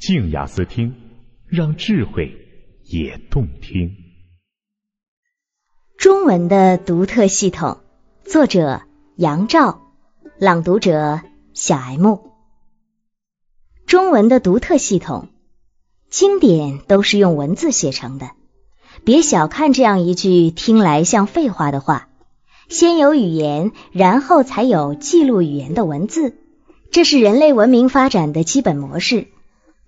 静雅思听，让智慧也动听。中文的独特系统，作者杨照，朗读者小 M。中文的独特系统，经典都是用文字写成的。别小看这样一句听来像废话的话：先有语言，然后才有记录语言的文字。这是人类文明发展的基本模式。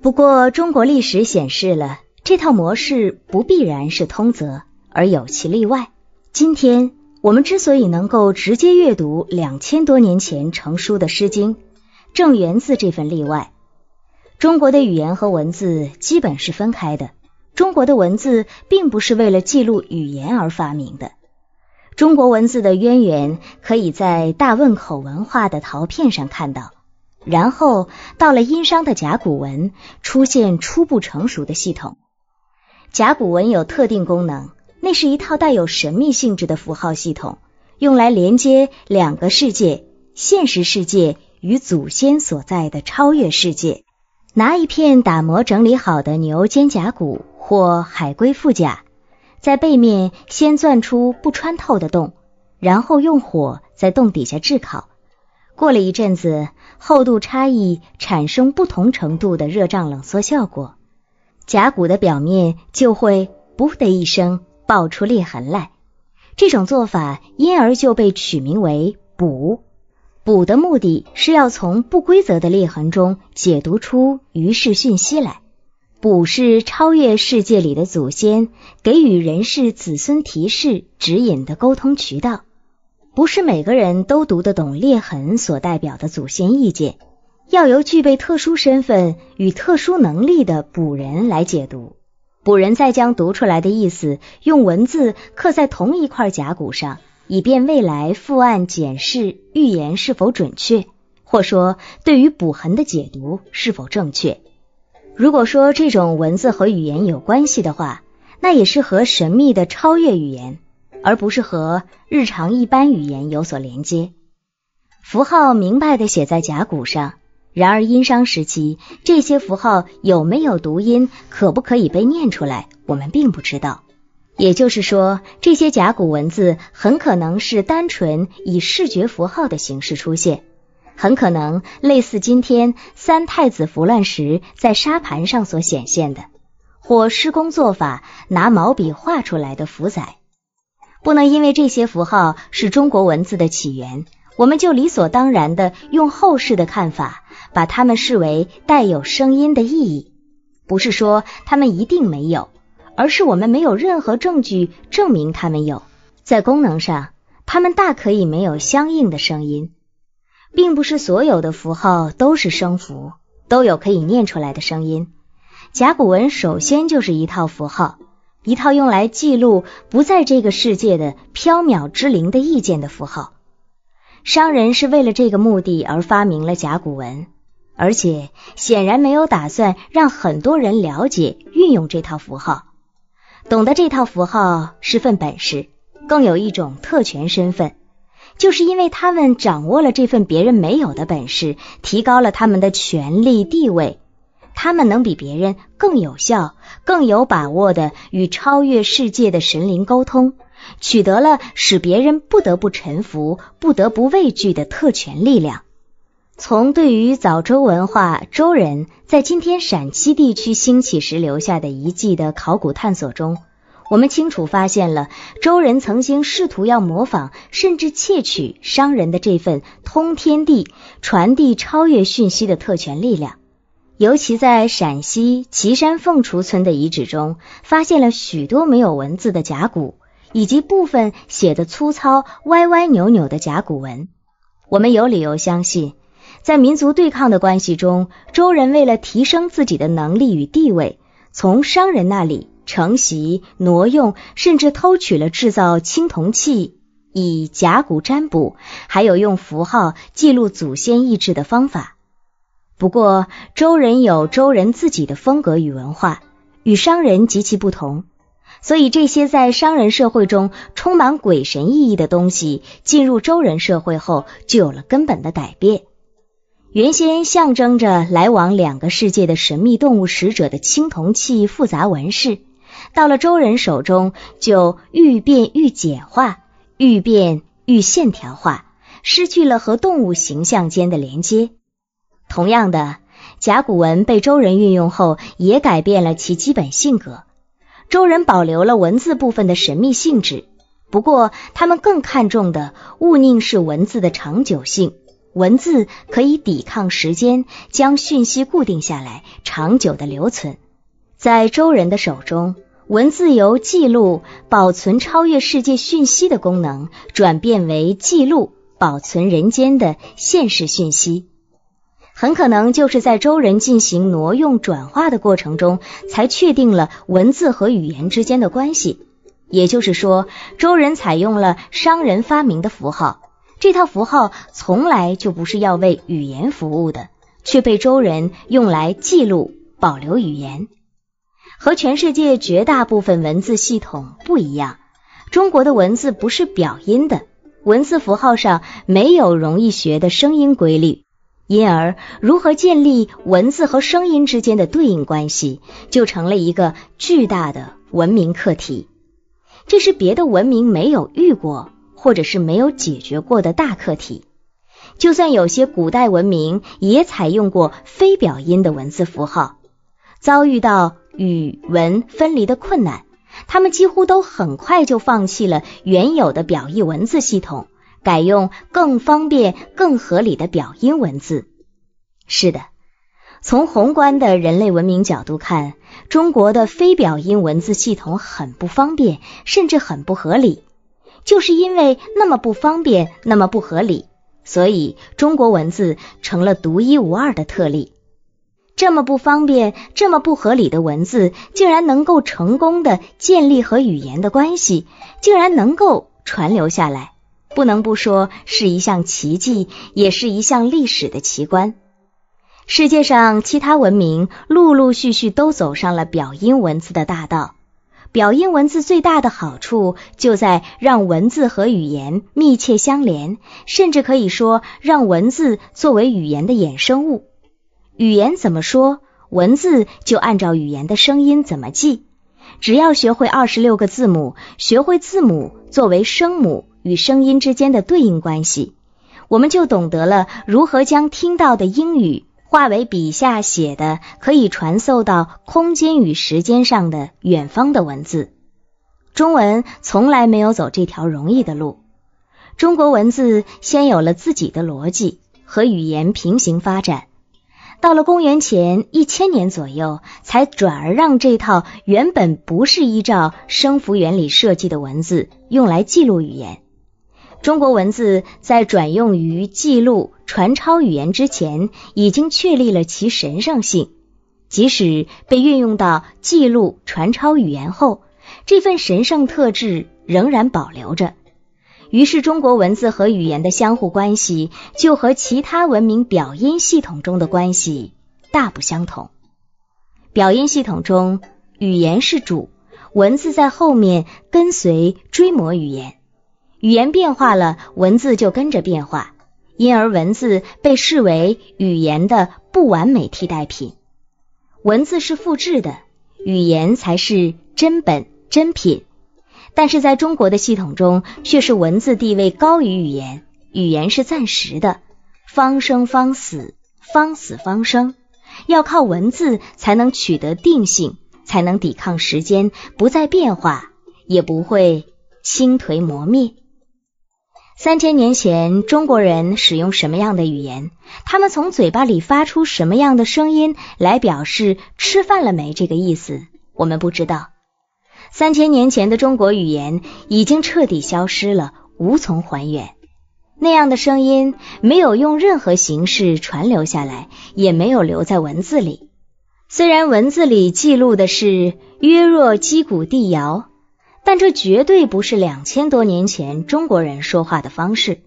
不过，中国历史显示了这套模式不必然是通则，而有其例外。今天我们之所以能够直接阅读两千多年前成书的《诗经》，正源自这份例外。中国的语言和文字基本是分开的，中国的文字并不是为了记录语言而发明的。中国文字的渊源可以在大汶口文化的陶片上看到。然后到了殷商的甲骨文，出现初步成熟的系统。甲骨文有特定功能，那是一套带有神秘性质的符号系统，用来连接两个世界：现实世界与祖先所在的超越世界。拿一片打磨整理好的牛肩胛骨或海龟腹甲，在背面先钻出不穿透的洞，然后用火在洞底下炙烤。过了一阵子。厚度差异产生不同程度的热胀冷缩效果，甲骨的表面就会“噗”的一声爆出裂痕来。这种做法因而就被取名为“补”。补的目的是要从不规则的裂痕中解读出于是讯息来。补是超越世界里的祖先给予人世子孙提示指引的沟通渠道。不是每个人都读得懂裂痕所代表的祖先意见，要由具备特殊身份与特殊能力的卜人来解读，卜人再将读出来的意思用文字刻在同一块甲骨上，以便未来复案检视预言是否准确，或说对于卜痕的解读是否正确。如果说这种文字和语言有关系的话，那也是和神秘的超越语言。而不是和日常一般语言有所连接，符号明白的写在甲骨上。然而殷商时期这些符号有没有读音，可不可以被念出来，我们并不知道。也就是说，这些甲骨文字很可能是单纯以视觉符号的形式出现，很可能类似今天三太子伏乱时在沙盘上所显现的，或施工做法拿毛笔画出来的符仔。不能因为这些符号是中国文字的起源，我们就理所当然的用后世的看法，把它们视为带有声音的意义。不是说它们一定没有，而是我们没有任何证据证明它们有。在功能上，它们大可以没有相应的声音，并不是所有的符号都是声符，都有可以念出来的声音。甲骨文首先就是一套符号。一套用来记录不在这个世界的缥缈之灵的意见的符号，商人是为了这个目的而发明了甲骨文，而且显然没有打算让很多人了解运用这套符号。懂得这套符号是份本事，更有一种特权身份，就是因为他们掌握了这份别人没有的本事，提高了他们的权力地位。他们能比别人更有效、更有把握的与超越世界的神灵沟通，取得了使别人不得不臣服、不得不畏惧的特权力量。从对于早周文化周人在今天陕西地区兴起时留下的遗迹的考古探索中，我们清楚发现了周人曾经试图要模仿甚至窃取商人的这份通天地、传递超越讯息的特权力量。尤其在陕西岐山凤雏村的遗址中，发现了许多没有文字的甲骨，以及部分写的粗糙、歪歪扭扭的甲骨文。我们有理由相信，在民族对抗的关系中，周人为了提升自己的能力与地位，从商人那里承袭、挪用，甚至偷取了制造青铜器、以甲骨占卜，还有用符号记录祖先意志的方法。不过，周人有周人自己的风格与文化，与商人极其不同。所以，这些在商人社会中充满鬼神意义的东西，进入周人社会后，就有了根本的改变。原先象征着来往两个世界的神秘动物使者的青铜器复杂纹饰，到了周人手中，就愈变愈简化，愈变愈线条化，失去了和动物形象间的连接。同样的，甲骨文被周人运用后，也改变了其基本性格。周人保留了文字部分的神秘性质，不过他们更看重的，毋宁是文字的长久性。文字可以抵抗时间，将讯息固定下来，长久的留存。在周人的手中，文字由记录保存超越世界讯息的功能，转变为记录保存人间的现实讯息。很可能就是在周人进行挪用转化的过程中，才确定了文字和语言之间的关系。也就是说，周人采用了商人发明的符号，这套符号从来就不是要为语言服务的，却被周人用来记录、保留语言。和全世界绝大部分文字系统不一样，中国的文字不是表音的，文字符号上没有容易学的声音规律。因而，如何建立文字和声音之间的对应关系，就成了一个巨大的文明课题。这是别的文明没有遇过，或者是没有解决过的大课题。就算有些古代文明也采用过非表音的文字符号，遭遇到语文分离的困难，他们几乎都很快就放弃了原有的表意文字系统。改用更方便、更合理的表音文字。是的，从宏观的人类文明角度看，中国的非表音文字系统很不方便，甚至很不合理。就是因为那么不方便、那么不合理，所以中国文字成了独一无二的特例。这么不方便、这么不合理的文字，竟然能够成功的建立和语言的关系，竟然能够传留下来。不能不说是一项奇迹，也是一项历史的奇观。世界上其他文明陆陆续续都走上了表音文字的大道。表音文字最大的好处就在让文字和语言密切相连，甚至可以说让文字作为语言的衍生物。语言怎么说，文字就按照语言的声音怎么记。只要学会二十六个字母，学会字母作为声母。与声音之间的对应关系，我们就懂得了如何将听到的英语化为笔下写的，可以传送到空间与时间上的远方的文字。中文从来没有走这条容易的路，中国文字先有了自己的逻辑和语言平行发展，到了公元前一千年左右，才转而让这套原本不是依照声符原理设计的文字用来记录语言。中国文字在转用于记录、传抄语言之前，已经确立了其神圣性。即使被运用到记录、传抄语言后，这份神圣特质仍然保留着。于是，中国文字和语言的相互关系就和其他文明表音系统中的关系大不相同。表音系统中，语言是主，文字在后面跟随追摹语言。语言变化了，文字就跟着变化，因而文字被视为语言的不完美替代品。文字是复制的，语言才是真本真品。但是在中国的系统中，却是文字地位高于语言，语言是暂时的，方生方死，方死方生，要靠文字才能取得定性，才能抵抗时间不再变化，也不会轻颓磨灭。三千年前，中国人使用什么样的语言？他们从嘴巴里发出什么样的声音来表示“吃饭了没”这个意思？我们不知道。三千年前的中国语言已经彻底消失了，无从还原。那样的声音没有用任何形式传留下来，也没有留在文字里。虽然文字里记录的是“约若击鼓，地摇”。但这绝对不是两千多年前中国人说话的方式。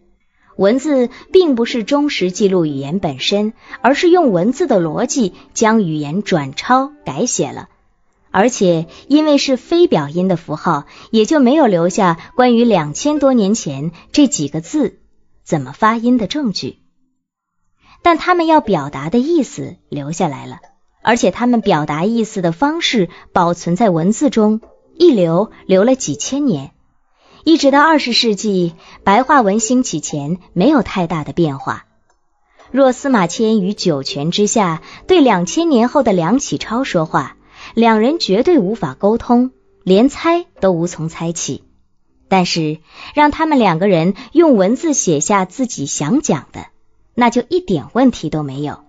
文字并不是忠实记录语言本身，而是用文字的逻辑将语言转抄改写了。而且，因为是非表音的符号，也就没有留下关于两千多年前这几个字怎么发音的证据。但他们要表达的意思留下来了，而且他们表达意思的方式保存在文字中。一留留了几千年，一直到二十世纪白话文兴起前，没有太大的变化。若司马迁于九泉之下对两千年后的梁启超说话，两人绝对无法沟通，连猜都无从猜起。但是让他们两个人用文字写下自己想讲的，那就一点问题都没有。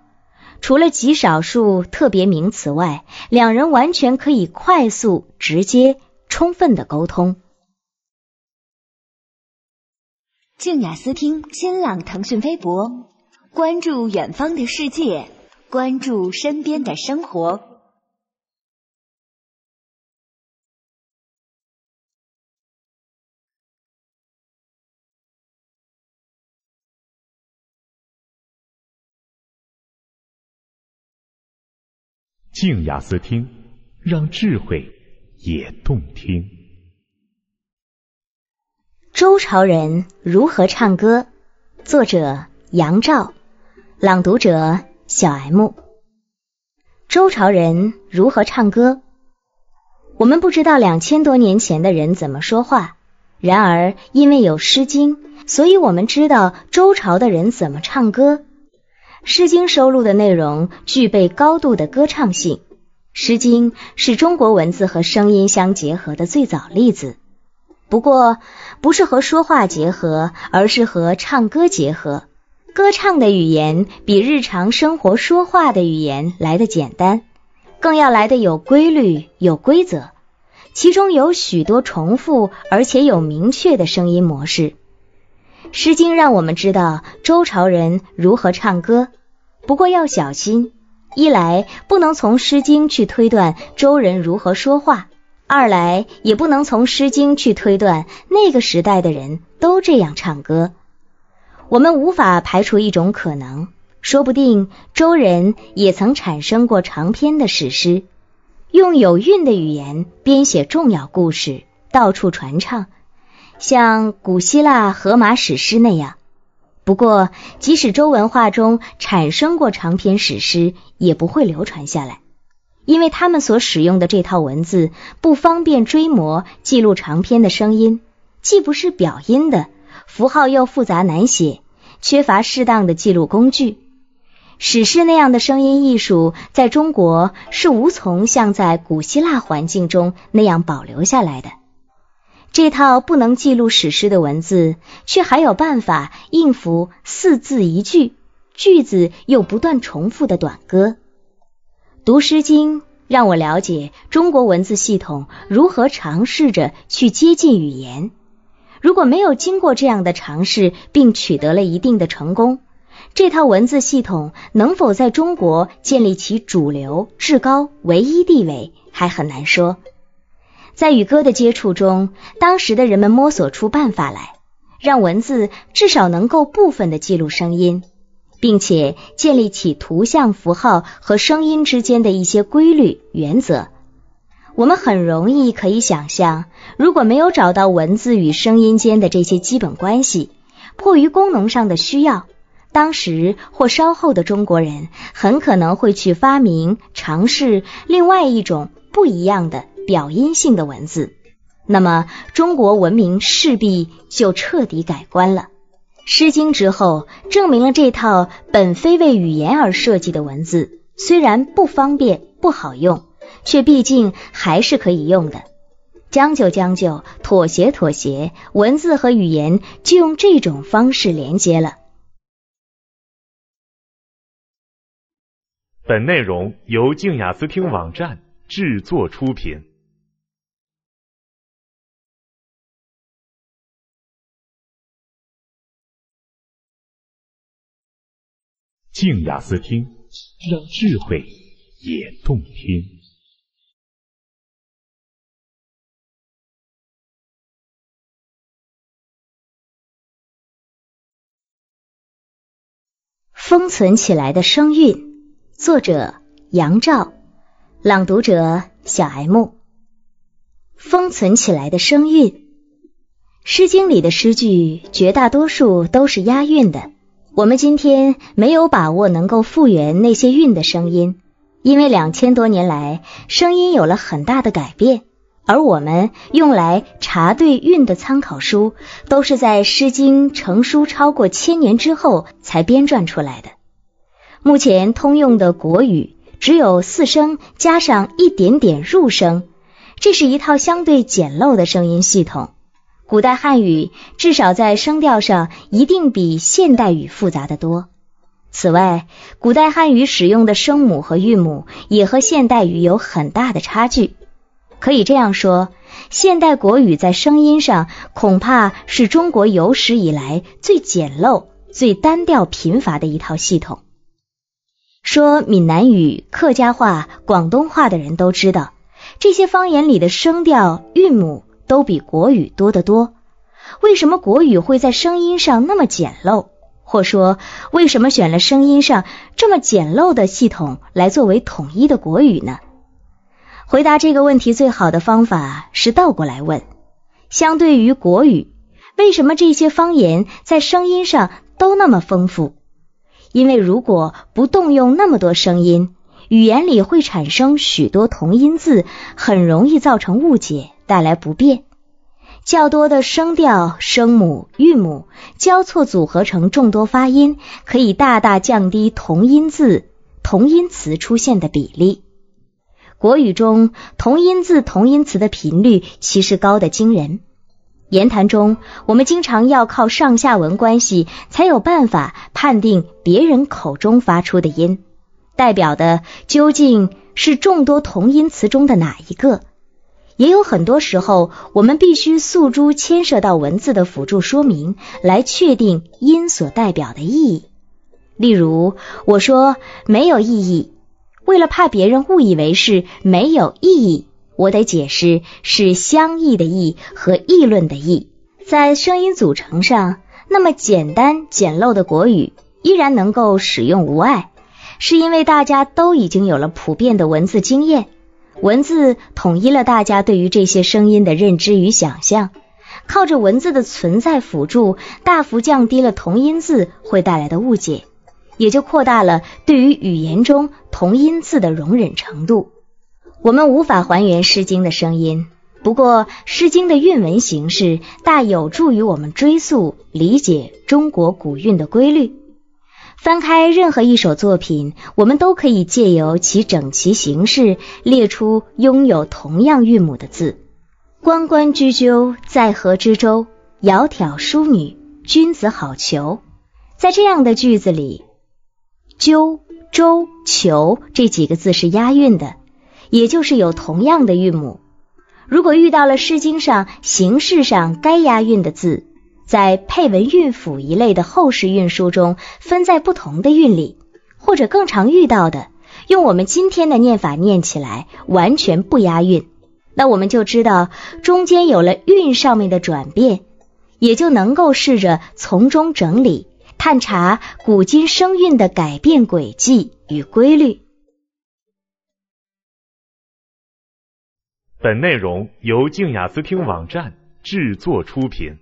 除了极少数特别名词外，两人完全可以快速、直接、充分的沟通。静雅思听，新浪、腾讯微博，关注远方的世界，关注身边的生活。静雅思听，让智慧也动听。周朝人如何唱歌？作者：杨照，朗读者：小 M。周朝人如何唱歌？我们不知道两千多年前的人怎么说话，然而因为有《诗经》，所以我们知道周朝的人怎么唱歌。《诗经》收录的内容具备高度的歌唱性，《诗经》是中国文字和声音相结合的最早例子。不过，不是和说话结合，而是和唱歌结合。歌唱的语言比日常生活说话的语言来得简单，更要来得有规律、有规则。其中有许多重复，而且有明确的声音模式。《诗经》让我们知道周朝人如何唱歌，不过要小心：一来不能从《诗经》去推断周人如何说话；二来也不能从《诗经》去推断那个时代的人都这样唱歌。我们无法排除一种可能，说不定周人也曾产生过长篇的史诗，用有韵的语言编写重要故事，到处传唱。像古希腊荷马史诗那样，不过即使周文化中产生过长篇史诗，也不会流传下来，因为他们所使用的这套文字不方便追摹记录长篇的声音，既不是表音的符号又复杂难写，缺乏适当的记录工具，史诗那样的声音艺术在中国是无从像在古希腊环境中那样保留下来的。这套不能记录史诗的文字，却还有办法应付四字一句、句子又不断重复的短歌。读《诗经》，让我了解中国文字系统如何尝试着去接近语言。如果没有经过这样的尝试并取得了一定的成功，这套文字系统能否在中国建立起主流、至高、唯一地位，还很难说。在与歌的接触中，当时的人们摸索出办法来，让文字至少能够部分的记录声音，并且建立起图像符号和声音之间的一些规律原则。我们很容易可以想象，如果没有找到文字与声音间的这些基本关系，迫于功能上的需要，当时或稍后的中国人很可能会去发明尝试另外一种不一样的。表音性的文字，那么中国文明势必就彻底改观了。《诗经》之后，证明了这套本非为语言而设计的文字，虽然不方便、不好用，却毕竟还是可以用的。将就将就，妥协妥协，文字和语言就用这种方式连接了。本内容由静雅思听网站制作出品。静雅思听，让智慧也动听。封存起来的声韵，作者：杨照，朗读者：小 M。封存起来的声韵，《诗经》里的诗句绝大多数都是押韵的。我们今天没有把握能够复原那些韵的声音，因为两千多年来声音有了很大的改变，而我们用来查对韵的参考书都是在《诗经》成书超过千年之后才编撰出来的。目前通用的国语只有四声加上一点点入声，这是一套相对简陋的声音系统。古代汉语至少在声调上一定比现代语复杂的多。此外，古代汉语使用的声母和韵母也和现代语有很大的差距。可以这样说，现代国语在声音上恐怕是中国有史以来最简陋、最单调、贫乏的一套系统。说闽南语、客家话、广东话的人都知道，这些方言里的声调、韵母。都比国语多得多。为什么国语会在声音上那么简陋？或说，为什么选了声音上这么简陋的系统来作为统一的国语呢？回答这个问题最好的方法是倒过来问：相对于国语，为什么这些方言在声音上都那么丰富？因为如果不动用那么多声音，语言里会产生许多同音字，很容易造成误解。带来不便。较多的声调、声母、韵母交错组合成众多发音，可以大大降低同音字、同音词出现的比例。国语中同音字、同音词的频率其实高得惊人。言谈中，我们经常要靠上下文关系才有办法判定别人口中发出的音代表的究竟是众多同音词中的哪一个。也有很多时候，我们必须诉诸牵涉到文字的辅助说明，来确定音所代表的意义。例如，我说没有意义，为了怕别人误以为是没有意义，我得解释是“相异的“异和“议论”的“异。在声音组成上，那么简单简陋的国语依然能够使用无碍，是因为大家都已经有了普遍的文字经验。文字统一了大家对于这些声音的认知与想象，靠着文字的存在辅助，大幅降低了同音字会带来的误解，也就扩大了对于语言中同音字的容忍程度。我们无法还原《诗经》的声音，不过《诗经》的韵文形式大有助于我们追溯理解中国古韵的规律。翻开任何一首作品，我们都可以借由其整齐形式列出拥有同样韵母的字。关关雎鸠，在河之洲。窈窕淑女，君子好逑。在这样的句子里，鸠、舟、逑这几个字是押韵的，也就是有同样的韵母。如果遇到了《诗经》上形式上该押韵的字，在配文韵辅一类的后世韵书中，分在不同的韵里，或者更常遇到的，用我们今天的念法念起来完全不押韵，那我们就知道中间有了韵上面的转变，也就能够试着从中整理、探查古今声韵的改变轨迹与规律。本内容由静雅思听网站制作出品。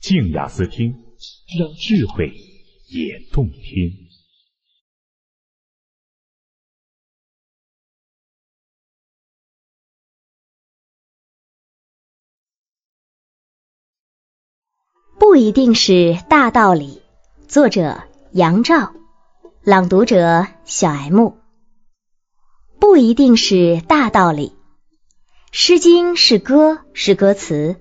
静雅思听，让智慧也动听。不一定是大道理。作者：杨照，朗读者：小 M。不一定是大道理，《诗经》是歌，是歌词。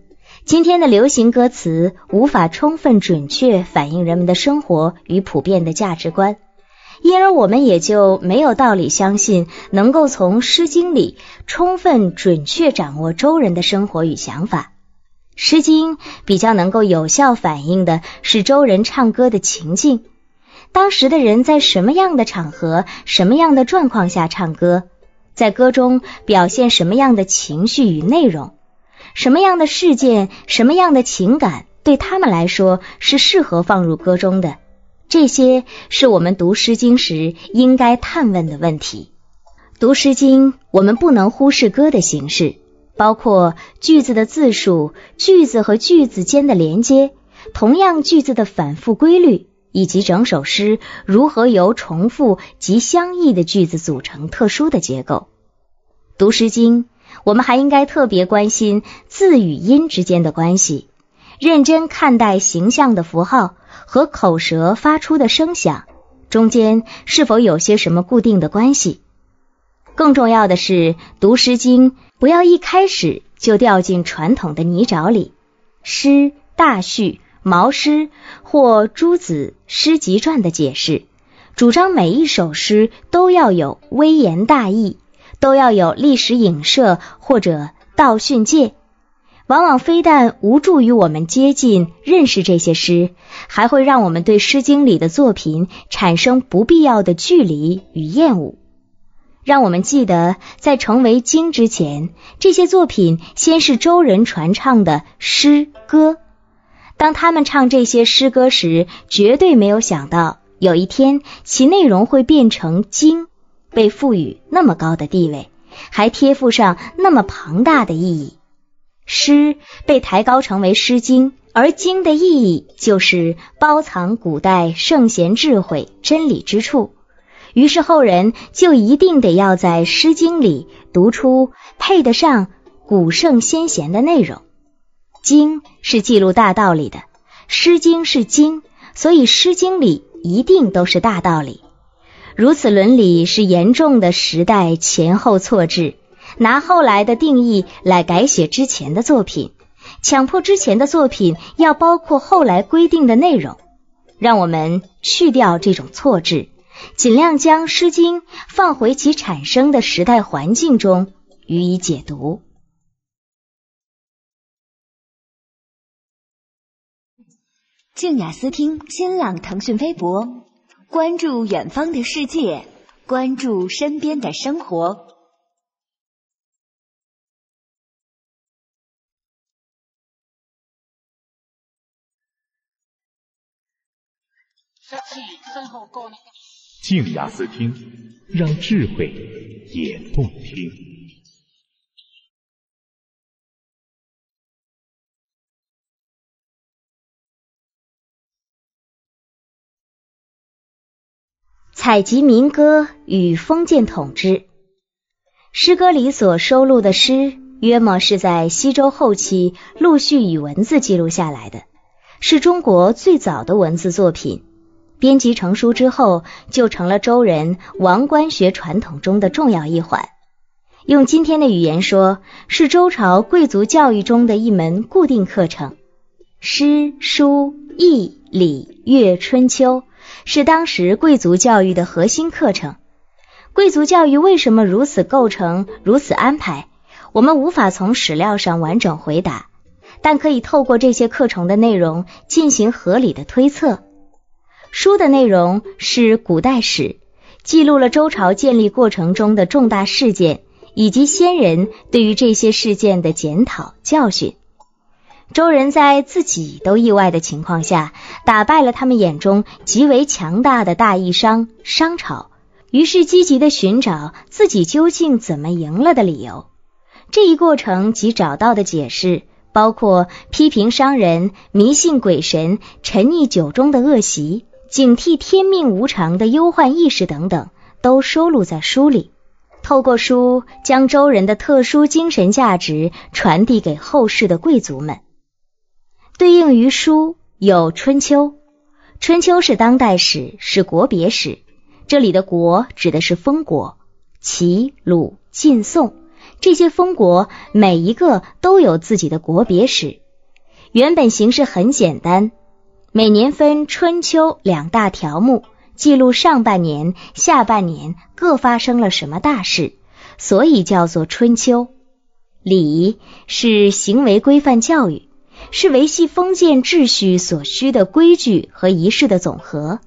今天的流行歌词无法充分准确反映人们的生活与普遍的价值观，因而我们也就没有道理相信能够从《诗经》里充分准确掌握周人的生活与想法。《诗经》比较能够有效反映的是周人唱歌的情境，当时的人在什么样的场合、什么样的状况下唱歌，在歌中表现什么样的情绪与内容。什么样的事件，什么样的情感，对他们来说是适合放入歌中的？这些是我们读《诗经》时应该探问的问题。读《诗经》，我们不能忽视歌的形式，包括句子的字数、句子和句子间的连接，同样句子的反复规律，以及整首诗如何由重复及相异的句子组成特殊的结构。读《诗经》。我们还应该特别关心字与音之间的关系，认真看待形象的符号和口舌发出的声响中间是否有些什么固定的关系。更重要的是，读《诗经》不要一开始就掉进传统的泥沼里，《诗大序》《毛诗》或诸子《诗集传》的解释，主张每一首诗都要有微言大义。都要有历史影射或者道训诫，往往非但无助于我们接近认识这些诗，还会让我们对《诗经》里的作品产生不必要的距离与厌恶。让我们记得，在成为经之前，这些作品先是周人传唱的诗歌。当他们唱这些诗歌时，绝对没有想到有一天其内容会变成经。被赋予那么高的地位，还贴附上那么庞大的意义。诗被抬高成为《诗经》，而经的意义就是包藏古代圣贤智慧真理之处。于是后人就一定得要在《诗经》里读出配得上古圣先贤的内容。经是记录大道理的，《诗经》是经，所以《诗经》里一定都是大道理。如此伦理是严重的时代前后错置，拿后来的定义来改写之前的作品，强迫之前的作品要包括后来规定的内容。让我们去掉这种错置，尽量将《诗经》放回其产生的时代环境中予以解读。静雅思听，新浪腾讯微博。关注远方的世界，关注身边的生活。静雅思听，让智慧也动听。采集民歌与封建统治。诗歌里所收录的诗，约莫是在西周后期陆续以文字记录下来的，是中国最早的文字作品。编辑成书之后，就成了周人王官学传统中的重要一环。用今天的语言说，是周朝贵族教育中的一门固定课程：诗、书、易、礼、乐、春秋。是当时贵族教育的核心课程。贵族教育为什么如此构成、如此安排？我们无法从史料上完整回答，但可以透过这些课程的内容进行合理的推测。书的内容是古代史，记录了周朝建立过程中的重大事件，以及先人对于这些事件的检讨教训。周人在自己都意外的情况下打败了他们眼中极为强大的大义商商朝，于是积极的寻找自己究竟怎么赢了的理由。这一过程及找到的解释，包括批评商人迷信鬼神、沉溺酒中的恶习、警惕天命无常的忧患意识等等，都收录在书里。透过书，将周人的特殊精神价值传递给后世的贵族们。对应于书有《春秋》，《春秋》是当代史，是国别史。这里的“国”指的是封国，齐、鲁、晋、宋这些封国，每一个都有自己的国别史。原本形式很简单，每年分春秋两大条目，记录上半年、下半年各发生了什么大事，所以叫做《春秋》。礼是行为规范教育。是维系封建秩序所需的规矩和仪式的总和。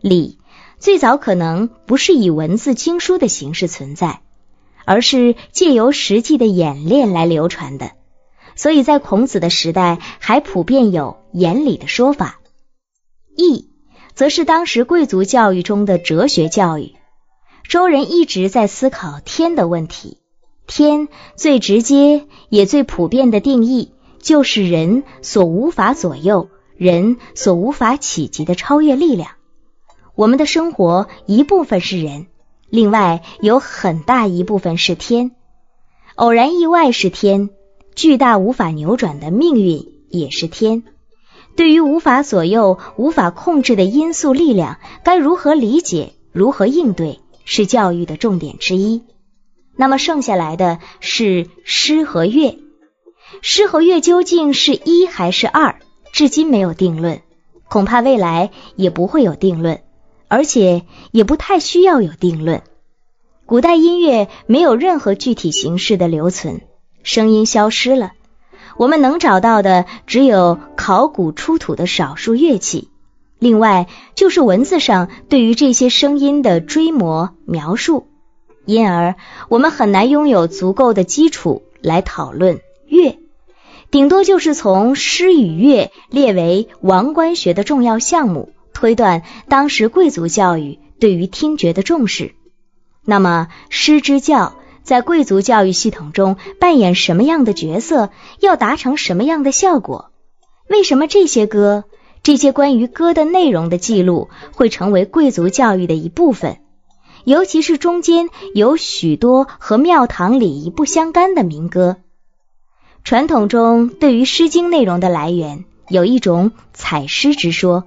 礼最早可能不是以文字经书的形式存在，而是借由实际的演练来流传的，所以在孔子的时代还普遍有“言礼”的说法。义则是当时贵族教育中的哲学教育。周人一直在思考天的问题，天最直接也最普遍的定义。就是人所无法左右、人所无法企及的超越力量。我们的生活一部分是人，另外有很大一部分是天。偶然意外是天，巨大无法扭转的命运也是天。对于无法左右、无法控制的因素力量，该如何理解、如何应对，是教育的重点之一。那么剩下来的是诗和乐。诗和乐究竟是一还是二，至今没有定论，恐怕未来也不会有定论，而且也不太需要有定论。古代音乐没有任何具体形式的留存，声音消失了，我们能找到的只有考古出土的少数乐器，另外就是文字上对于这些声音的追摹描述，因而我们很难拥有足够的基础来讨论。乐，顶多就是从诗与乐列为王官学的重要项目，推断当时贵族教育对于听觉的重视。那么，诗之教在贵族教育系统中扮演什么样的角色？要达成什么样的效果？为什么这些歌，这些关于歌的内容的记录会成为贵族教育的一部分？尤其是中间有许多和庙堂礼仪不相干的民歌。传统中对于《诗经》内容的来源有一种采诗之说，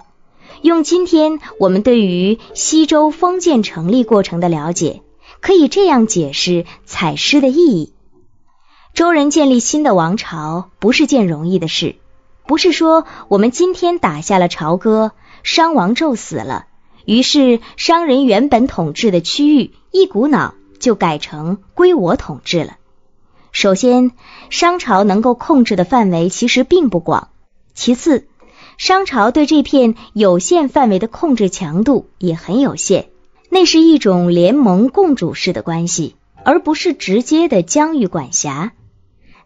用今天我们对于西周封建成立过程的了解，可以这样解释采诗的意义。周人建立新的王朝不是件容易的事，不是说我们今天打下了朝歌，商王纣死了，于是商人原本统治的区域一股脑就改成归我统治了。首先，商朝能够控制的范围其实并不广。其次，商朝对这片有限范围的控制强度也很有限，那是一种联盟共主式的关系，而不是直接的疆域管辖。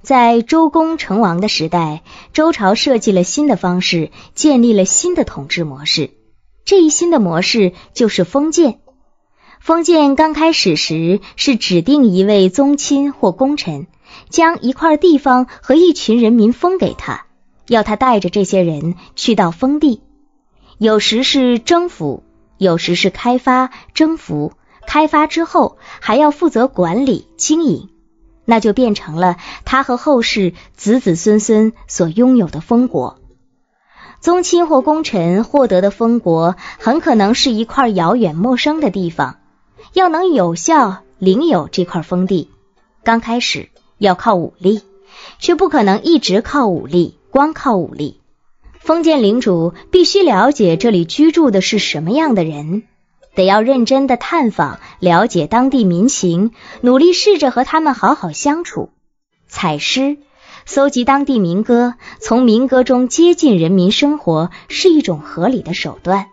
在周公成王的时代，周朝设计了新的方式，建立了新的统治模式。这一新的模式就是封建。封建刚开始时是指定一位宗亲或功臣。将一块地方和一群人民封给他，要他带着这些人去到封地，有时是征服，有时是开发。征服、开发之后，还要负责管理经营，那就变成了他和后世子子孙孙所拥有的封国。宗亲或功臣获得的封国，很可能是一块遥远陌生的地方，要能有效领有这块封地，刚开始。要靠武力，却不可能一直靠武力，光靠武力。封建领主必须了解这里居住的是什么样的人，得要认真的探访，了解当地民情，努力试着和他们好好相处。采诗，搜集当地民歌，从民歌中接近人民生活，是一种合理的手段。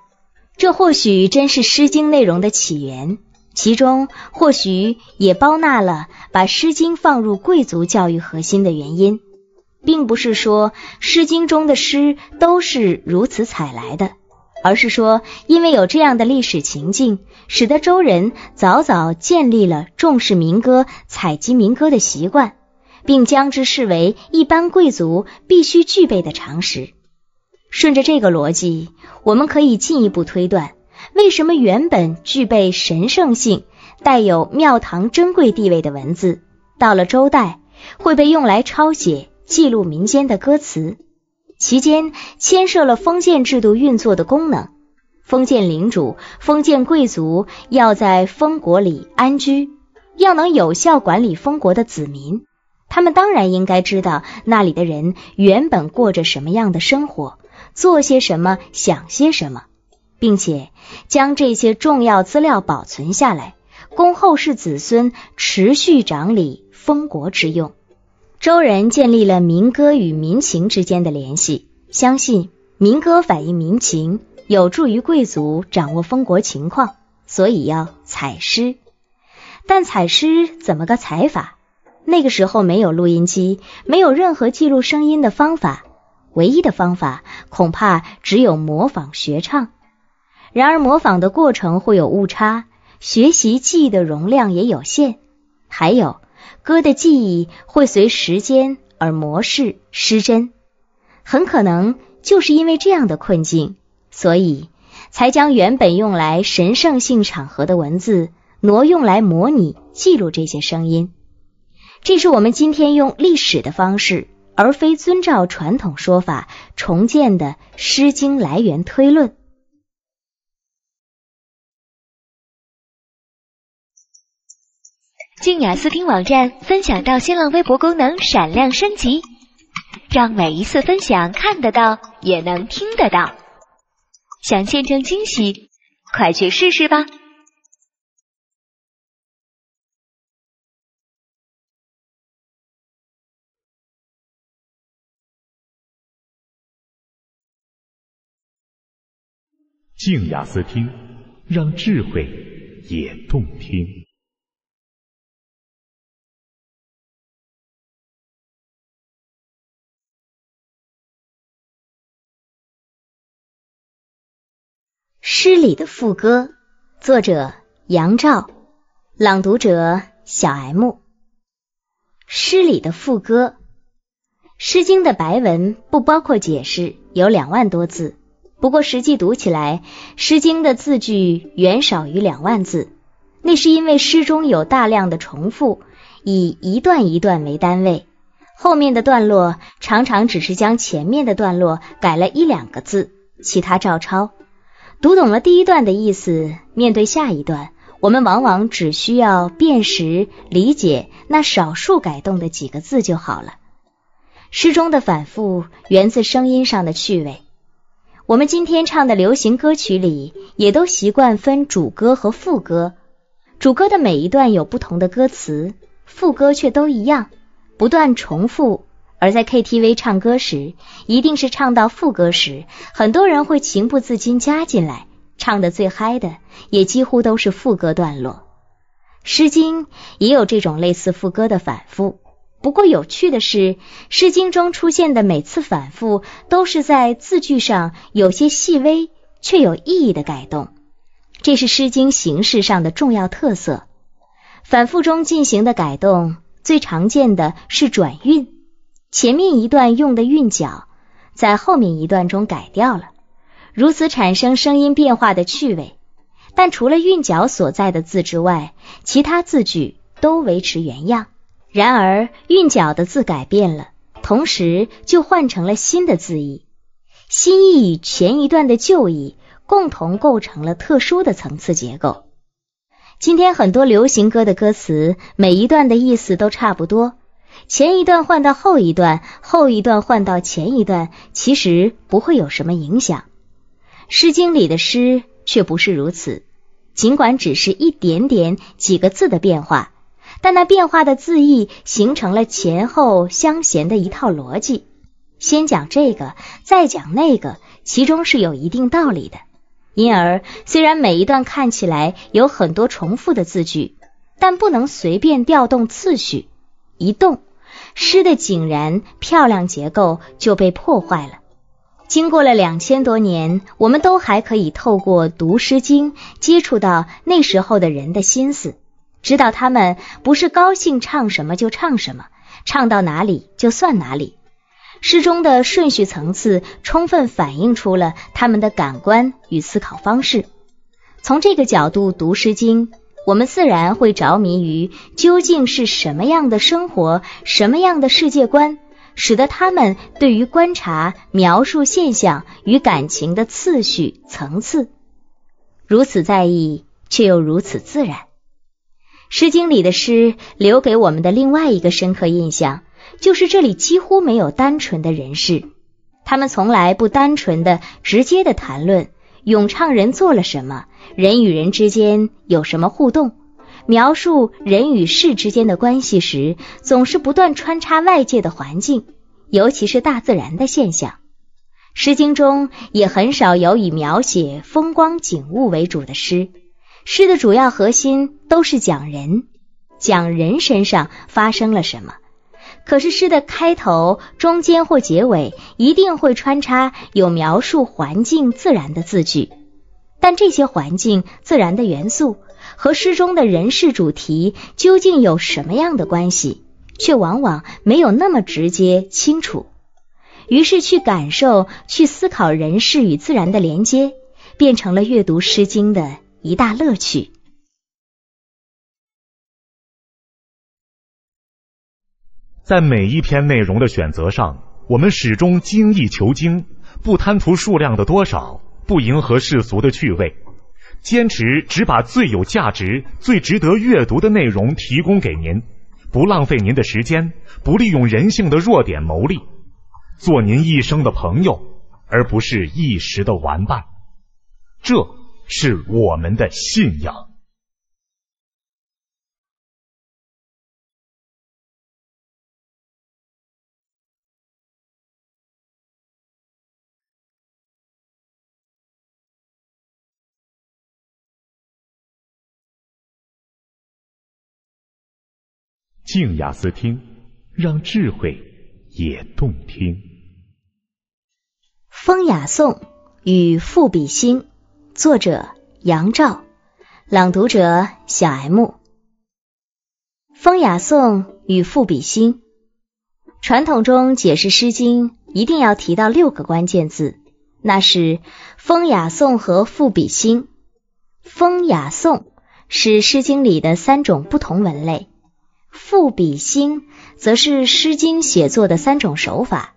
这或许真是《诗经》内容的起源。其中或许也包纳了把《诗经》放入贵族教育核心的原因，并不是说《诗经》中的诗都是如此采来的，而是说因为有这样的历史情境，使得周人早早建立了重视民歌、采集民歌的习惯，并将之视为一般贵族必须具备的常识。顺着这个逻辑，我们可以进一步推断。为什么原本具备神圣性、带有庙堂珍贵地位的文字，到了周代会被用来抄写记录民间的歌词？其间牵涉了封建制度运作的功能。封建领主、封建贵族要在封国里安居，要能有效管理封国的子民，他们当然应该知道那里的人原本过着什么样的生活，做些什么，想些什么。并且将这些重要资料保存下来，供后世子孙持续长理封国之用。周人建立了民歌与民情之间的联系，相信民歌反映民情，有助于贵族掌握封国情况，所以要采诗。但采诗怎么个采法？那个时候没有录音机，没有任何记录声音的方法，唯一的方法恐怕只有模仿学唱。然而，模仿的过程会有误差，学习记忆的容量也有限，还有歌的记忆会随时间而模式失真，很可能就是因为这样的困境，所以才将原本用来神圣性场合的文字挪用来模拟记录这些声音。这是我们今天用历史的方式，而非遵照传统说法重建的《诗经》来源推论。静雅思听网站分享到新浪微博功能闪亮升级，让每一次分享看得到，也能听得到。想见证惊喜，快去试试吧！静雅思听，让智慧也动听。《诗里的副歌》作者：杨照，朗读者：小 M。《诗里的副歌》，《诗经》的白文不包括解释，有两万多字。不过实际读起来，《诗经》的字句远少于两万字，那是因为诗中有大量的重复，以一段一段为单位，后面的段落常常只是将前面的段落改了一两个字，其他照抄。读懂了第一段的意思，面对下一段，我们往往只需要辨识、理解那少数改动的几个字就好了。诗中的反复源自声音上的趣味。我们今天唱的流行歌曲里，也都习惯分主歌和副歌，主歌的每一段有不同的歌词，副歌却都一样，不断重复。而在 KTV 唱歌时，一定是唱到副歌时，很多人会情不自禁加进来。唱的最嗨的，也几乎都是副歌段落。《诗经》也有这种类似副歌的反复。不过有趣的是，《诗经》中出现的每次反复，都是在字句上有些细微却有意义的改动。这是《诗经》形式上的重要特色。反复中进行的改动，最常见的是转韵。前面一段用的韵脚，在后面一段中改掉了，如此产生声音变化的趣味。但除了韵脚所在的字之外，其他字句都维持原样。然而，韵脚的字改变了，同时就换成了新的字义，新意与前一段的旧意共同构成了特殊的层次结构。今天很多流行歌的歌词，每一段的意思都差不多。前一段换到后一段，后一段换到前一段，其实不会有什么影响。《诗经》里的诗却不是如此，尽管只是一点点几个字的变化，但那变化的字意形成了前后相衔的一套逻辑。先讲这个，再讲那个，其中是有一定道理的。因而，虽然每一段看起来有很多重复的字句，但不能随便调动次序，一动。诗的井然漂亮结构就被破坏了。经过了两千多年，我们都还可以透过读《诗经》，接触到那时候的人的心思，知道他们不是高兴唱什么就唱什么，唱到哪里就算哪里。诗中的顺序层次充分反映出了他们的感官与思考方式。从这个角度读《诗经》。我们自然会着迷于究竟是什么样的生活，什么样的世界观，使得他们对于观察、描述现象与感情的次序层次如此在意，却又如此自然。《诗经》里的诗留给我们的另外一个深刻印象，就是这里几乎没有单纯的人事，他们从来不单纯的、直接的谈论。咏唱人做了什么？人与人之间有什么互动？描述人与事之间的关系时，总是不断穿插外界的环境，尤其是大自然的现象。《诗经》中也很少有以描写风光景物为主的诗，诗的主要核心都是讲人，讲人身上发生了什么。可是诗的开头、中间或结尾，一定会穿插有描述环境自然的字句，但这些环境自然的元素和诗中的人事主题究竟有什么样的关系，却往往没有那么直接清楚。于是，去感受、去思考人事与自然的连接，变成了阅读《诗经》的一大乐趣。在每一篇内容的选择上，我们始终精益求精，不贪图数量的多少，不迎合世俗的趣味，坚持只把最有价值、最值得阅读的内容提供给您，不浪费您的时间，不利用人性的弱点牟利，做您一生的朋友，而不是一时的玩伴。这是我们的信仰。静雅思听，让智慧也动听。风雅颂与赋比兴，作者杨照，朗读者小 M。风雅颂与赋比兴，传统中解释《诗经》一定要提到六个关键字，那是风雅颂和赋比兴。风雅颂是《诗经》里的三种不同文类。赋、比、兴，则是《诗经》写作的三种手法。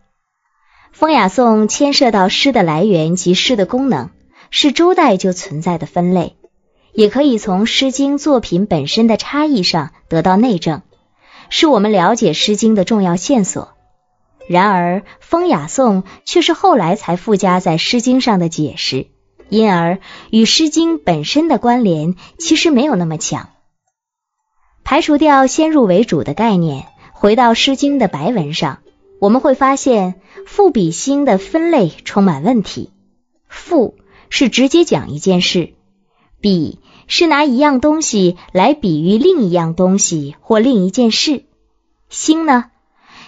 风、雅、颂牵涉到诗的来源及诗的功能，是周代就存在的分类，也可以从《诗经》作品本身的差异上得到内证，是我们了解《诗经》的重要线索。然而，风、雅、颂却是后来才附加在《诗经》上的解释，因而与《诗经》本身的关联其实没有那么强。排除掉先入为主的概念，回到《诗经》的白文上，我们会发现赋、比、兴的分类充满问题。赋是直接讲一件事，比是拿一样东西来比喻另一样东西或另一件事，兴呢？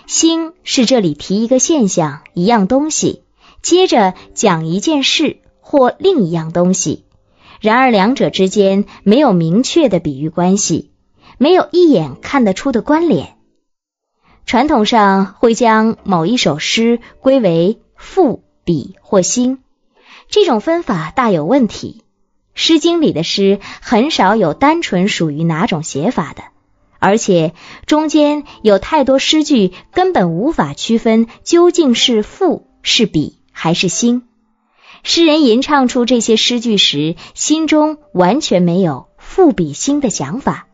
兴是这里提一个现象、一样东西，接着讲一件事或另一样东西。然而，两者之间没有明确的比喻关系。没有一眼看得出的关联，传统上会将某一首诗归为赋、比或兴，这种分法大有问题。《诗经》里的诗很少有单纯属于哪种写法的，而且中间有太多诗句根本无法区分究竟是赋、是比还是兴。诗人吟唱出这些诗句时，心中完全没有赋、比、兴的想法。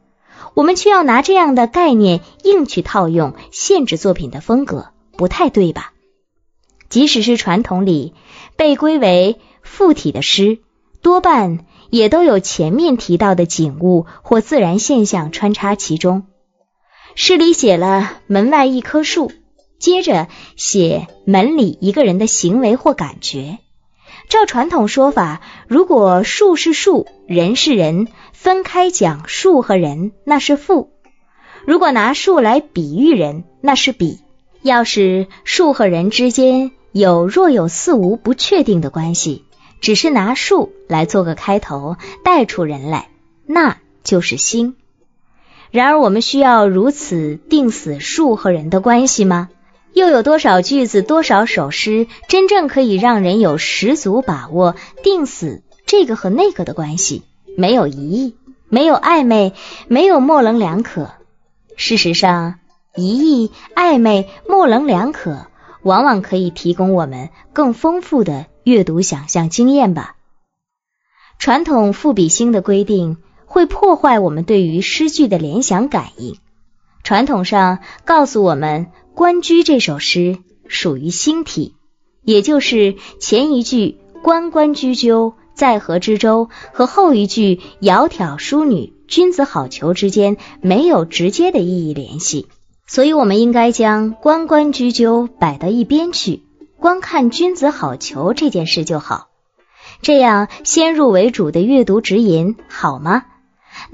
我们却要拿这样的概念硬去套用，限制作品的风格，不太对吧？即使是传统里被归为赋体的诗，多半也都有前面提到的景物或自然现象穿插其中。诗里写了门外一棵树，接着写门里一个人的行为或感觉。照传统说法，如果树是树，人是人，分开讲树和人，那是赋；如果拿树来比喻人，那是比；要是树和人之间有若有似无、不确定的关系，只是拿树来做个开头，带出人来，那就是心。然而，我们需要如此定死树和人的关系吗？又有多少句子，多少首诗，真正可以让人有十足把握定死这个和那个的关系？没有疑义，没有暧昧，没有模棱两可。事实上，疑义、暧昧、模棱两可，往往可以提供我们更丰富的阅读想象经验吧。传统赋比兴的规定，会破坏我们对于诗句的联想感应。传统上告诉我们。《关雎》这首诗属于星体，也就是前一句“关关雎鸠，在河之洲”和后一句“窈窕淑女，君子好逑”之间没有直接的意义联系，所以我们应该将“关关雎鸠”摆到一边去，光看“君子好逑”这件事就好。这样先入为主的阅读指引好吗？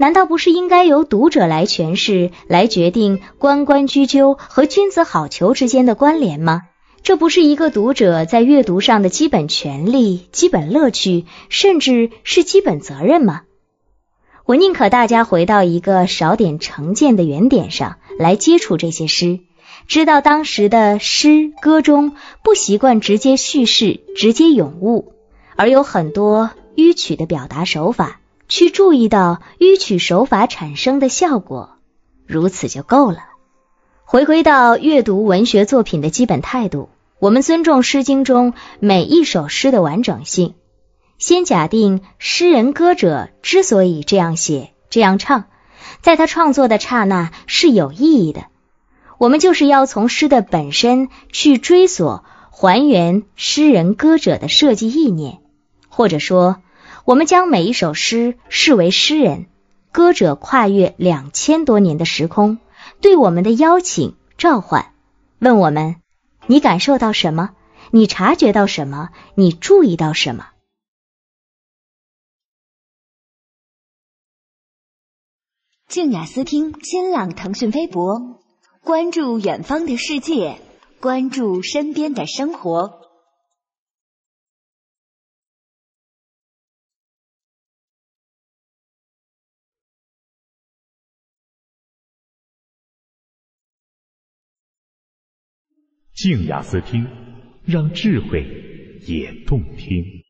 难道不是应该由读者来诠释、来决定“关关雎鸠”和“君子好逑”之间的关联吗？这不是一个读者在阅读上的基本权利、基本乐趣，甚至是基本责任吗？我宁可大家回到一个少点成见的原点上来接触这些诗，知道当时的诗歌中不习惯直接叙事、直接咏物，而有很多迂曲的表达手法。去注意到迂曲手法产生的效果，如此就够了。回归到阅读文学作品的基本态度，我们尊重《诗经》中每一首诗的完整性。先假定诗人歌者之所以这样写、这样唱，在他创作的刹那是有意义的。我们就是要从诗的本身去追索、还原诗人歌者的设计意念，或者说。我们将每一首诗视为诗人、歌者跨越两千多年的时空对我们的邀请、召唤，问我们：你感受到什么？你察觉到什么？你注意到什么？静雅思听，新浪、腾讯微博，关注远方的世界，关注身边的生活。静雅思听，让智慧也动听。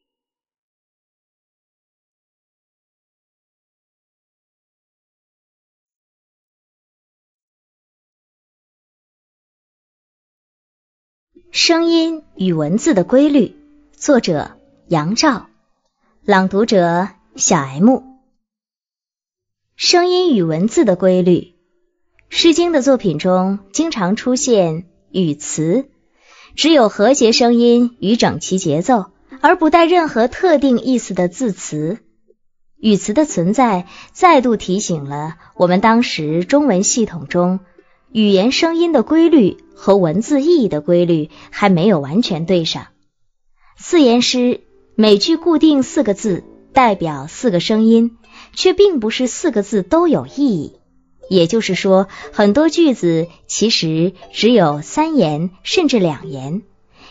声音与文字的规律，作者杨照，朗读者小 M。声音与文字的规律，《诗经》的作品中经常出现。语词只有和谐声音与整齐节奏，而不带任何特定意思的字词。语词的存在再度提醒了我们，当时中文系统中语言声音的规律和文字意义的规律还没有完全对上。四言诗每句固定四个字，代表四个声音，却并不是四个字都有意义。也就是说，很多句子其实只有三言甚至两言，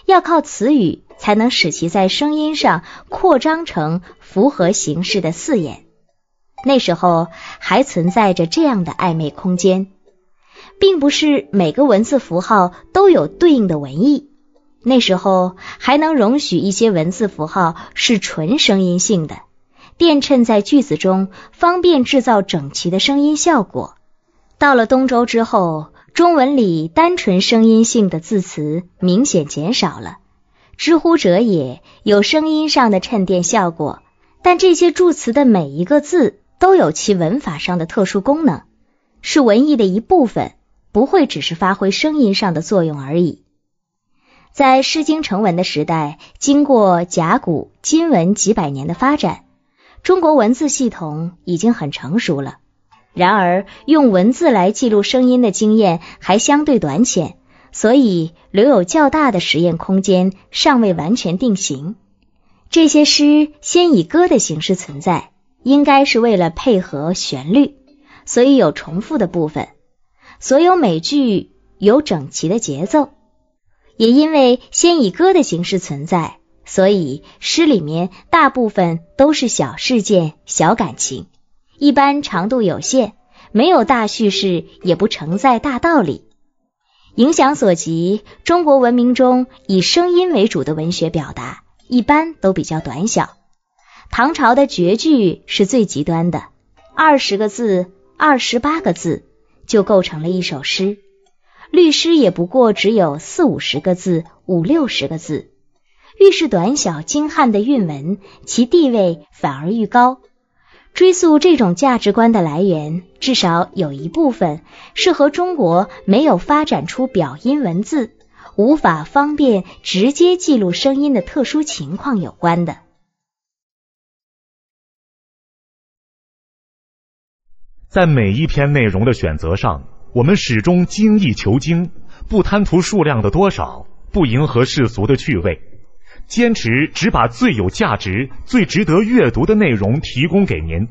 要靠词语才能使其在声音上扩张成符合形式的四言。那时候还存在着这样的暧昧空间，并不是每个文字符号都有对应的文意。那时候还能容许一些文字符号是纯声音性的，垫衬在句子中，方便制造整齐的声音效果。到了东周之后，中文里单纯声音性的字词明显减少了。之乎者也有声音上的衬垫效果，但这些助词的每一个字都有其文法上的特殊功能，是文艺的一部分，不会只是发挥声音上的作用而已。在《诗经》成文的时代，经过甲骨、金文几百年的发展，中国文字系统已经很成熟了。然而，用文字来记录声音的经验还相对短浅，所以留有较大的实验空间，尚未完全定型。这些诗先以歌的形式存在，应该是为了配合旋律，所以有重复的部分。所有美句有整齐的节奏，也因为先以歌的形式存在，所以诗里面大部分都是小事件、小感情。一般长度有限，没有大叙事，也不承载大道理。影响所及，中国文明中以声音为主的文学表达，一般都比较短小。唐朝的绝句是最极端的，二十个字、二十八个字就构成了一首诗。律诗也不过只有四五十个字、五六十个字。越是短小精悍的韵文，其地位反而愈高。追溯这种价值观的来源，至少有一部分是和中国没有发展出表音文字，无法方便直接记录声音的特殊情况有关的。在每一篇内容的选择上，我们始终精益求精，不贪图数量的多少，不迎合世俗的趣味。坚持只把最有价值、最值得阅读的内容提供给您，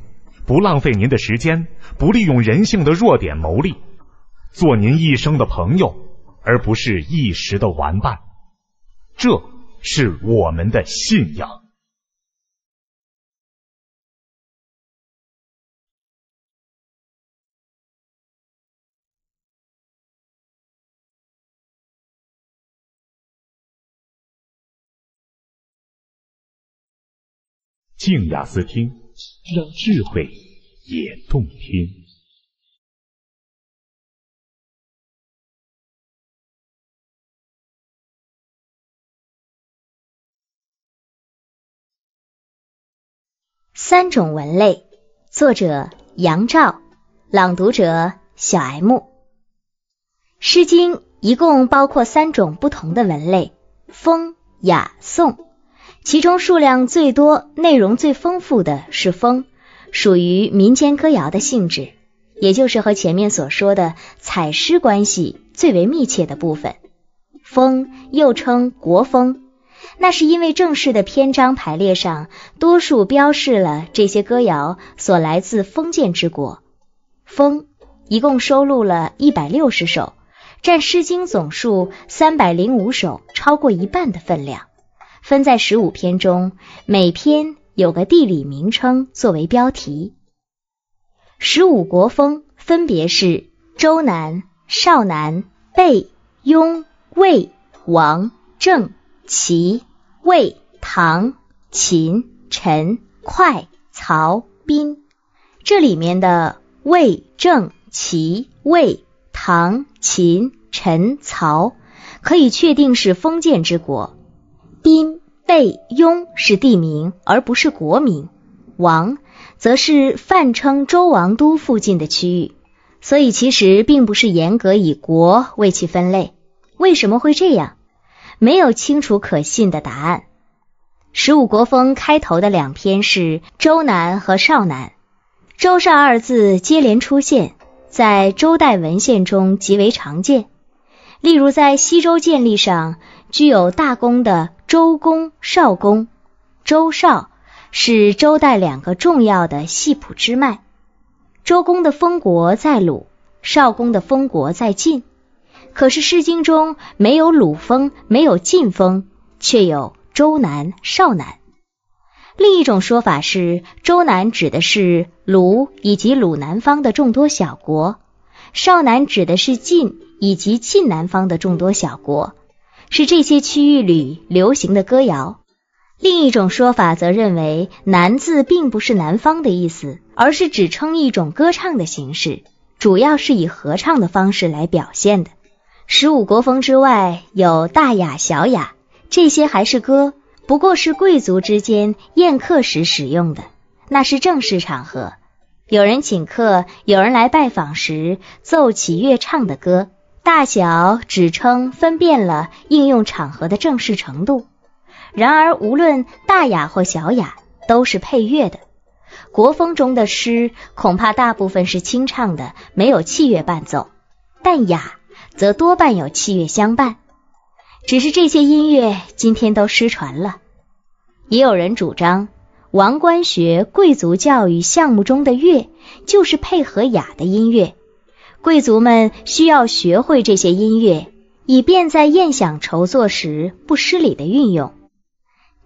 不浪费您的时间，不利用人性的弱点牟利，做您一生的朋友，而不是一时的玩伴，这是我们的信仰。静雅思听，让智慧也动听。三种文类，作者杨照，朗读者小 M。《诗经》一共包括三种不同的文类：风、雅、颂。其中数量最多、内容最丰富的是《风》，属于民间歌谣的性质，也就是和前面所说的采诗关系最为密切的部分。《风》又称《国风》，那是因为正式的篇章排列上，多数标示了这些歌谣所来自封建之国。《风》一共收录了一百六十首，占《诗经》总数三百零五首超过一半的分量。分在十五篇中，每篇有个地理名称作为标题。十五国风分别是周南、少南、北雍、魏王、郑齐、魏唐、秦陈、快曹、宾。这里面的魏、郑、齐、魏、唐、秦、陈、曹，可以确定是封建之国。宾。魏、雍是地名，而不是国名。王则是泛称周王都附近的区域，所以其实并不是严格以国为其分类。为什么会这样？没有清楚可信的答案。十五国风开头的两篇是《周南》和《少南》，周少二字接连出现在周代文献中极为常见，例如在西周建立上。具有大功的周公、少公，周、邵是周代两个重要的系谱支脉。周公的封国在鲁，少公的封国在晋。可是《诗经》中没有鲁封，没有晋封，却有《周南》《少南》。另一种说法是，《周南》指的是鲁以及鲁南方的众多小国，《少南》指的是晋以及晋南方的众多小国。是这些区域里流行的歌谣。另一种说法则认为“南”字并不是南方的意思，而是指称一种歌唱的形式，主要是以合唱的方式来表现的。十五国风之外有《大雅》《小雅》，这些还是歌，不过是贵族之间宴客时使用的，那是正式场合，有人请客，有人来拜访时奏起乐唱的歌。大小指称分辨了应用场合的正式程度，然而无论大雅或小雅都是配乐的。国风中的诗恐怕大部分是清唱的，没有器乐伴奏；但雅则多伴有器乐相伴。只是这些音乐今天都失传了。也有人主张，王官学贵族教育项目中的乐就是配合雅的音乐。贵族们需要学会这些音乐，以便在宴享筹措时不失礼的运用。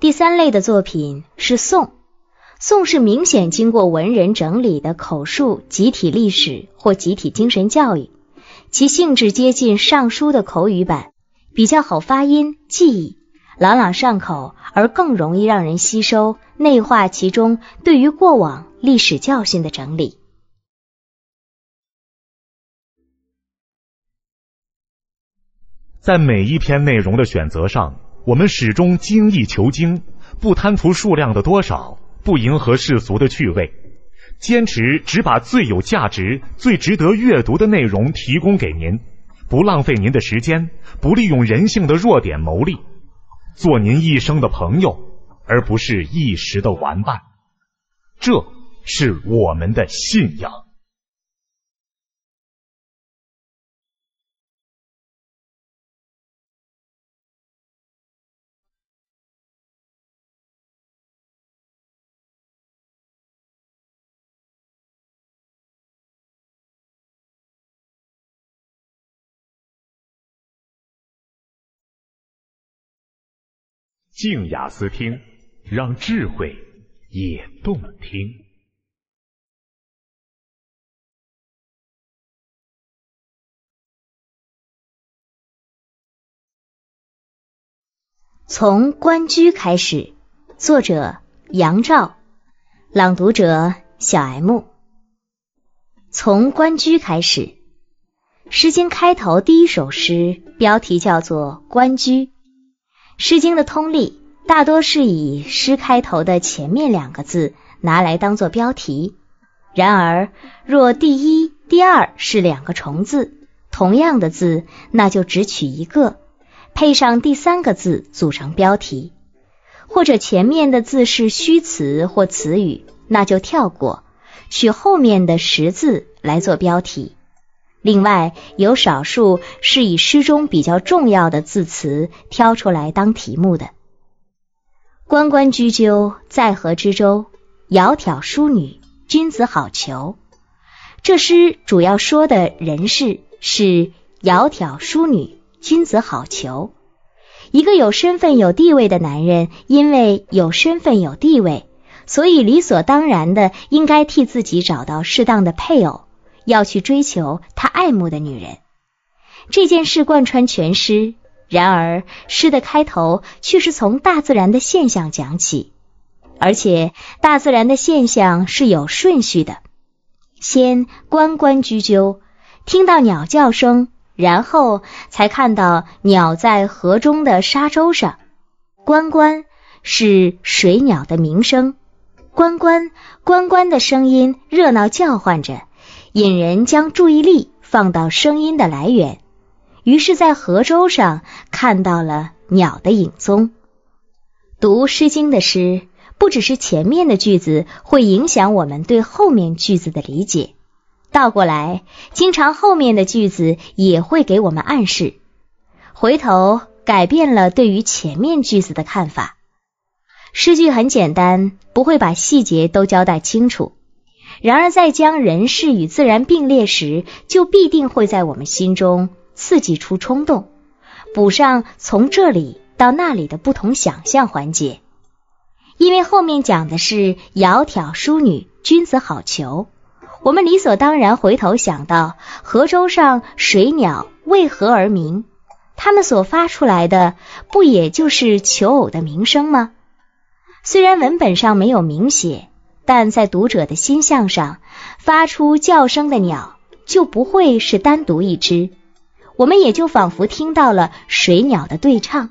第三类的作品是颂，颂是明显经过文人整理的口述集体历史或集体精神教育，其性质接近《尚书》的口语版，比较好发音、记忆，朗朗上口，而更容易让人吸收、内化其中对于过往历史教训的整理。在每一篇内容的选择上，我们始终精益求精，不贪图数量的多少，不迎合世俗的趣味，坚持只把最有价值、最值得阅读的内容提供给您，不浪费您的时间，不利用人性的弱点牟利，做您一生的朋友，而不是一时的玩伴。这是我们的信仰。静雅思听，让智慧也动听。从《关雎》开始，作者杨照，朗读者小 M。从《关雎》开始，《诗经》开头第一首诗，标题叫做《关雎》。《诗经》的通例大多是以诗开头的前面两个字拿来当做标题，然而若第一、第二是两个重字，同样的字，那就只取一个，配上第三个字组成标题；或者前面的字是虚词或词语，那就跳过，取后面的实字来做标题。另外，有少数是以诗中比较重要的字词挑出来当题目的。关关雎鸠，在河之洲。窈窕淑女，君子好逑。这诗主要说的人事是窈窕淑女，君子好逑。一个有身份有地位的男人，因为有身份有地位，所以理所当然的应该替自己找到适当的配偶。要去追求他爱慕的女人，这件事贯穿全诗。然而，诗的开头却是从大自然的现象讲起，而且大自然的现象是有顺序的：先关关雎鸠，听到鸟叫声，然后才看到鸟在河中的沙洲上。关关是水鸟的鸣声，关关关关的声音热闹叫唤着。引人将注意力放到声音的来源，于是，在河舟上看到了鸟的影踪。读《诗经》的诗，不只是前面的句子会影响我们对后面句子的理解，倒过来，经常后面的句子也会给我们暗示，回头改变了对于前面句子的看法。诗句很简单，不会把细节都交代清楚。然而，在将人事与自然并列时，就必定会在我们心中刺激出冲动，补上从这里到那里的不同想象环节。因为后面讲的是“窈窕淑女，君子好逑”，我们理所当然回头想到河洲上水鸟为何而鸣？它们所发出来的不也就是求偶的鸣声吗？虽然文本上没有明写。但在读者的心象上发出叫声的鸟就不会是单独一只，我们也就仿佛听到了水鸟的对唱，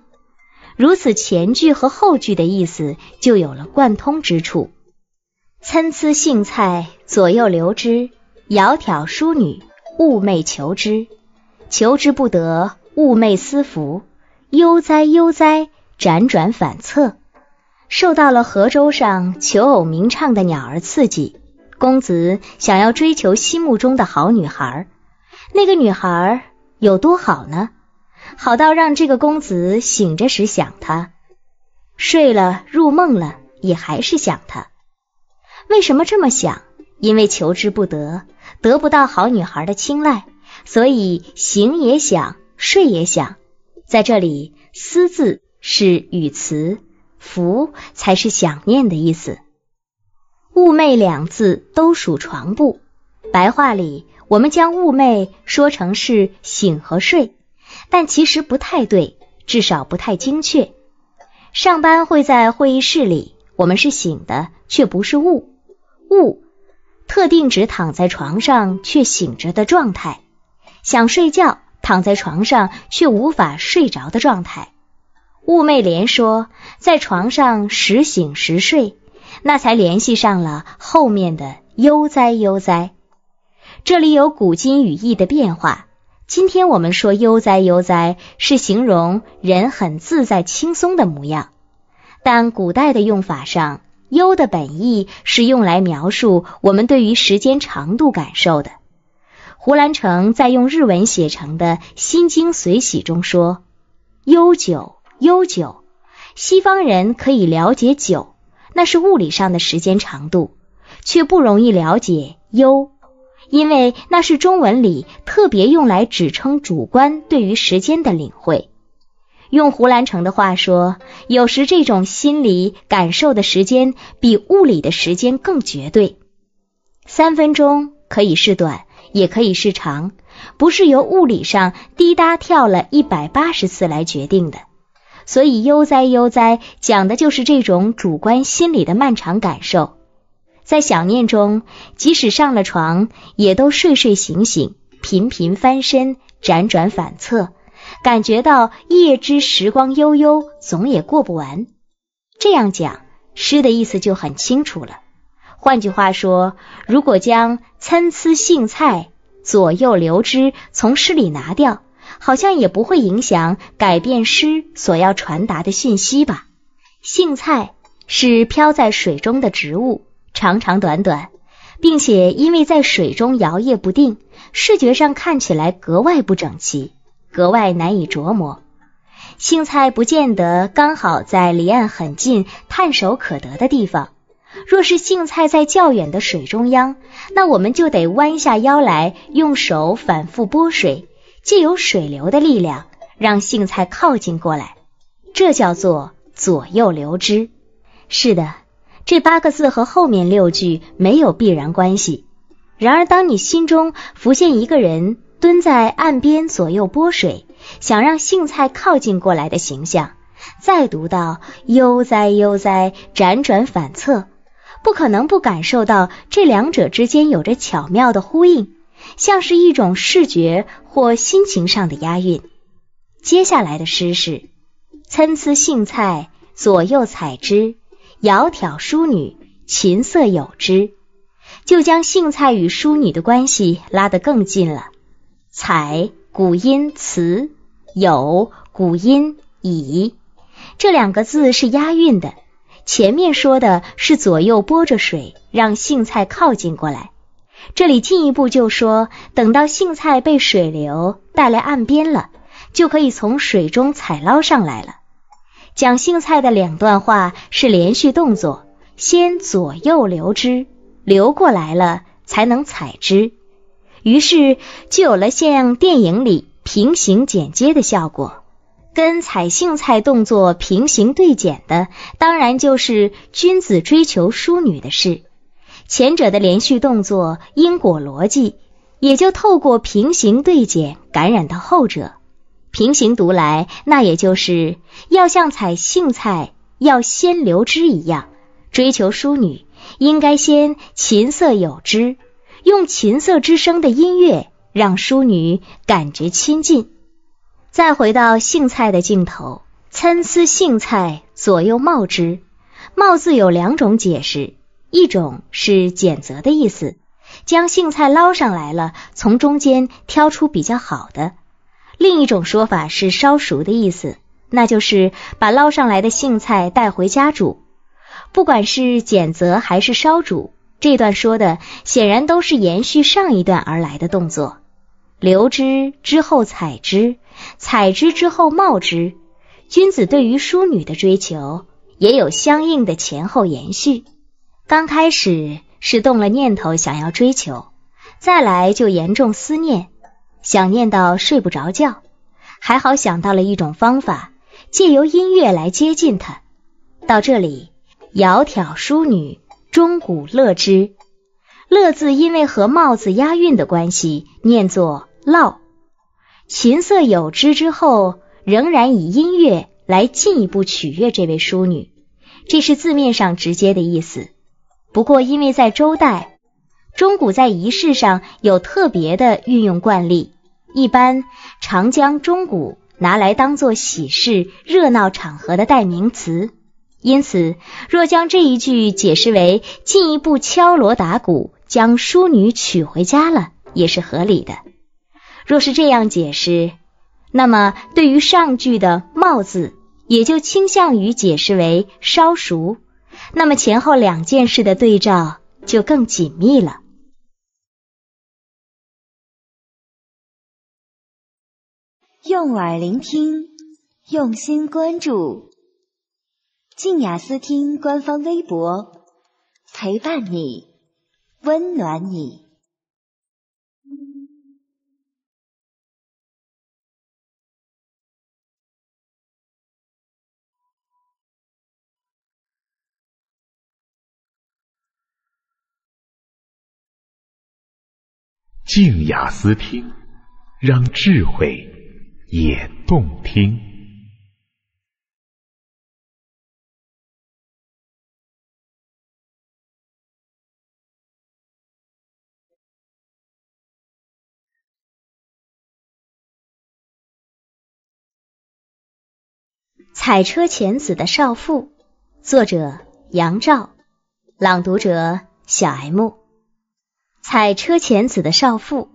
如此前句和后句的意思就有了贯通之处。参差荇菜，左右流之。窈窕淑女，寤寐求之。求之不得，寤寐思服。悠哉悠哉，辗转反侧。受到了河洲上求偶鸣唱的鸟儿刺激，公子想要追求心目中的好女孩。那个女孩有多好呢？好到让这个公子醒着时想她，睡了入梦了也还是想她。为什么这么想？因为求之不得，得不到好女孩的青睐，所以醒也想，睡也想。在这里，“思”字是语词。福才是想念的意思，“寤寐”两字都属床部。白话里，我们将“寤寐”说成是醒和睡，但其实不太对，至少不太精确。上班会在会议室里，我们是醒的，却不是“寤”。“寤”特定指躺在床上却醒着的状态，想睡觉，躺在床上却无法睡着的状态。寤寐莲说，在床上时醒时睡，那才联系上了后面的悠哉悠哉。这里有古今语义的变化。今天我们说悠哉悠哉是形容人很自在轻松的模样，但古代的用法上，悠的本意是用来描述我们对于时间长度感受的。胡兰成在用日文写成的《心经随喜》中说，悠久。悠久，西方人可以了解久，那是物理上的时间长度，却不容易了解悠，因为那是中文里特别用来指称主观对于时间的领会。用胡兰成的话说，有时这种心理感受的时间比物理的时间更绝对。三分钟可以是短，也可以是长，不是由物理上滴答跳了一百八十次来决定的。所以悠哉悠哉讲的就是这种主观心理的漫长感受，在想念中，即使上了床，也都睡睡醒醒，频频翻身，辗转反侧，感觉到夜之时光悠悠，总也过不完。这样讲，诗的意思就很清楚了。换句话说，如果将参差荇菜，左右流之从诗里拿掉。好像也不会影响改变诗所要传达的信息吧。荇菜是漂在水中的植物，长长短短，并且因为在水中摇曳不定，视觉上看起来格外不整齐，格外难以琢磨。荇菜不见得刚好在离岸很近、探手可得的地方。若是荇菜在较远的水中央，那我们就得弯下腰来，用手反复拨水。既有水流的力量让荇菜靠近过来，这叫做左右流之。是的，这八个字和后面六句没有必然关系。然而，当你心中浮现一个人蹲在岸边左右拨水，想让荇菜靠近过来的形象，再读到悠哉悠哉辗转反侧，不可能不感受到这两者之间有着巧妙的呼应。像是一种视觉或心情上的押韵。接下来的诗是：“参差荇菜，左右采之。窈窕淑女，琴瑟友之。”就将荇菜与淑女的关系拉得更近了。采，古音词；友，古音以。这两个字是押韵的。前面说的是左右拨着水，让荇菜靠近过来。这里进一步就说，等到荇菜被水流带来岸边了，就可以从水中采捞上来了。讲荇菜的两段话是连续动作，先左右流之，流过来了才能采之，于是就有了像电影里平行剪接的效果。跟采荇菜动作平行对剪的，当然就是君子追求淑女的事。前者的连续动作因果逻辑，也就透过平行对减感染到后者。平行读来，那也就是要像采荇菜要先留枝一样，追求淑女应该先琴瑟友之，用琴瑟之声的音乐让淑女感觉亲近。再回到荇菜的镜头，参差荇菜，左右冒之。冒字有两种解释。一种是拣择的意思，将荇菜捞上来了，从中间挑出比较好的；另一种说法是烧熟的意思，那就是把捞上来的荇菜带回家煮。不管是拣择还是烧煮，这段说的显然都是延续上一段而来的动作。留之之后采之，采之之后冒之。君子对于淑女的追求，也有相应的前后延续。刚开始是动了念头想要追求，再来就严重思念，想念到睡不着觉。还好想到了一种方法，借由音乐来接近他。到这里，窈窕淑女，钟鼓乐之。乐字因为和帽子押韵的关系，念作“烙。琴瑟友之之后，仍然以音乐来进一步取悦这位淑女，这是字面上直接的意思。不过，因为在周代，钟鼓在仪式上有特别的运用惯例，一般常将钟鼓拿来当做喜事热闹场合的代名词。因此，若将这一句解释为进一步敲锣打鼓，将淑女娶回家了，也是合理的。若是这样解释，那么对于上句的“帽子”，也就倾向于解释为烧熟。那么前后两件事的对照就更紧密了。用耳聆听，用心关注，静雅思听官方微博，陪伴你，温暖你。静雅思听，让智慧也动听。彩车前子的少妇，作者杨照，朗读者小 M。采车前子的少妇，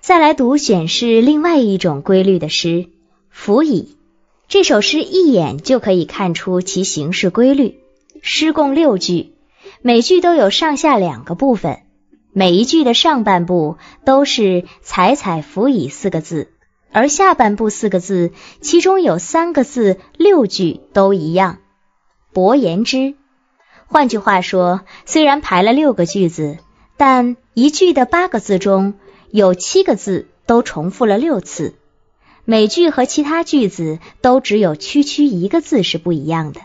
再来读选是另外一种规律的诗。辅以》，这首诗一眼就可以看出其形式规律。诗共六句，每句都有上下两个部分。每一句的上半部都是“采采辅以”四个字，而下半部四个字，其中有三个字六句都一样。薄言之，换句话说，虽然排了六个句子。但一句的八个字中有七个字都重复了六次，每句和其他句子都只有区区一个字是不一样的。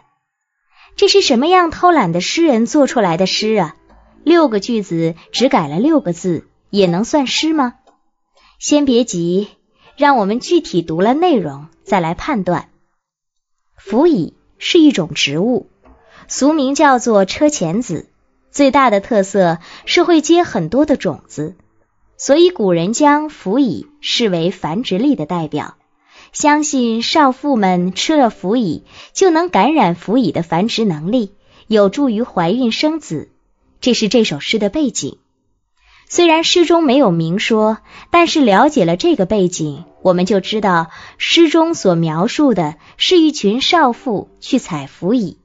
这是什么样偷懒的诗人做出来的诗啊？六个句子只改了六个字，也能算诗吗？先别急，让我们具体读了内容再来判断。辅乙是一种植物，俗名叫做车前子。最大的特色是会结很多的种子，所以古人将腐蚁视为繁殖力的代表。相信少妇们吃了腐蚁，就能感染腐蚁的繁殖能力，有助于怀孕生子。这是这首诗的背景。虽然诗中没有明说，但是了解了这个背景，我们就知道诗中所描述的是一群少妇去采腐蚁。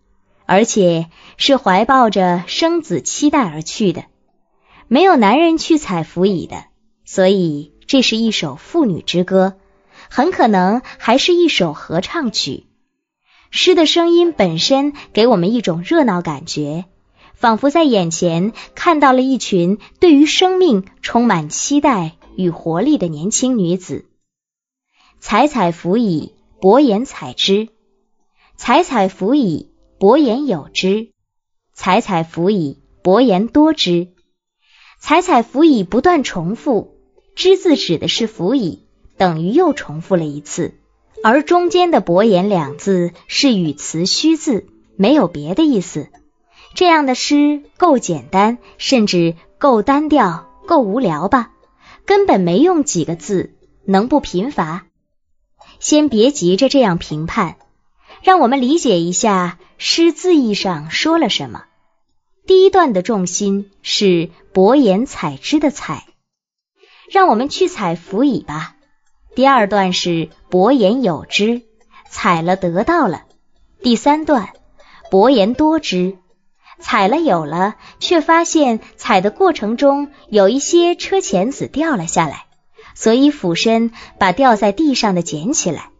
而且是怀抱着生子期待而去的，没有男人去采芙蕖的，所以这是一首妇女之歌，很可能还是一首合唱曲。诗的声音本身给我们一种热闹感觉，仿佛在眼前看到了一群对于生命充满期待与活力的年轻女子。采采芙蕖，薄言采之。采采芙蕖。薄言有之，采采芣苡，薄言多之，采采芣苡不断重复，之字指的是芣苡，等于又重复了一次，而中间的薄言两字是语词虚字，没有别的意思。这样的诗够简单，甚至够单调、够无聊吧？根本没用几个字，能不贫乏？先别急着这样评判，让我们理解一下。诗字义上说了什么？第一段的重心是薄言采之的采，让我们去采扶以吧。第二段是薄言有之，采了得到了。第三段薄言多之，采了有了，却发现采的过程中有一些车前子掉了下来，所以俯身把掉在地上的捡起来。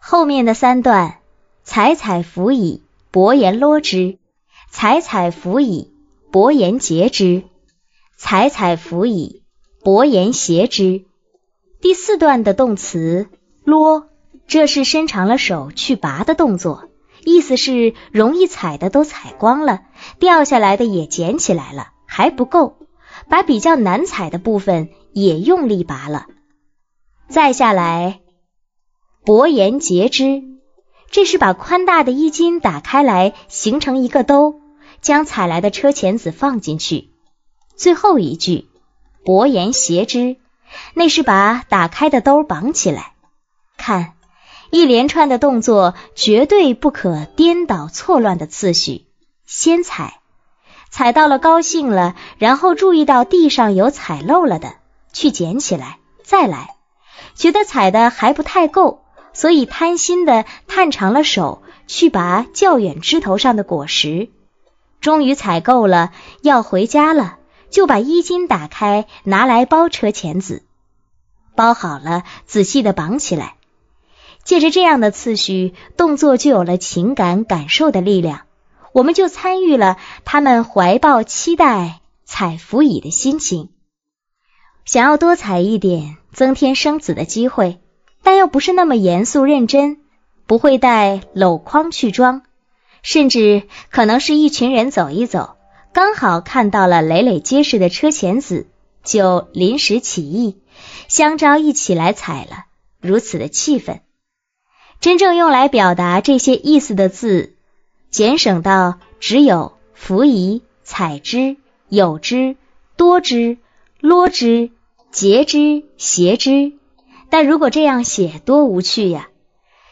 后面的三段采采扶椅。薄言捋之，采采芣以，薄言捋之，采采芣以，薄言挟之。第四段的动词捋，这是伸长了手去拔的动作，意思是容易采的都采光了，掉下来的也捡起来了，还不够，把比较难采的部分也用力拔了。再下来，薄言撷之。这是把宽大的衣襟打开来，形成一个兜，将采来的车前子放进去。最后一句“薄言挟之”，那是把打开的兜绑起来。看，一连串的动作绝对不可颠倒错乱的次序。先采，采到了高兴了，然后注意到地上有采漏了的，去捡起来，再来，觉得采的还不太够。所以贪心的探长了手去拔较远枝头上的果实，终于采够了，要回家了，就把衣襟打开拿来包车前子，包好了，仔细的绑起来。借着这样的次序，动作就有了情感感受的力量，我们就参与了他们怀抱期待采福乙的心情，想要多采一点，增添生子的机会。但又不是那么严肃认真，不会带篓筐去装，甚至可能是一群人走一走，刚好看到了累累结实的车前子，就临时起意相招一起来采了。如此的气氛，真正用来表达这些意思的字，简省到只有扶移、采之、有之、多之、多之、截之、斜之。但如果这样写，多无趣呀！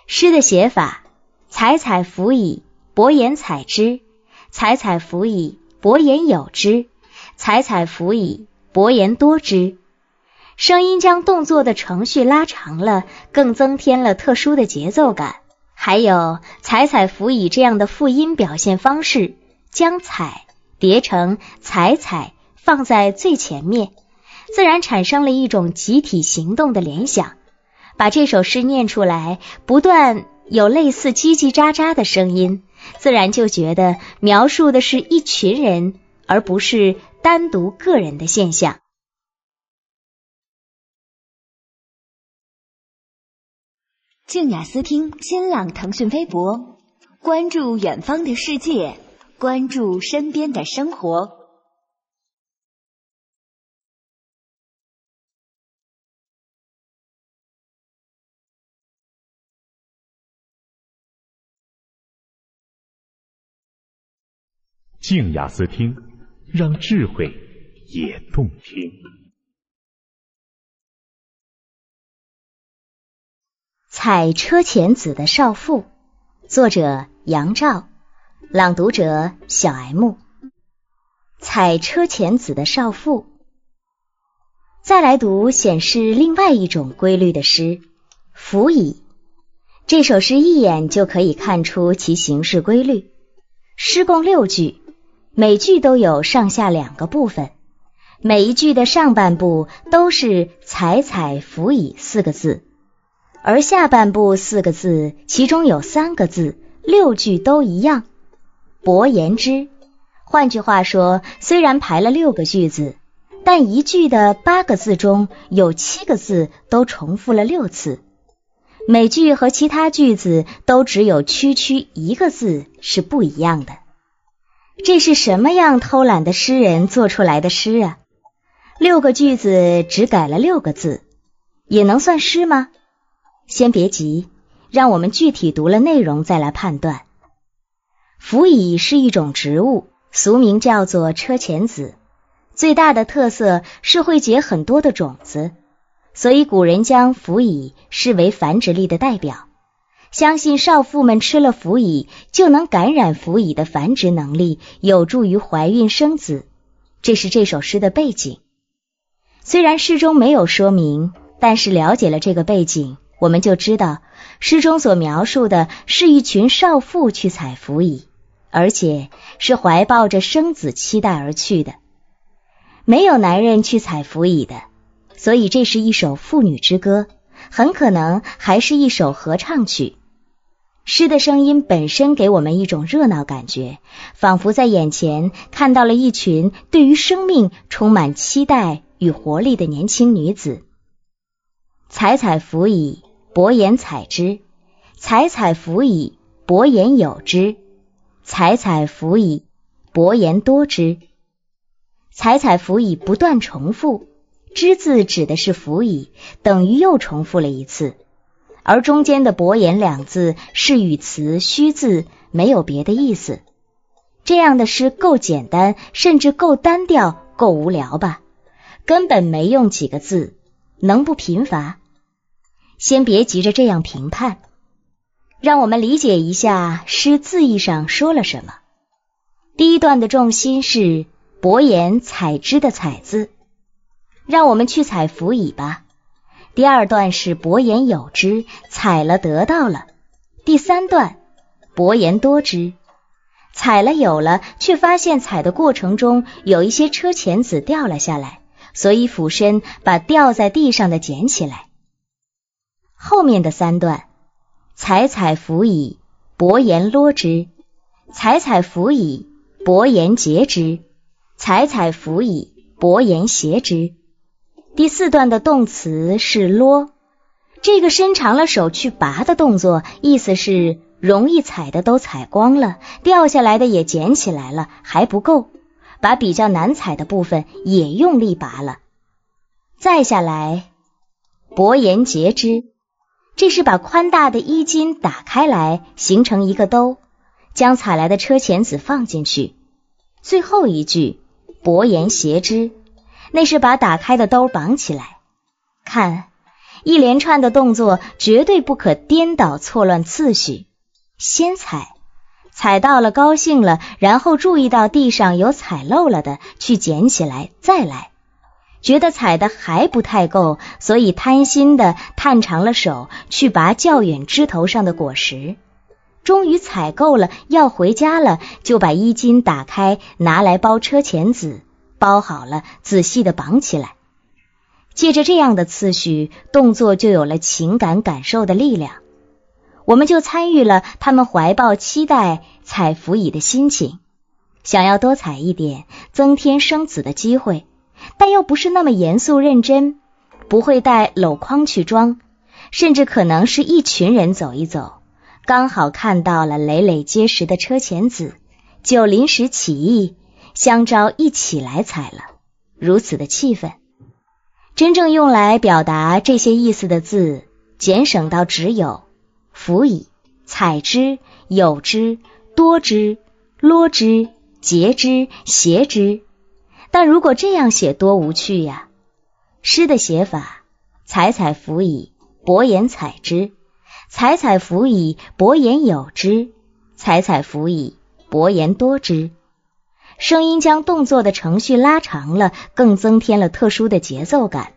诗的写法：采采芣苡，薄言采之；采采芣苡，薄言有之；采采芣苡，薄言多之。声音将动作的程序拉长了，更增添了特殊的节奏感。还有“采采芣苡”这样的复音表现方式，将“采”叠成“采采”，放在最前面。自然产生了一种集体行动的联想，把这首诗念出来，不断有类似叽叽喳喳的声音，自然就觉得描述的是一群人，而不是单独个人的现象。静雅思听，新浪腾讯微博，关注远方的世界，关注身边的生活。静雅思听，让智慧也动听。采车前子的少妇，作者杨照，朗读者小 M。采车前子的少妇，再来读显示另外一种规律的诗《腐蚁》。这首诗一眼就可以看出其形式规律。诗共六句。每句都有上下两个部分，每一句的上半部都是“采采辅以”四个字，而下半部四个字其中有三个字，六句都一样。薄言之，换句话说，虽然排了六个句子，但一句的八个字中有七个字都重复了六次，每句和其他句子都只有区区一个字是不一样的。这是什么样偷懒的诗人做出来的诗啊？六个句子只改了六个字，也能算诗吗？先别急，让我们具体读了内容再来判断。辅乙是一种植物，俗名叫做车前子，最大的特色是会结很多的种子，所以古人将辅乙视为繁殖力的代表。相信少妇们吃了腐蚁，就能感染腐蚁的繁殖能力，有助于怀孕生子。这是这首诗的背景。虽然诗中没有说明，但是了解了这个背景，我们就知道诗中所描述的是一群少妇去采腐蚁，而且是怀抱着生子期待而去的，没有男人去采腐蚁的，所以这是一首妇女之歌，很可能还是一首合唱曲。诗的声音本身给我们一种热闹感觉，仿佛在眼前看到了一群对于生命充满期待与活力的年轻女子。采采芣苡，薄言采之；采采芣苡，薄言有之；采采芣苡，薄言多之。采采芣苡不断重复，之字指的是芣苡，等于又重复了一次。而中间的“薄言”两字是语词虚字，没有别的意思。这样的诗够简单，甚至够单调、够无聊吧？根本没用几个字，能不贫乏？先别急着这样评判，让我们理解一下诗字义上说了什么。第一段的重心是“薄言采之”的“采”字，让我们去采浮以吧。第二段是薄言有之，采了得到了；第三段薄言多之，采了有了，却发现采的过程中有一些车前子掉了下来，所以俯身把掉在地上的捡起来。后面的三段：采采芣苡，薄言捋之；采采芣苡，薄言结之；采采芣苡，薄言携之。第四段的动词是“啰”，这个伸长了手去拔的动作，意思是容易踩的都踩光了，掉下来的也捡起来了，还不够，把比较难踩的部分也用力拔了。再下来，“薄言截之”，这是把宽大的衣襟打开来，形成一个兜，将采来的车前子放进去。最后一句，“薄言携之”。那是把打开的兜绑起来，看一连串的动作绝对不可颠倒错乱次序。先踩，踩到了高兴了，然后注意到地上有踩漏了的，去捡起来再来。觉得踩的还不太够，所以贪心的探长了手去拔较远枝头上的果实。终于采够了，要回家了，就把衣襟打开拿来包车前子。包好了，仔细的绑起来。借着这样的次序，动作就有了情感感受的力量。我们就参与了他们怀抱期待采福蚁的心情，想要多采一点，增添生子的机会，但又不是那么严肃认真，不会带篓筐去装，甚至可能是一群人走一走，刚好看到了累累结实的车前子，就临时起意。相招一起来采了，如此的气氛。真正用来表达这些意思的字，简省到只有“辅以”“采之”、“有之”、“多之”、“捋之”、“结之”、“斜之”。但如果这样写，多无趣呀。诗的写法：“采采辅以，薄言采之；采采辅以，薄言有之；采采辅以，薄言多之。”声音将动作的程序拉长了，更增添了特殊的节奏感。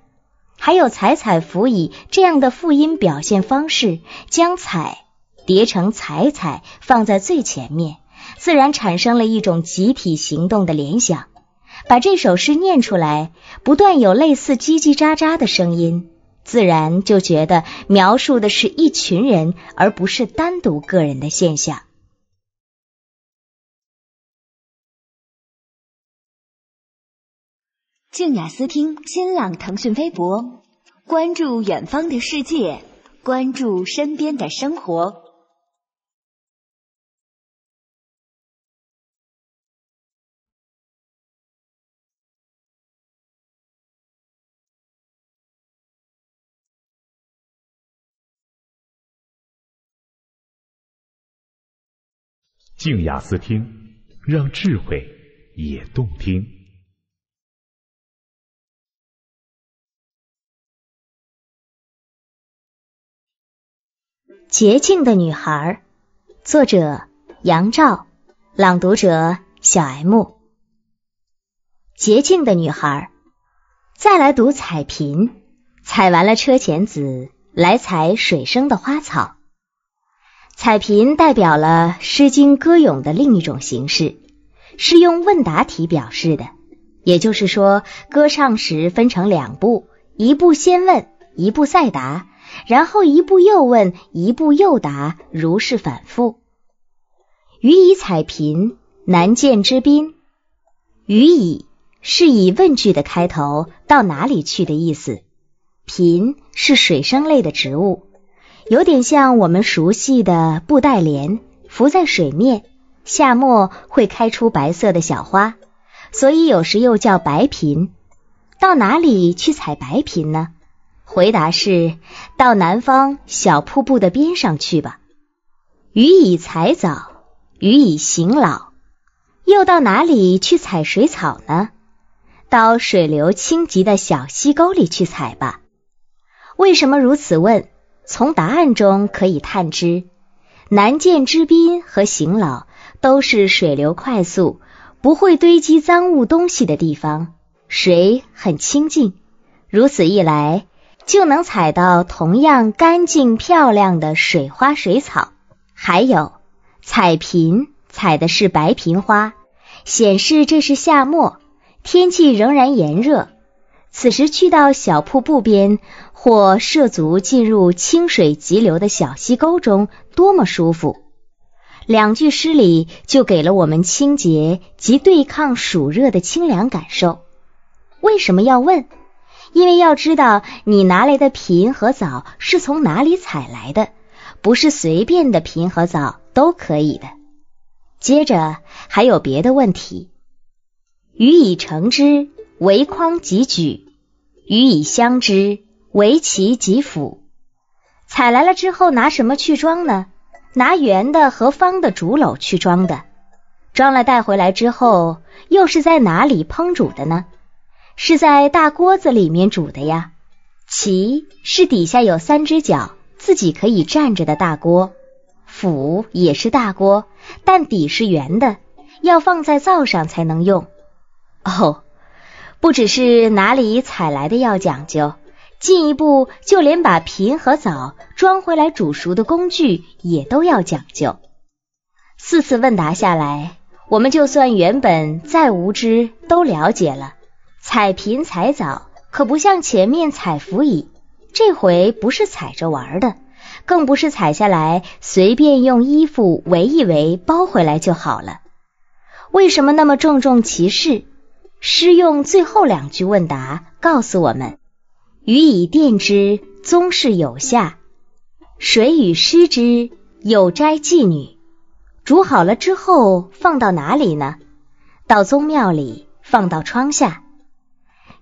还有“采采”辅以这样的复音表现方式，将“采”叠成“采采”，放在最前面，自然产生了一种集体行动的联想。把这首诗念出来，不断有类似叽叽喳喳的声音，自然就觉得描述的是一群人，而不是单独个人的现象。静雅思听，新浪、腾讯微博，关注远方的世界，关注身边的生活。静雅思听，让智慧也动听。洁净的女孩，作者杨照，朗读者小 M。洁净的女孩，再来读彩屏，采完了车前子，来采水生的花草。彩屏代表了《诗经》歌咏的另一种形式，是用问答题表示的，也就是说，歌唱时分成两步，一步先问，一步再答。然后一步又问，一步又答，如是反复。予以采萍，南涧之滨。予以是以问句的开头，到哪里去的意思？萍是水生类的植物，有点像我们熟悉的布袋莲，浮在水面，夏末会开出白色的小花，所以有时又叫白萍。到哪里去采白萍呢？回答是到南方小瀑布的边上去吧。鱼以采藻，鱼以行老，又到哪里去采水草呢？到水流清急的小溪沟里去采吧。为什么如此问？从答案中可以探知，南涧之滨和行老都是水流快速、不会堆积脏物东西的地方，水很清静。如此一来。就能采到同样干净漂亮的水花水草，还有采萍采的是白萍花，显示这是夏末，天气仍然炎热。此时去到小瀑布边或涉足进入清水急流的小溪沟中，多么舒服！两句诗里就给了我们清洁及对抗暑热的清凉感受。为什么要问？因为要知道你拿来的萍和藻是从哪里采来的，不是随便的萍和藻都可以的。接着还有别的问题：予以成之，为筐及举；予以相之，为其及釜。采来了之后拿什么去装呢？拿圆的和方的竹篓去装的。装了带回来之后，又是在哪里烹煮的呢？是在大锅子里面煮的呀。其是底下有三只脚，自己可以站着的大锅。釜也是大锅，但底是圆的，要放在灶上才能用。哦，不只是哪里采来的要讲究，进一步就连把瓶和枣装回来煮熟的工具也都要讲究。四次问答下来，我们就算原本再无知，都了解了。采苹采藻，可不像前面采浮蚁。这回不是采着玩的，更不是采下来随便用衣服围一围包回来就好了。为什么那么郑重其事？诗用最后两句问答告诉我们：“予以奠之，宗室有下；水与湿之，有斋妓女。”煮好了之后放到哪里呢？到宗庙里，放到窗下。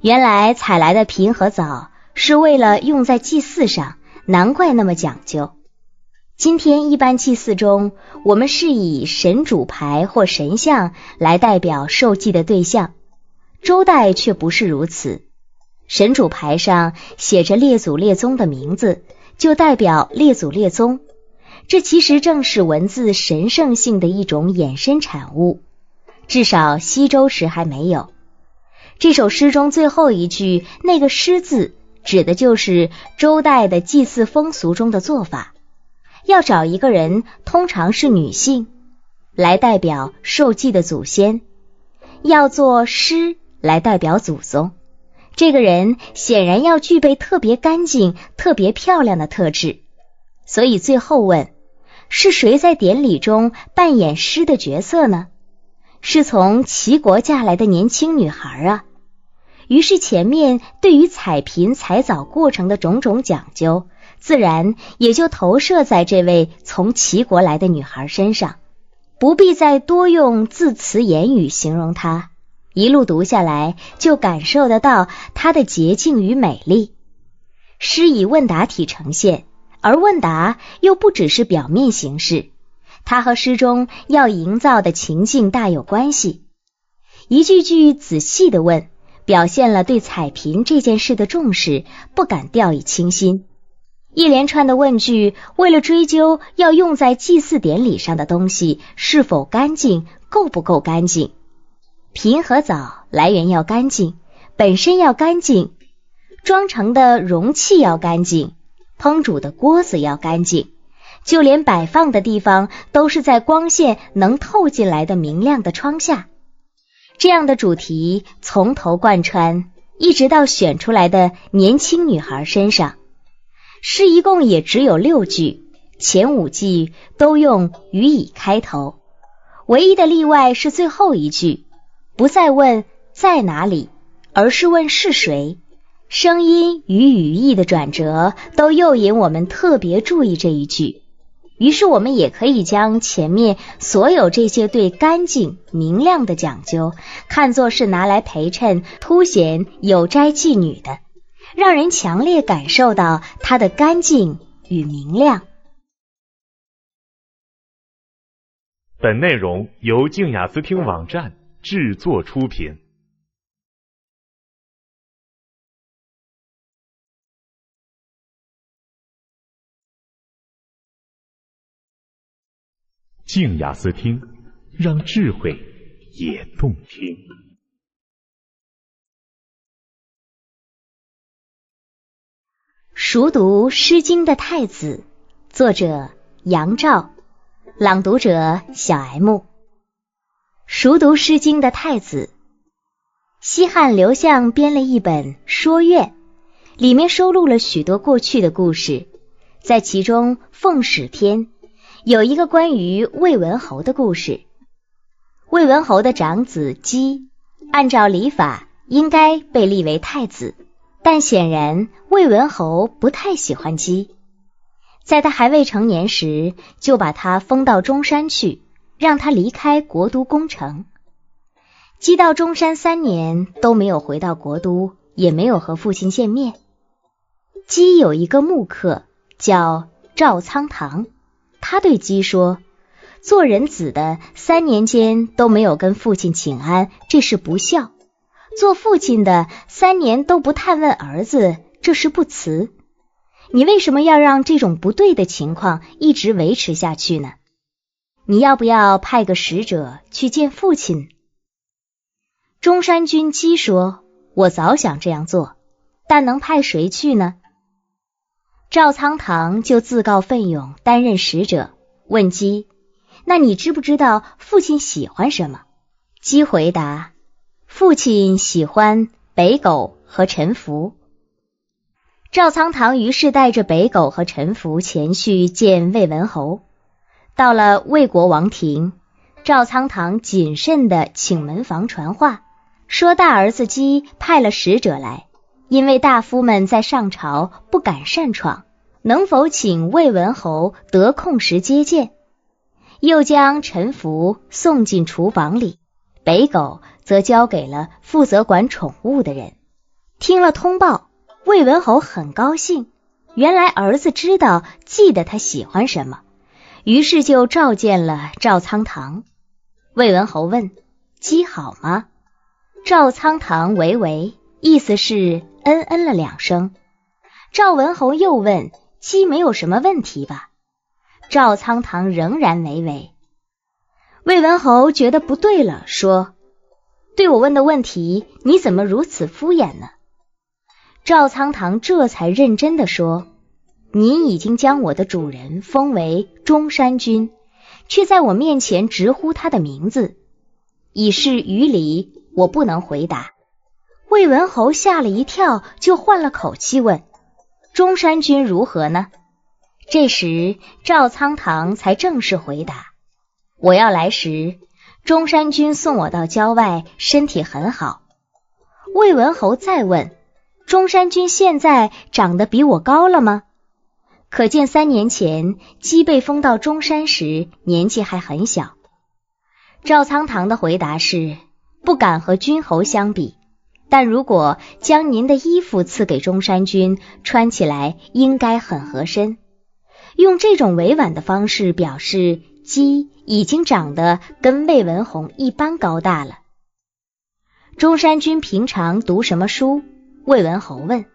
原来采来的平和枣是为了用在祭祀上，难怪那么讲究。今天一般祭祀中，我们是以神主牌或神像来代表受祭的对象。周代却不是如此，神主牌上写着列祖列宗的名字，就代表列祖列宗。这其实正是文字神圣性的一种衍生产物，至少西周时还没有。这首诗中最后一句那个“诗”字，指的就是周代的祭祀风俗中的做法。要找一个人，通常是女性，来代表受祭的祖先，要做“诗来代表祖宗。这个人显然要具备特别干净、特别漂亮的特质。所以最后问，是谁在典礼中扮演“诗的角色呢？是从齐国嫁来的年轻女孩啊？于是，前面对于采苹采藻过程的种种讲究，自然也就投射在这位从齐国来的女孩身上，不必再多用字词言语形容她。一路读下来，就感受得到她的洁净与美丽。诗以问答体呈现，而问答又不只是表面形式，它和诗中要营造的情境大有关系。一句句仔细的问。表现了对彩屏这件事的重视，不敢掉以轻心。一连串的问句，为了追究要用在祭祀典礼上的东西是否干净，够不够干净。瓶和枣来源要干净，本身要干净，装成的容器要干净，烹煮的锅子要干净，就连摆放的地方都是在光线能透进来的明亮的窗下。这样的主题从头贯穿，一直到选出来的年轻女孩身上。诗一共也只有六句，前五句都用“予以”开头，唯一的例外是最后一句，不再问在哪里，而是问是谁。声音与语义的转折都诱引我们特别注意这一句。于是，我们也可以将前面所有这些对干净、明亮的讲究，看作是拿来陪衬、凸显有斋妓女的，让人强烈感受到它的干净与明亮。本内容由静雅思听网站制作出品。静雅思听，让智慧也动听。熟读《诗经》的太子，作者杨照，朗读者小 M。熟读《诗经》的太子，西汉刘向编了一本《说乐》，里面收录了许多过去的故事，在其中《奉使篇》。有一个关于魏文侯的故事。魏文侯的长子姬，按照礼法应该被立为太子，但显然魏文侯不太喜欢姬。在他还未成年时，就把他封到中山去，让他离开国都宫城。姬到中山三年都没有回到国都，也没有和父亲见面。姬有一个木客叫赵仓堂。他对鸡说：“做人子的三年间都没有跟父亲请安，这是不孝；做父亲的三年都不探问儿子，这是不慈。你为什么要让这种不对的情况一直维持下去呢？你要不要派个使者去见父亲？”中山君姬说：“我早想这样做，但能派谁去呢？”赵仓堂就自告奋勇担任使者，问姬：“那你知不知道父亲喜欢什么？”姬回答：“父亲喜欢北狗和陈福。”赵仓堂于是带着北狗和陈福前去见魏文侯。到了魏国王庭，赵仓堂谨慎的请门房传话，说大儿子姬派了使者来。因为大夫们在上朝不敢擅闯，能否请魏文侯得空时接见？又将陈服送进厨房里，北狗则交给了负责管宠物的人。听了通报，魏文侯很高兴，原来儿子知道记得他喜欢什么，于是就召见了赵仓唐。魏文侯问：“鸡好吗？”赵仓唐喂喂，意思是。嗯嗯了两声，赵文侯又问：“鸡没有什么问题吧？”赵仓堂仍然没尾。魏文侯觉得不对了，说：“对我问的问题，你怎么如此敷衍呢？”赵仓堂这才认真的说：“您已经将我的主人封为中山君，却在我面前直呼他的名字，以示于礼，我不能回答。”魏文侯吓了一跳，就换了口气问：“中山君如何呢？”这时赵仓堂才正式回答：“我要来时，中山君送我到郊外，身体很好。”魏文侯再问：“中山君现在长得比我高了吗？”可见三年前姬被封到中山时，年纪还很小。赵仓堂的回答是：“不敢和君侯相比。”但如果将您的衣服赐给中山君，穿起来应该很合身。用这种委婉的方式表示，鸡已经长得跟魏文侯一般高大了。中山君平常读什么书？魏文侯问。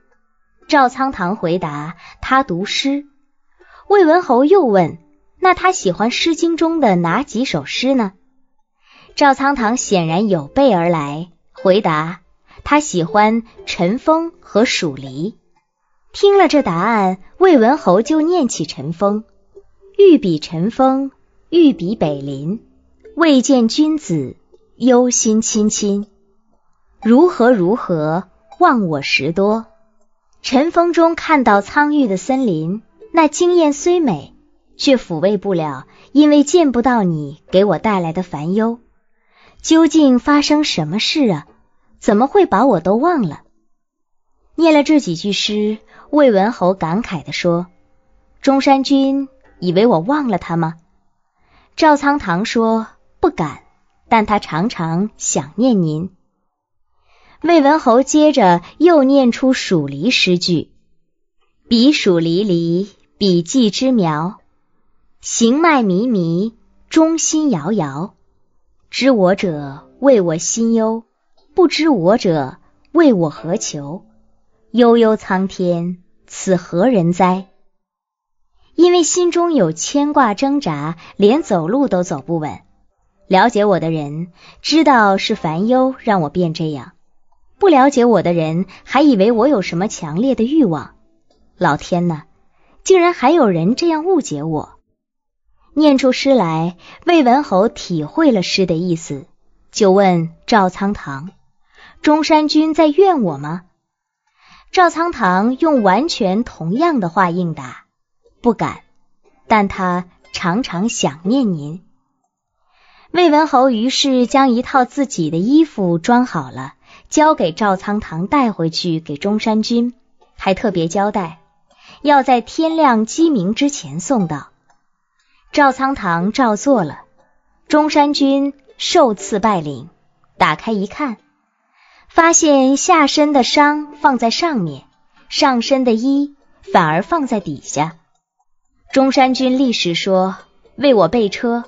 赵仓堂回答，他读诗。魏文侯又问，那他喜欢《诗经》中的哪几首诗呢？赵仓堂显然有备而来，回答。他喜欢陈封和蜀黎。听了这答案，魏文侯就念起陈封。欲比陈封，欲比北林，未见君子，忧心亲亲。如何如何，忘我时多。尘封中看到苍郁的森林，那惊艳虽美，却抚慰不了因为见不到你给我带来的烦忧。究竟发生什么事啊？怎么会把我都忘了？念了这几句诗，魏文侯感慨地说：“中山君以为我忘了他吗？”赵苍唐说：“不敢，但他常常想念您。”魏文侯接着又念出《蜀离》诗句：“彼黍离离，彼稷之苗；行迈靡靡，中心摇摇。知我者，谓我心忧。”不知我者，谓我何求？悠悠苍天，此何人哉？因为心中有牵挂，挣扎，连走路都走不稳。了解我的人，知道是烦忧让我变这样；不了解我的人，还以为我有什么强烈的欲望。老天呐，竟然还有人这样误解我！念出诗来，魏文侯体会了诗的意思，就问赵苍棠。中山君在怨我吗？赵苍堂用完全同样的话应答：“不敢。”但他常常想念您。魏文侯于是将一套自己的衣服装好了，交给赵苍堂带回去给中山君，还特别交代要在天亮鸡鸣之前送到。赵苍堂照做了。中山君受赐拜领，打开一看。发现下身的裳放在上面，上身的衣反而放在底下。中山君立时说：“为我备车，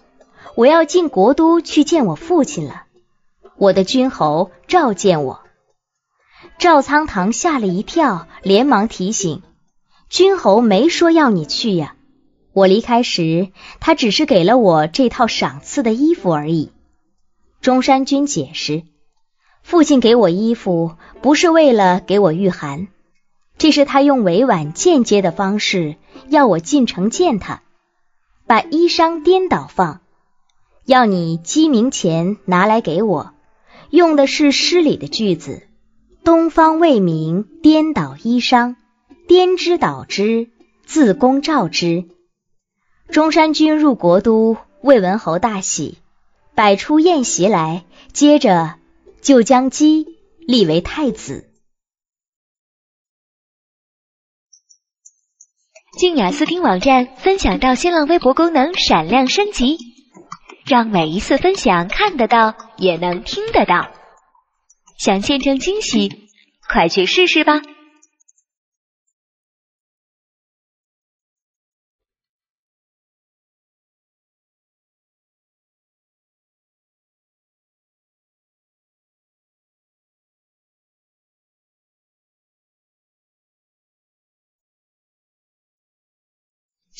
我要进国都去见我父亲了。”我的君侯召见我。赵仓堂吓了一跳，连忙提醒：“君侯没说要你去呀，我离开时，他只是给了我这套赏赐的衣服而已。”中山君解释。父亲给我衣服，不是为了给我御寒，这是他用委婉间接的方式要我进城见他，把衣裳颠倒放，要你鸡鸣前拿来给我，用的是诗里的句子：“东方未明，颠倒衣裳，颠之倒之，自宫照之。”中山君入国都，魏文侯大喜，摆出宴席来，接着。就将姬立为太子。静雅思听网站分享到新浪微博功能闪亮升级，让每一次分享看得到也能听得到。想见证惊喜，快去试试吧。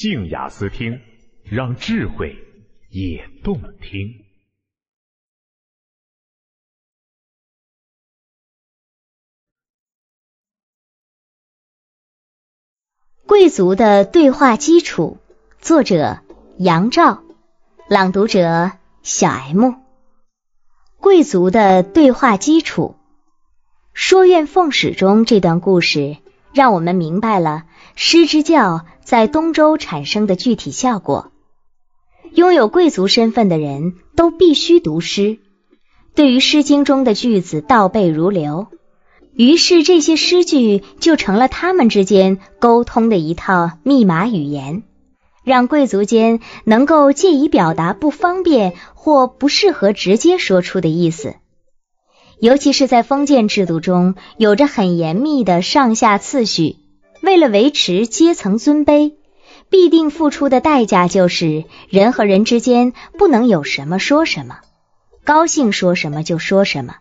静雅思听，让智慧也动听。《贵族的对话基础》，作者杨照，朗读者小 M。《贵族的对话基础》，《说院奉使》中这段故事，让我们明白了师之教。在东周产生的具体效果，拥有贵族身份的人都必须读诗，对于《诗经》中的句子倒背如流。于是，这些诗句就成了他们之间沟通的一套密码语言，让贵族间能够借以表达不方便或不适合直接说出的意思。尤其是在封建制度中，有着很严密的上下次序。为了维持阶层尊卑，必定付出的代价就是人和人之间不能有什么说什么，高兴说什么就说什么。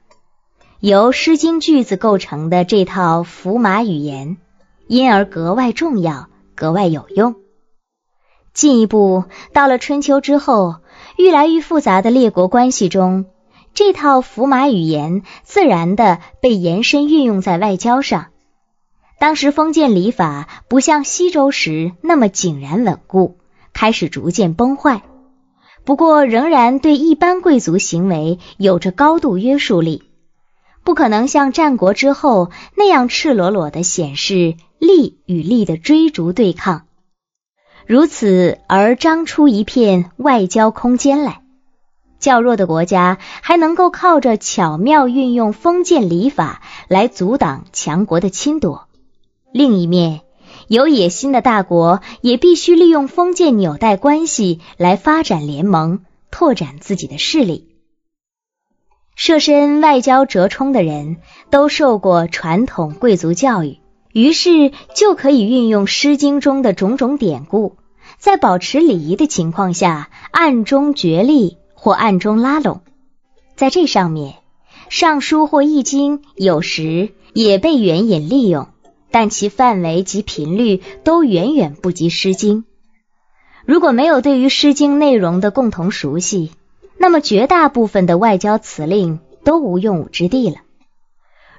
由《诗经》句子构成的这套符马语言，因而格外重要，格外有用。进一步到了春秋之后，愈来愈复杂的列国关系中，这套符马语言自然的被延伸运用在外交上。当时封建礼法不像西周时那么井然稳固，开始逐渐崩坏。不过，仍然对一般贵族行为有着高度约束力，不可能像战国之后那样赤裸裸的显示利与利的追逐对抗，如此而张出一片外交空间来。较弱的国家还能够靠着巧妙运用封建礼法来阻挡强国的侵夺。另一面，有野心的大国也必须利用封建纽带关系来发展联盟，拓展自己的势力。涉身外交折冲的人都受过传统贵族教育，于是就可以运用《诗经》中的种种典故，在保持礼仪的情况下暗中角力或暗中拉拢。在这上面，《尚书》或《易经》有时也被援引利用。但其范围及频率都远远不及《诗经》。如果没有对于《诗经》内容的共同熟悉，那么绝大部分的外交辞令都无用武之地了。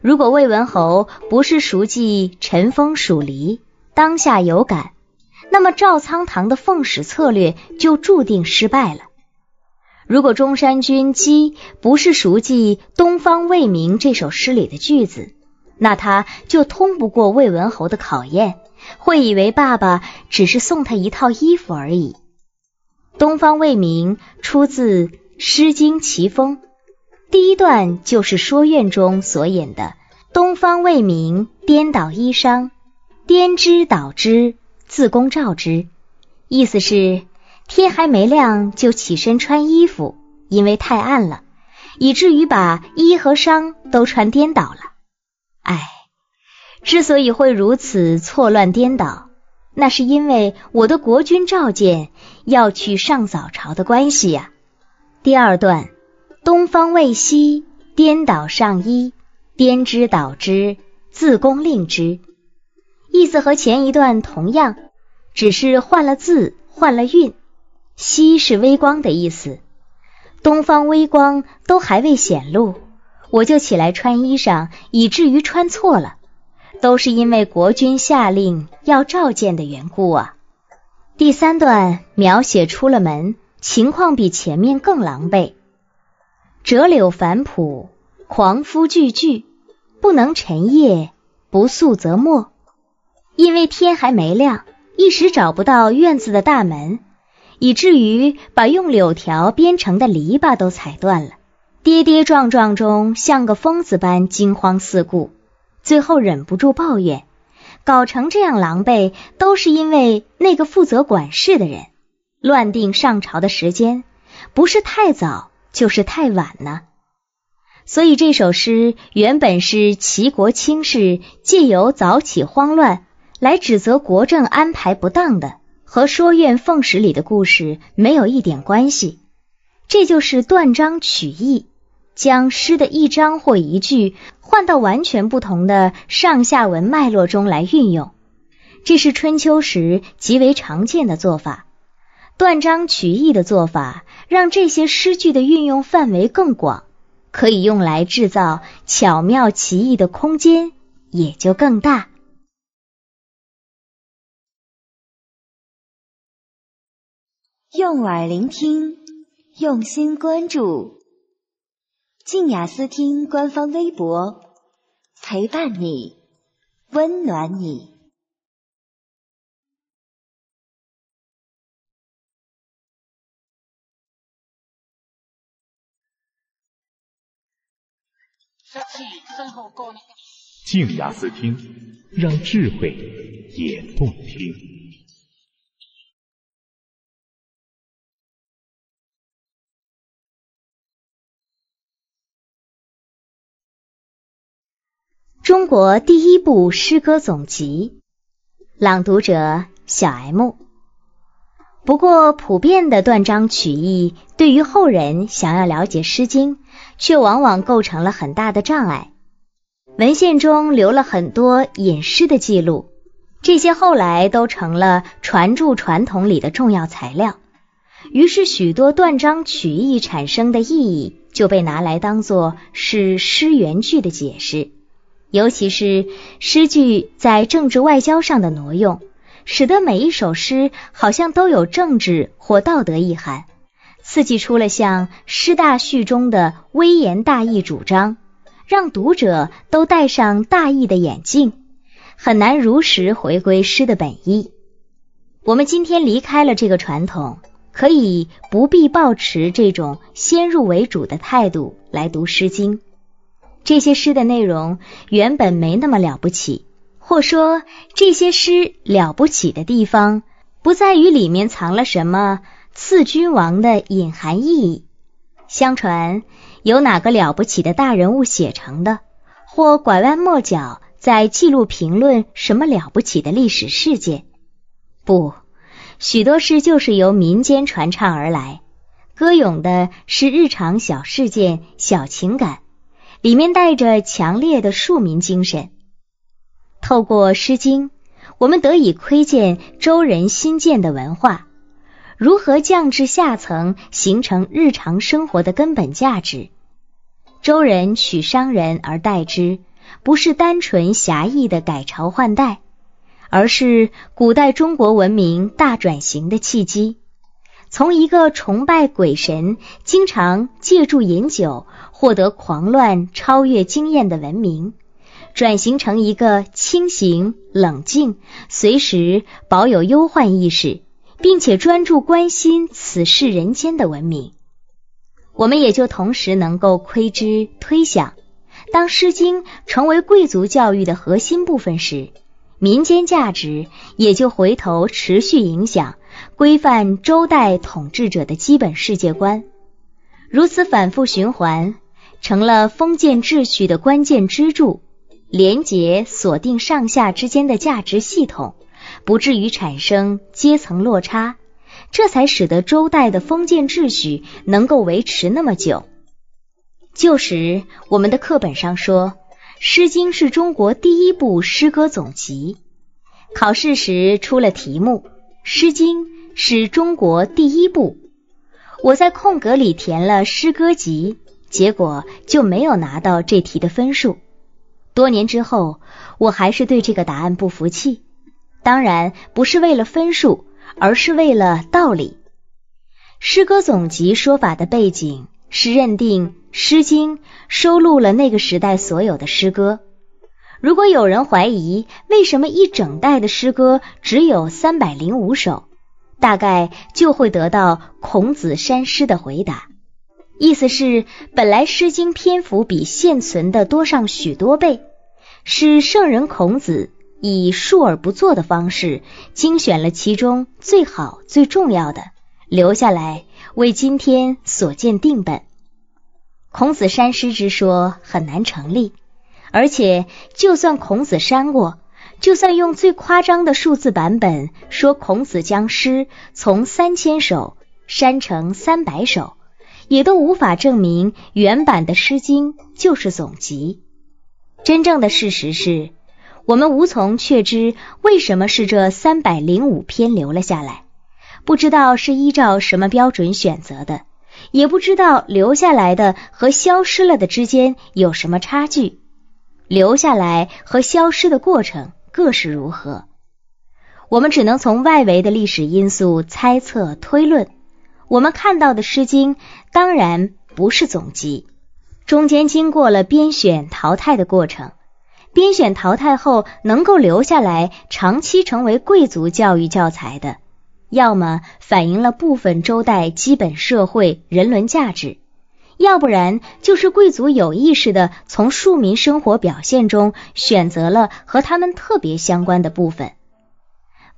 如果魏文侯不是熟记《晨风》《蜀离》，当下有感，那么赵仓唐的奉使策略就注定失败了。如果中山君姬不是熟记《东方未明》这首诗里的句子，那他就通不过魏文侯的考验，会以为爸爸只是送他一套衣服而已。东方未明出自《诗经·齐风》，第一段就是说院中所演的“东方未明，颠倒衣裳，颠之倒之，自宫照之”。意思是天还没亮就起身穿衣服，因为太暗了，以至于把衣和裳都穿颠倒了。唉，之所以会如此错乱颠倒，那是因为我的国君召见要去上早朝的关系呀。第二段，东方未晞，颠倒上衣，颠之倒之，自宫令之。意思和前一段同样，只是换了字，换了韵。曦是微光的意思，东方微光都还未显露。我就起来穿衣裳，以至于穿错了，都是因为国君下令要召见的缘故啊。第三段描写出了门，情况比前面更狼狈，折柳反朴，狂夫句句不能沉夜，不宿则没。因为天还没亮，一时找不到院子的大门，以至于把用柳条编成的篱笆都踩断了。跌跌撞撞中，像个疯子般惊慌四顾，最后忍不住抱怨，搞成这样狼狈，都是因为那个负责管事的人乱定上朝的时间，不是太早就是太晚呢。所以这首诗原本是齐国卿士借由早起慌乱来指责国政安排不当的，和说苑奉使里的故事没有一点关系，这就是断章取义。将诗的一章或一句换到完全不同的上下文脉络中来运用，这是春秋时极为常见的做法。断章取义的做法，让这些诗句的运用范围更广，可以用来制造巧妙奇异的空间也就更大。用耳聆听，用心关注。静雅思听官方微博，陪伴你，温暖你。静雅思听，让智慧也动听。中国第一部诗歌总集，朗读者小 M。不过，普遍的断章取义，对于后人想要了解《诗经》，却往往构成了很大的障碍。文献中留了很多引诗的记录，这些后来都成了传注传统里的重要材料。于是，许多断章取义产生的意义，就被拿来当做是诗原句的解释。尤其是诗句在政治外交上的挪用，使得每一首诗好像都有政治或道德意涵，刺激出了像《诗大序》中的“微言大义”主张，让读者都戴上大义的眼镜，很难如实回归诗的本意。我们今天离开了这个传统，可以不必抱持这种先入为主的态度来读《诗经》。这些诗的内容原本没那么了不起，或说这些诗了不起的地方，不在于里面藏了什么刺君王的隐含意义。相传有哪个了不起的大人物写成的，或拐弯抹角在记录评论什么了不起的历史事件？不，许多诗就是由民间传唱而来，歌咏的是日常小事件、小情感。里面带着强烈的庶民精神。透过《诗经》，我们得以窥见周人新建的文化如何降至下层，形成日常生活的根本价值。周人取商人而代之，不是单纯狭义的改朝换代，而是古代中国文明大转型的契机。从一个崇拜鬼神、经常借助饮酒。获得狂乱超越经验的文明，转型成一个清醒冷静、随时保有忧患意识，并且专注关心此世人间的文明，我们也就同时能够窥知推想：当《诗经》成为贵族教育的核心部分时，民间价值也就回头持续影响规范周代统治者的基本世界观。如此反复循环。成了封建秩序的关键支柱，廉洁锁定上下之间的价值系统，不至于产生阶层落差，这才使得周代的封建秩序能够维持那么久。旧时我们的课本上说，《诗经》是中国第一部诗歌总集。考试时出了题目，《诗经》是中国第一部。我在空格里填了诗歌集。结果就没有拿到这题的分数。多年之后，我还是对这个答案不服气。当然不是为了分数，而是为了道理。诗歌总集说法的背景是认定《诗经》收录了那个时代所有的诗歌。如果有人怀疑为什么一整代的诗歌只有三百零五首，大概就会得到孔子删诗的回答。意思是，本来《诗经》篇幅比现存的多上许多倍，是圣人孔子以述而不作的方式精选了其中最好最重要的，留下来为今天所见定本。孔子删诗之说很难成立，而且就算孔子删过，就算用最夸张的数字版本说孔子将诗从三千首删成三百首。也都无法证明原版的《诗经》就是总集。真正的事实是，我们无从确知为什么是这三百零五篇留了下来，不知道是依照什么标准选择的，也不知道留下来的和消失了的之间有什么差距，留下来和消失的过程各是如何。我们只能从外围的历史因素猜测推论。我们看到的《诗经》当然不是总集，中间经过了编选淘汰的过程。编选淘汰后，能够留下来长期成为贵族教育教材的，要么反映了部分周代基本社会人伦价值，要不然就是贵族有意识的从庶民生活表现中选择了和他们特别相关的部分，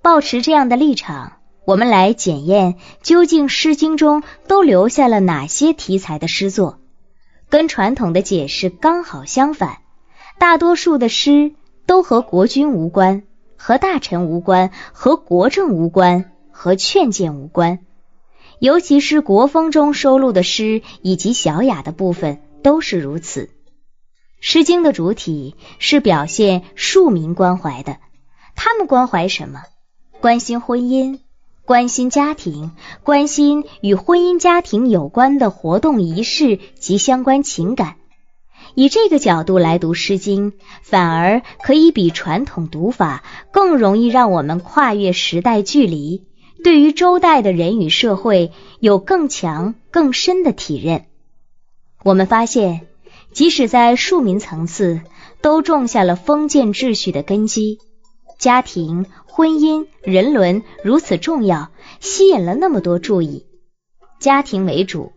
保持这样的立场。我们来检验，究竟《诗经》中都留下了哪些题材的诗作？跟传统的解释刚好相反，大多数的诗都和国君无关，和大臣无关，和国政无关，和劝谏无关。尤其是《国风》中收录的诗，以及小雅的部分都是如此。《诗经》的主体是表现庶民关怀的，他们关怀什么？关心婚姻。关心家庭，关心与婚姻家庭有关的活动仪式及相关情感。以这个角度来读《诗经》，反而可以比传统读法更容易让我们跨越时代距离，对于周代的人与社会有更强更深的体认。我们发现，即使在庶民层次，都种下了封建秩序的根基，家庭。婚姻、人伦如此重要，吸引了那么多注意。家庭为主，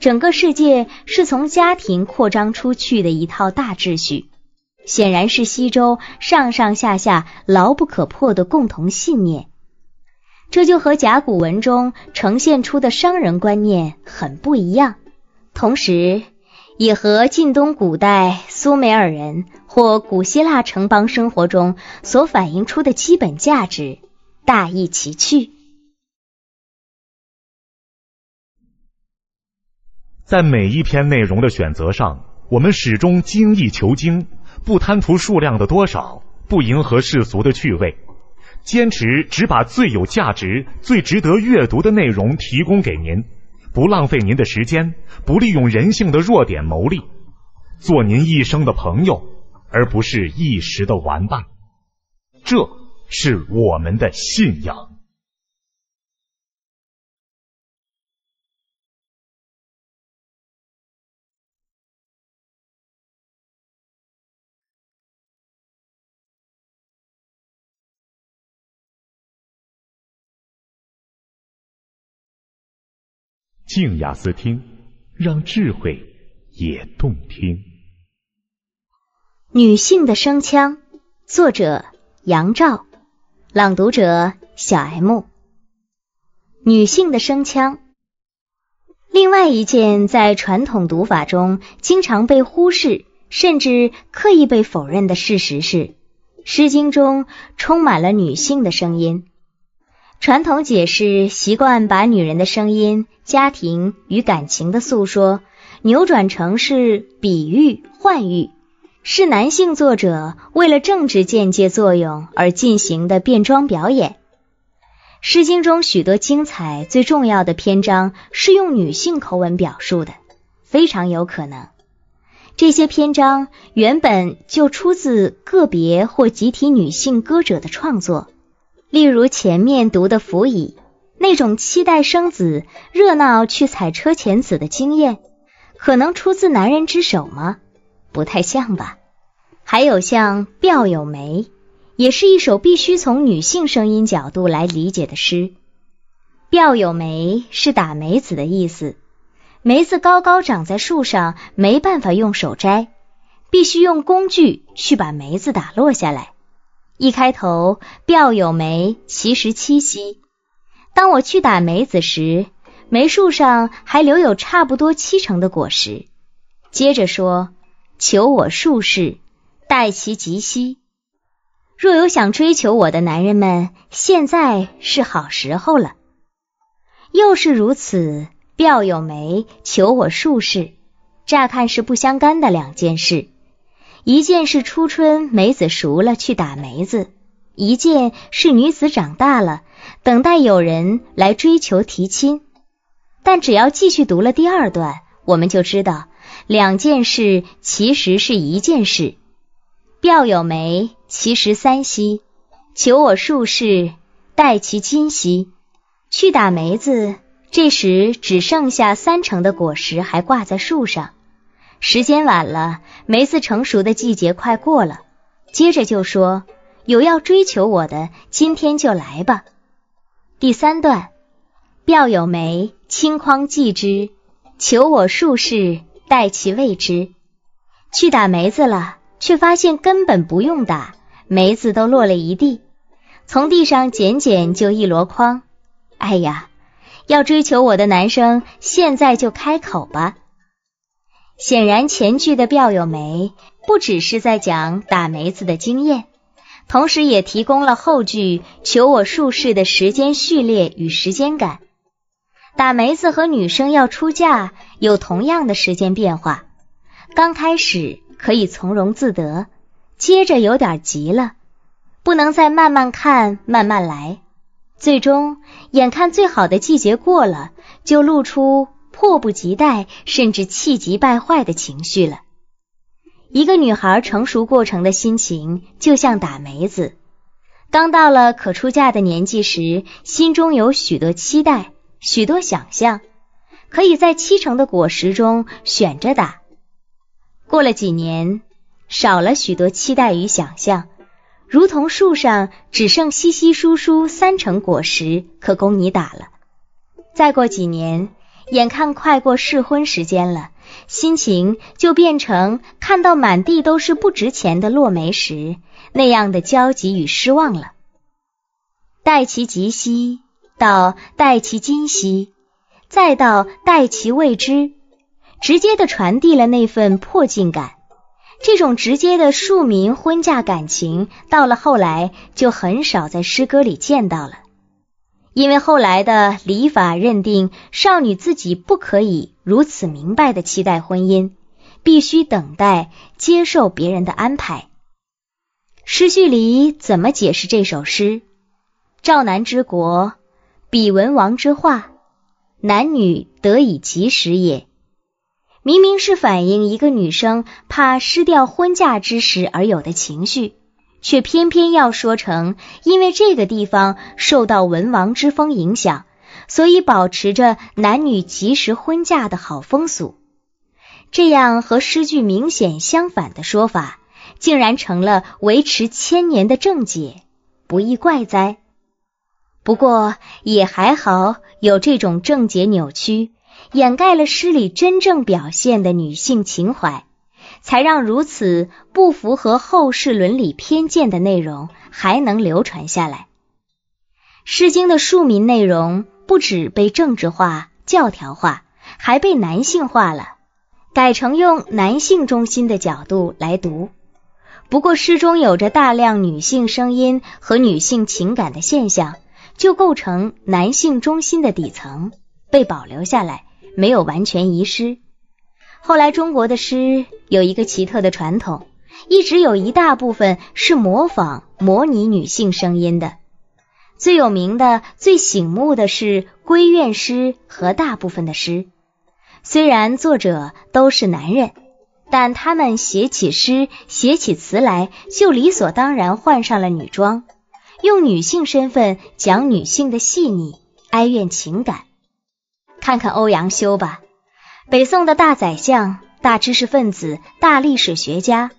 整个世界是从家庭扩张出去的一套大秩序，显然是西周上上下下牢不可破的共同信念。这就和甲骨文中呈现出的商人观念很不一样，同时也和近东古代苏美尔人。或古希腊城邦生活中所反映出的基本价值大意其趣。在每一篇内容的选择上，我们始终精益求精，不贪图数量的多少，不迎合世俗的趣味，坚持只把最有价值、最值得阅读的内容提供给您，不浪费您的时间，不利用人性的弱点牟利，做您一生的朋友。而不是一时的玩伴。这是我们的信仰。静雅思听，让智慧也动听。女性的声腔，作者杨照，朗读者小 M。女性的声腔。另外一件在传统读法中经常被忽视，甚至刻意被否认的事实是，《诗经》中充满了女性的声音。传统解释习惯把女人的声音、家庭与感情的诉说，扭转成是比喻、幻喻。是男性作者为了政治间接作用而进行的变装表演。《诗经》中许多精彩、最重要的篇章是用女性口吻表述的，非常有可能，这些篇章原本就出自个别或集体女性歌者的创作。例如前面读的《辅以》，那种期待生子、热闹去采车前子的经验，可能出自男人之手吗？不太像吧？还有像《表有梅》，也是一首必须从女性声音角度来理解的诗。表有梅是打梅子的意思，梅子高高长在树上，没办法用手摘，必须用工具去把梅子打落下来。一开头，表有梅，其实七夕。当我去打梅子时，梅树上还留有差不多七成的果实。接着说。求我术士，待其及夕。若有想追求我的男人们，现在是好时候了。又是如此，表有梅，求我术士。乍看是不相干的两件事，一件是初春梅子熟了去打梅子，一件是女子长大了等待有人来追求提亲。但只要继续读了第二段，我们就知道。两件事其实是一件事。表有梅，其实三兮。求我术士，待其今兮。去打梅子，这时只剩下三成的果实还挂在树上。时间晚了，梅子成熟的季节快过了。接着就说，有要追求我的，今天就来吧。第三段，表有梅，青筐寄之。求我术士。待其未之，去打梅子了，却发现根本不用打，梅子都落了一地，从地上捡捡就一箩筐。哎呀，要追求我的男生现在就开口吧！显然前句的表有“梅”，不只是在讲打梅子的经验，同时也提供了后句求我术士的时间序列与时间感。打梅子和女生要出嫁有同样的时间变化，刚开始可以从容自得，接着有点急了，不能再慢慢看慢慢来，最终眼看最好的季节过了，就露出迫不及待甚至气急败坏的情绪了。一个女孩成熟过程的心情就像打梅子，刚到了可出嫁的年纪时，心中有许多期待。许多想象可以在七成的果实中选着打。过了几年，少了许多期待与想象，如同树上只剩稀稀疏疏三成果实可供你打了。再过几年，眼看快过适婚时间了，心情就变成看到满地都是不值钱的落梅时那样的焦急与失望了。待其及兮。到待其今夕，再到待其未知，直接的传递了那份迫近感。这种直接的庶民婚嫁感情，到了后来就很少在诗歌里见到了，因为后来的礼法认定少女自己不可以如此明白的期待婚姻，必须等待接受别人的安排。诗序里怎么解释这首诗？赵南之国。比文王之化，男女得以及时也。明明是反映一个女生怕失掉婚嫁之时而有的情绪，却偏偏要说成因为这个地方受到文王之风影响，所以保持着男女及时婚嫁的好风俗。这样和诗句明显相反的说法，竟然成了维持千年的正解，不易怪哉。不过也还好，有这种症结扭曲掩盖了诗里真正表现的女性情怀，才让如此不符合后世伦理偏见的内容还能流传下来。《诗经》的庶民内容不止被政治化、教条化，还被男性化了，改成用男性中心的角度来读。不过诗中有着大量女性声音和女性情感的现象。就构成男性中心的底层被保留下来，没有完全遗失。后来中国的诗有一个奇特的传统，一直有一大部分是模仿模拟女性声音的。最有名的、最醒目的是闺怨诗和大部分的诗，虽然作者都是男人，但他们写起诗、写起词来，就理所当然换上了女装。用女性身份讲女性的细腻哀怨情感，看看欧阳修吧，北宋的大宰相、大知识分子、大历史学家。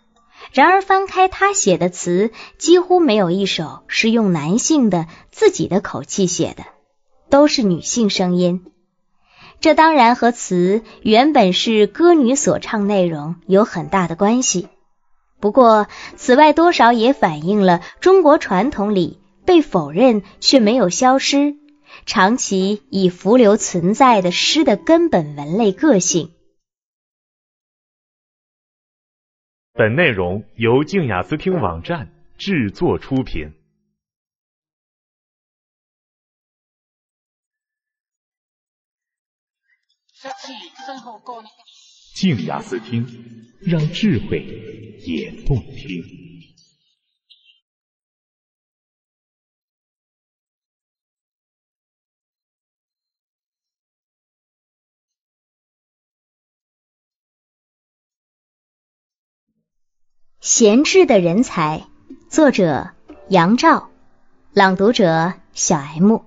然而翻开他写的词，几乎没有一首是用男性的自己的口气写的，都是女性声音。这当然和词原本是歌女所唱内容有很大的关系。不过，此外多少也反映了中国传统里被否认却没有消失、长期以浮流存在的诗的根本文类个性。本内容由静雅思听网站制作出品。静雅思听。让智慧也动听。闲置的人才，作者：杨照，朗读者：小 M。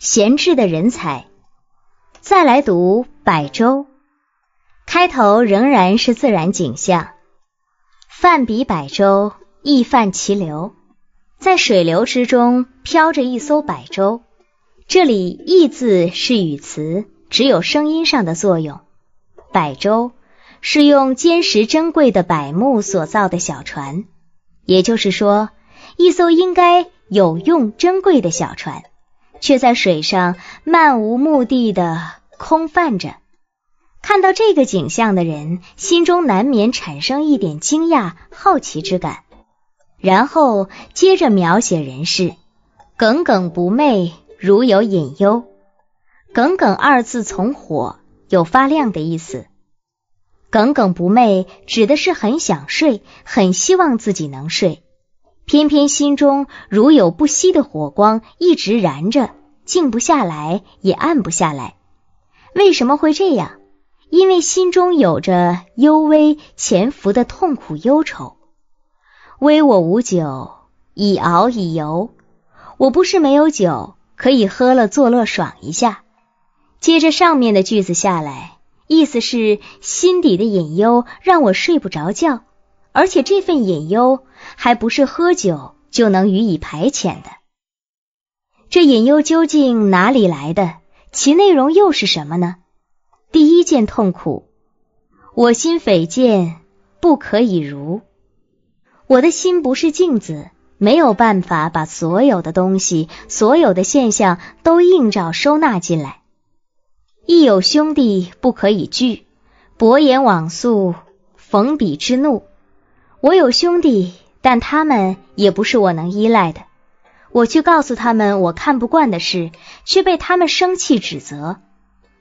闲置的人才，再来读百周。开头仍然是自然景象，泛比百舟，亦泛其流。在水流之中飘着一艘百舟。这里“亦”字是语词，只有声音上的作用。百舟是用坚实珍贵的柏木所造的小船，也就是说，一艘应该有用珍贵的小船，却在水上漫无目的的空泛着。看到这个景象的人，心中难免产生一点惊讶、好奇之感。然后接着描写人世，耿耿不寐，如有隐忧。耿耿二字从火，有发亮的意思。耿耿不寐指的是很想睡，很希望自己能睡，偏偏心中如有不熄的火光一直燃着，静不下来，也暗不下来。为什么会这样？因为心中有着幽微潜伏的痛苦忧愁，微我无酒以熬以游，我不是没有酒可以喝了作乐爽一下。接着上面的句子下来，意思是心底的隐忧让我睡不着觉，而且这份隐忧还不是喝酒就能予以排遣的。这隐忧究竟哪里来的？其内容又是什么呢？第一件痛苦，我心匪鉴，不可以如。我的心不是镜子，没有办法把所有的东西、所有的现象都映照收纳进来。亦有兄弟，不可以聚。薄言往诉，逢彼之怒。我有兄弟，但他们也不是我能依赖的。我去告诉他们我看不惯的事，却被他们生气指责。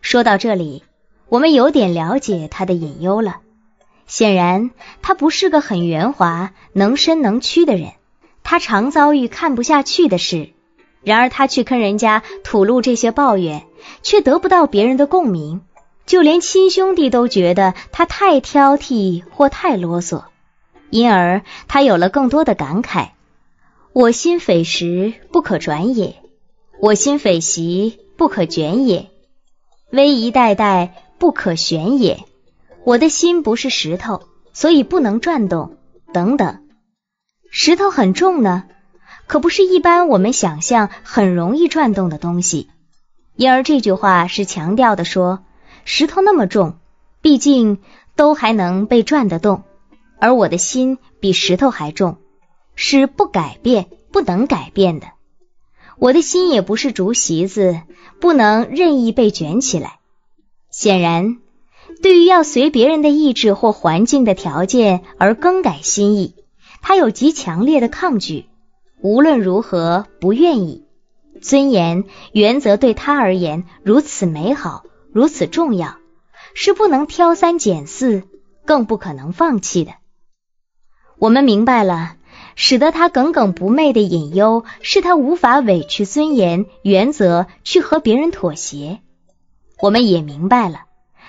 说到这里。我们有点了解他的隐忧了。显然，他不是个很圆滑、能伸能屈的人。他常遭遇看不下去的事，然而他去跟人家吐露这些抱怨，却得不到别人的共鸣，就连亲兄弟都觉得他太挑剔或太啰嗦，因而他有了更多的感慨：“我心匪石，不可转也；我心匪席，不可卷也。威仪代代。”不可旋也，我的心不是石头，所以不能转动。等等，石头很重呢，可不是一般我们想象很容易转动的东西。因而这句话是强调的说，石头那么重，毕竟都还能被转得动，而我的心比石头还重，是不改变、不能改变的。我的心也不是竹席子，不能任意被卷起来。显然，对于要随别人的意志或环境的条件而更改心意，他有极强烈的抗拒。无论如何，不愿意。尊严、原则对他而言如此美好，如此重要，是不能挑三拣四，更不可能放弃的。我们明白了，使得他耿耿不寐的隐忧，是他无法委屈尊严、原则去和别人妥协。我们也明白了，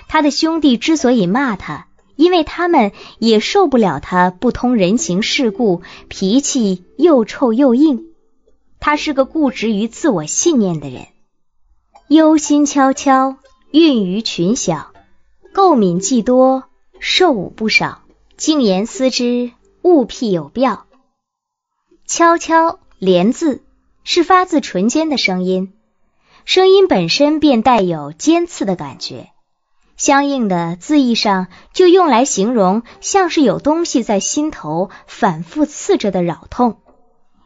他的兄弟之所以骂他，因为他们也受不了他不通人情世故，脾气又臭又硬。他是个固执于自我信念的人。忧心悄悄，孕于群小；垢敏既多，受侮不少。静言思之，物辟有标。悄悄，连字是发自唇间的声音。声音本身便带有尖刺的感觉，相应的字义上就用来形容像是有东西在心头反复刺着的扰痛。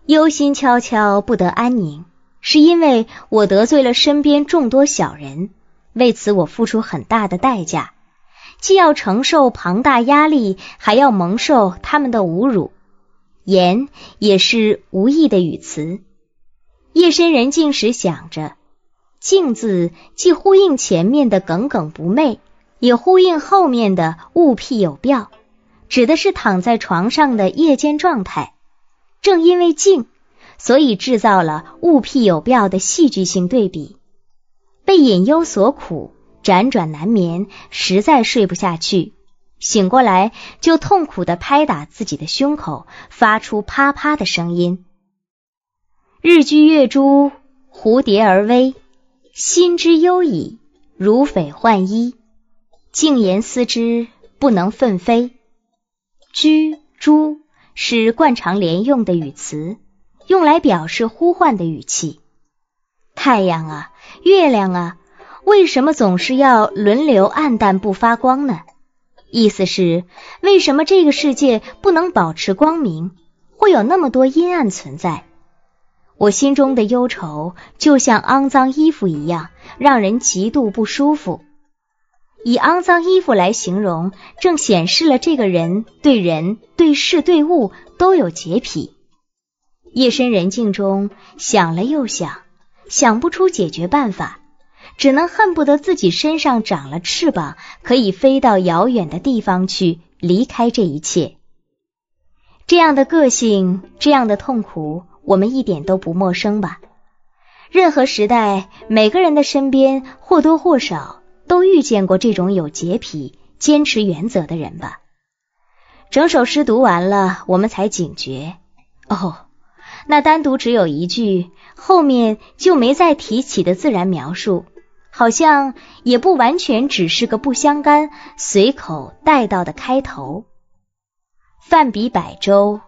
忧心悄悄不得安宁，是因为我得罪了身边众多小人，为此我付出很大的代价，既要承受庞大压力，还要蒙受他们的侮辱。言也是无意的语词，夜深人静时想着。静字既呼应前面的耿耿不寐，也呼应后面的寤辟有摽，指的是躺在床上的夜间状态。正因为静，所以制造了寤辟有摽的戏剧性对比。被隐忧所苦，辗转难眠，实在睡不下去，醒过来就痛苦的拍打自己的胸口，发出啪啪的声音。日居月诸，蝴蝶而微。心之忧矣，如匪患衣。静言思之，不能奋飞。居诸是惯常连用的语词，用来表示呼唤的语气。太阳啊，月亮啊，为什么总是要轮流暗淡不发光呢？意思是，为什么这个世界不能保持光明，会有那么多阴暗存在？我心中的忧愁就像肮脏衣服一样，让人极度不舒服。以肮脏衣服来形容，正显示了这个人对人、对事、对物都有洁癖。夜深人静中，想了又想，想不出解决办法，只能恨不得自己身上长了翅膀，可以飞到遥远的地方去，离开这一切。这样的个性，这样的痛苦。我们一点都不陌生吧？任何时代，每个人的身边或多或少都遇见过这种有洁癖、坚持原则的人吧？整首诗读完了，我们才警觉。哦，那单独只有一句，后面就没再提起的自然描述，好像也不完全只是个不相干、随口带到的开头。泛彼百洲，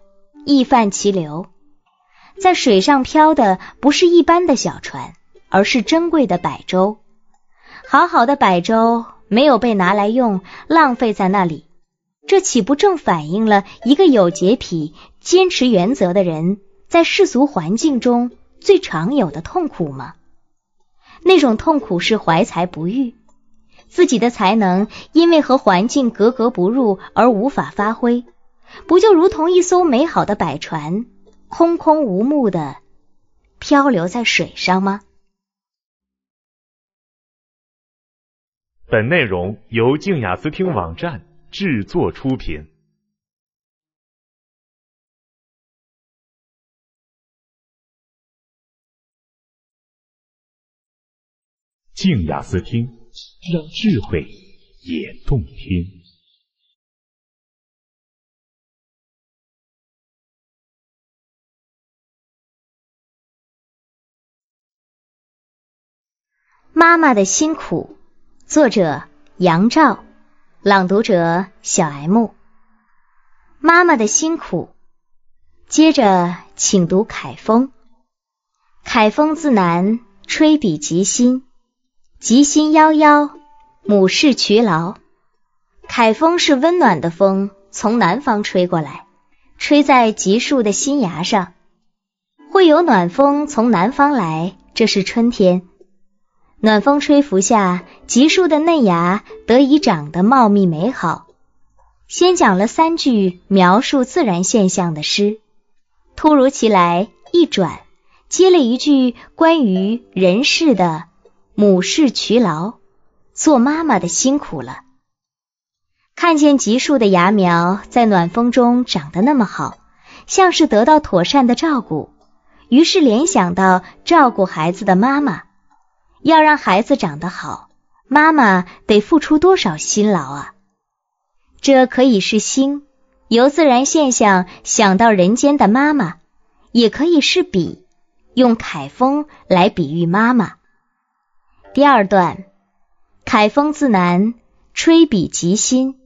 亦泛其流。在水上漂的不是一般的小船，而是珍贵的摆舟。好好的摆舟没有被拿来用，浪费在那里，这岂不正反映了一个有洁癖、坚持原则的人在世俗环境中最常有的痛苦吗？那种痛苦是怀才不遇，自己的才能因为和环境格格不入而无法发挥，不就如同一艘美好的摆船？空空无目的漂流在水上吗？本内容由静雅思听网站制作出品。静雅思听，让智慧也动听。妈妈的辛苦，作者杨照，朗读者小 M。妈妈的辛苦，接着请读凯风。凯风自南，吹彼及心，及心夭夭，母事渠劳。凯风是温暖的风，从南方吹过来，吹在吉树的新芽上，会有暖风从南方来，这是春天。暖风吹拂下，集树的嫩芽得以长得茂密美好。先讲了三句描述自然现象的诗，突如其来一转，接了一句关于人事的“母事劬劳”，做妈妈的辛苦了。看见集树的芽苗在暖风中长得那么好，像是得到妥善的照顾，于是联想到照顾孩子的妈妈。要让孩子长得好，妈妈得付出多少辛劳啊！这可以是“心，由自然现象想到人间的妈妈；也可以是“比”，用“凯风”来比喻妈妈。第二段，“凯风自南，吹笔即心。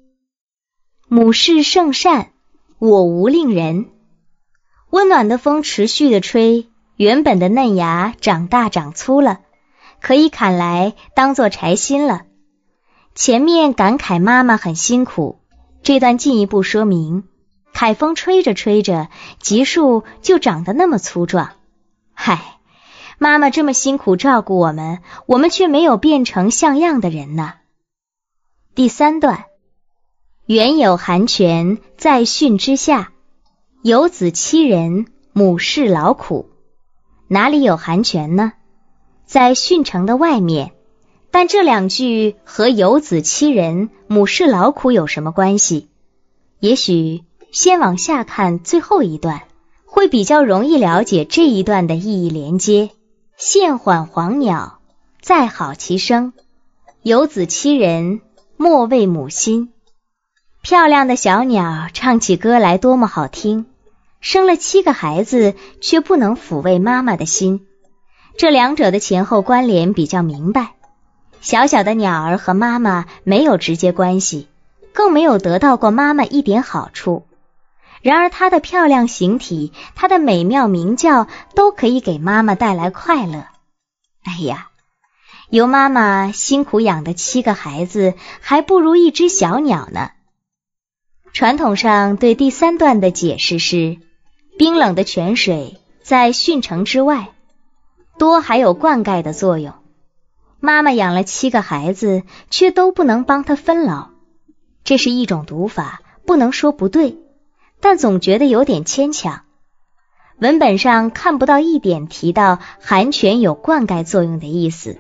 母是圣善，我无令人。”温暖的风持续的吹，原本的嫩芽长大长粗了。可以砍来当做柴薪了。前面感慨妈妈很辛苦，这段进一步说明，凯风吹着吹着，棘树就长得那么粗壮。嗨，妈妈这么辛苦照顾我们，我们却没有变成像样的人呢。第三段，原有寒泉在训之下，有子七人母事劳苦，哪里有寒泉呢？在训城的外面，但这两句和游子七人母事劳苦有什么关系？也许先往下看最后一段，会比较容易了解这一段的意义连接。现缓黄鸟，再好其声。游子七人，莫为母心。漂亮的小鸟唱起歌来多么好听，生了七个孩子却不能抚慰妈妈的心。这两者的前后关联比较明白。小小的鸟儿和妈妈没有直接关系，更没有得到过妈妈一点好处。然而，它的漂亮形体，它的美妙鸣叫，都可以给妈妈带来快乐。哎呀，由妈妈辛苦养的七个孩子，还不如一只小鸟呢。传统上对第三段的解释是：冰冷的泉水在郡城之外。多还有灌溉的作用。妈妈养了七个孩子，却都不能帮他分劳，这是一种读法，不能说不对，但总觉得有点牵强。文本上看不到一点提到寒泉有灌溉作用的意思，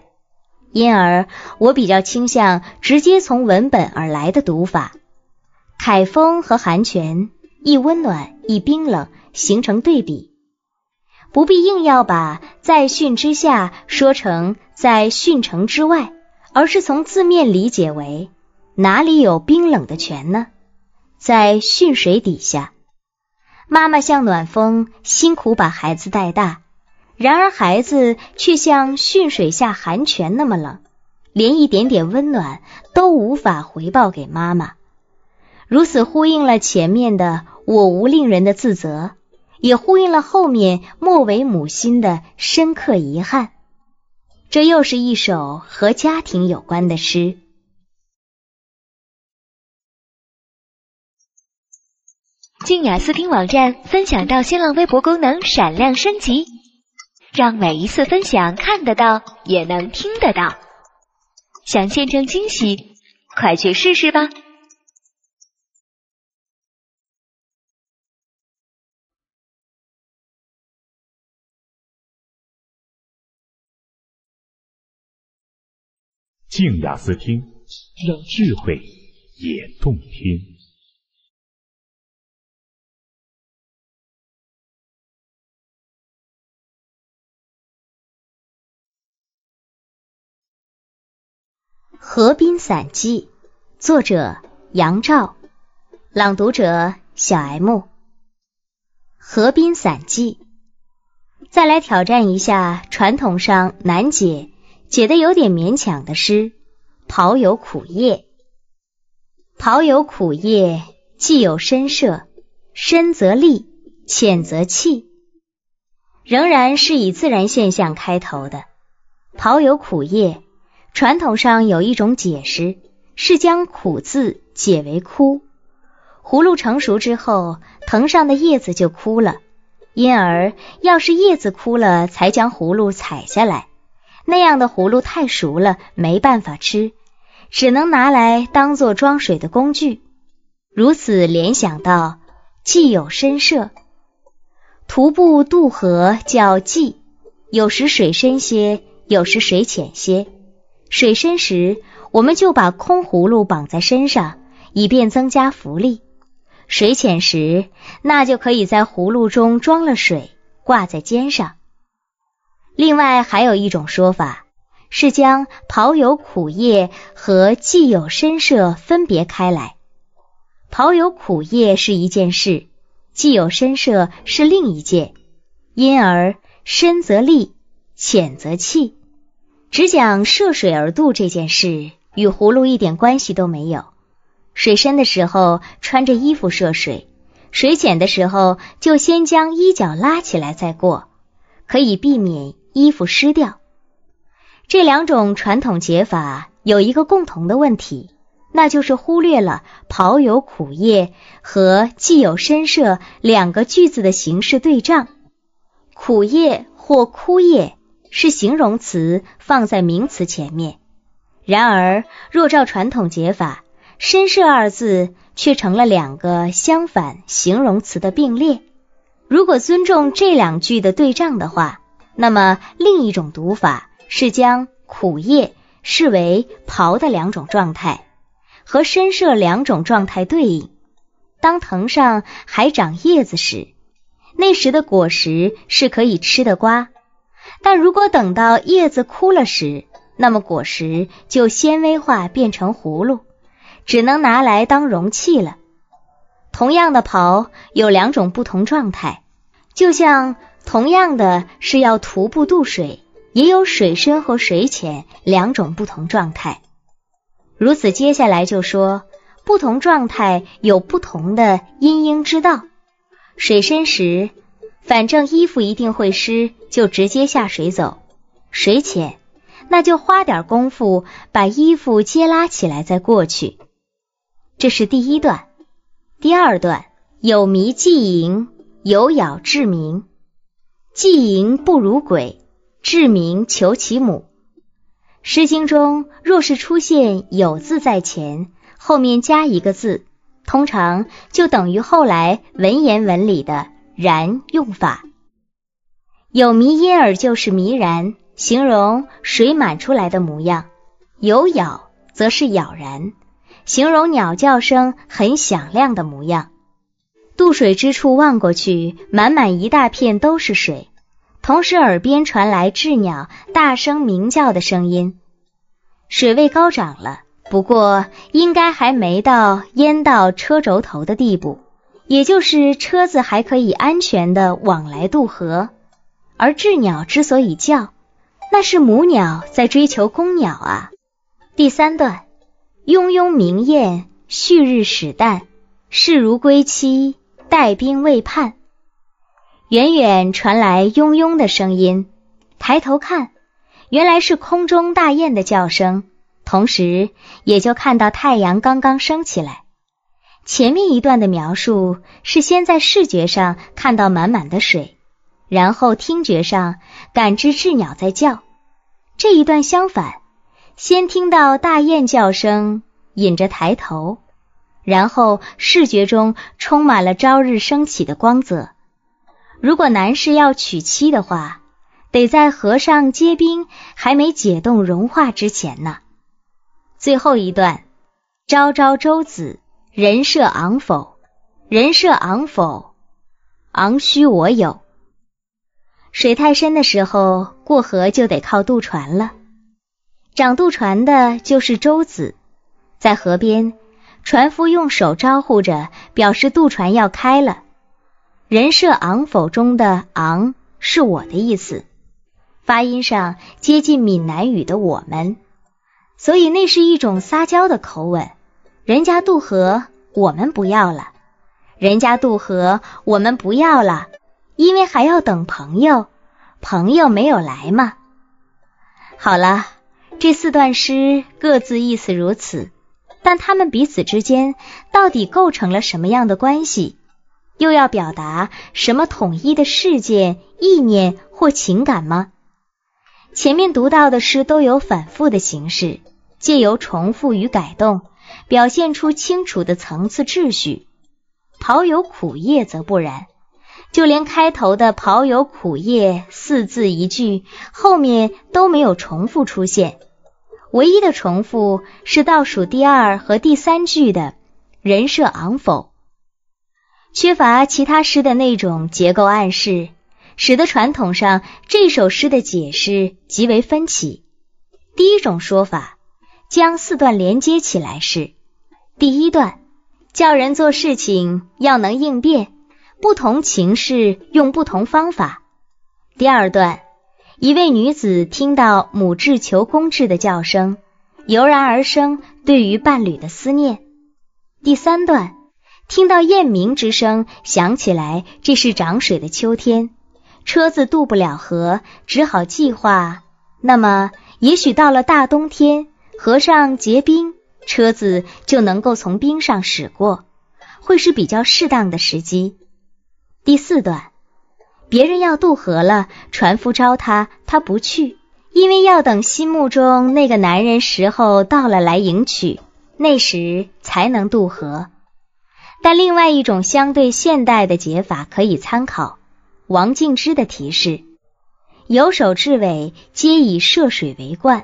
因而我比较倾向直接从文本而来的读法。凯风和寒泉，一温暖，一冰冷，形成对比。不必硬要把“在训之下”说成“在训城之外”，而是从字面理解为哪里有冰冷的泉呢？在训水底下，妈妈像暖风，辛苦把孩子带大；然而孩子却像训水下寒泉那么冷，连一点点温暖都无法回报给妈妈。如此呼应了前面的“我无令人的自责”。也呼应了后面“莫为母心”的深刻遗憾。这又是一首和家庭有关的诗。静雅思听网站分享到新浪微博功能闪亮升级，让每一次分享看得到也能听得到。想见证惊喜，快去试试吧。静雅思听，让智慧也动听。《河滨散记》作者杨照，朗读者小 M。《河滨散记》，再来挑战一下传统上难解。写的有点勉强的诗，匏有苦叶，匏有苦叶，既有深色，深则利，浅则弃，仍然是以自然现象开头的。匏有苦叶，传统上有一种解释是将“苦”字解为“枯”，葫芦成熟之后，藤上的叶子就枯了，因而要是叶子枯了，才将葫芦采下来。那样的葫芦太熟了，没办法吃，只能拿来当做装水的工具。如此联想到，既有深涉，徒步渡河叫既，有时水深些，有时水浅些。水深时，我们就把空葫芦绑在身上，以便增加浮力；水浅时，那就可以在葫芦中装了水，挂在肩上。另外还有一种说法是将“刨有苦业”和“既有深舍分别开来，“刨有苦业”是一件事，“既有深舍是另一件。因而深则利，浅则弃。只讲涉水而渡这件事，与葫芦一点关系都没有。水深的时候穿着衣服涉水，水浅的时候就先将衣角拉起来再过，可以避免。衣服湿掉，这两种传统解法有一个共同的问题，那就是忽略了“袍有苦叶”和“既有深涉”两个句子的形式对仗。“苦叶”或“枯叶”是形容词放在名词前面，然而若照传统解法，“深涉”二字却成了两个相反形容词的并列。如果尊重这两句的对仗的话。那么另一种读法是将苦叶视为袍的两种状态，和深色两种状态对应。当藤上还长叶子时，那时的果实是可以吃的瓜；但如果等到叶子枯了时，那么果实就纤维化变成葫芦，只能拿来当容器了。同样的袍有两种不同状态，就像。同样的是要徒步渡水，也有水深和水浅两种不同状态。如此，接下来就说不同状态有不同的因应之道。水深时，反正衣服一定会湿，就直接下水走；水浅，那就花点功夫把衣服接拉起来再过去。这是第一段。第二段有迷即迎，有咬至明。既盈不如鬼，至明求其母。诗经中若是出现有字在前，后面加一个字，通常就等于后来文言文里的然用法。有迷因而就是迷然，形容水满出来的模样；有咬则是咬然，形容鸟叫声很响亮的模样。渡水之处望过去，满满一大片都是水，同时耳边传来稚鸟大声鸣叫的声音。水位高涨了，不过应该还没到淹到车轴头的地步，也就是车子还可以安全的往来渡河。而稚鸟之所以叫，那是母鸟在追求公鸟啊。第三段，雍雍鸣雁，旭日始旦，视如归期。带兵未叛。远远传来嗡嗡的声音。抬头看，原来是空中大雁的叫声。同时，也就看到太阳刚刚升起来。前面一段的描述是先在视觉上看到满满的水，然后听觉上感知雉鸟在叫。这一段相反，先听到大雁叫声，引着抬头。然后视觉中充满了朝日升起的光泽。如果男士要娶妻的话，得在河上结冰还没解冻融化之前呢。最后一段，朝朝舟子人设昂否？人设昂否？昂须我有。水太深的时候，过河就得靠渡船了。掌渡船的就是舟子，在河边。船夫用手招呼着，表示渡船要开了。人设昂否中的昂是我的意思，发音上接近闽南语的我们，所以那是一种撒娇的口吻。人家渡河，我们不要了；人家渡河，我们不要了，因为还要等朋友，朋友没有来嘛。好了，这四段诗各自意思如此。但他们彼此之间到底构成了什么样的关系？又要表达什么统一的事件、意念或情感吗？前面读到的诗都有反复的形式，借由重复与改动，表现出清楚的层次秩序。刨有苦叶则不然，就连开头的“刨有苦叶”四字一句，后面都没有重复出现。唯一的重复是倒数第二和第三句的人设昂否，缺乏其他诗的那种结构暗示，使得传统上这首诗的解释极为分歧。第一种说法将四段连接起来是：第一段叫人做事情要能应变，不同情势用不同方法；第二段。一位女子听到母雉求公雉的叫声，油然而生对于伴侣的思念。第三段，听到雁鸣之声，想起来这是涨水的秋天，车子渡不了河，只好计划。那么，也许到了大冬天，河上结冰，车子就能够从冰上驶过，会是比较适当的时机。第四段。别人要渡河了，船夫招他，他不去，因为要等心目中那个男人时候到了来迎娶，那时才能渡河。但另外一种相对现代的解法可以参考王敬之的提示：由首至尾皆以涉水为冠，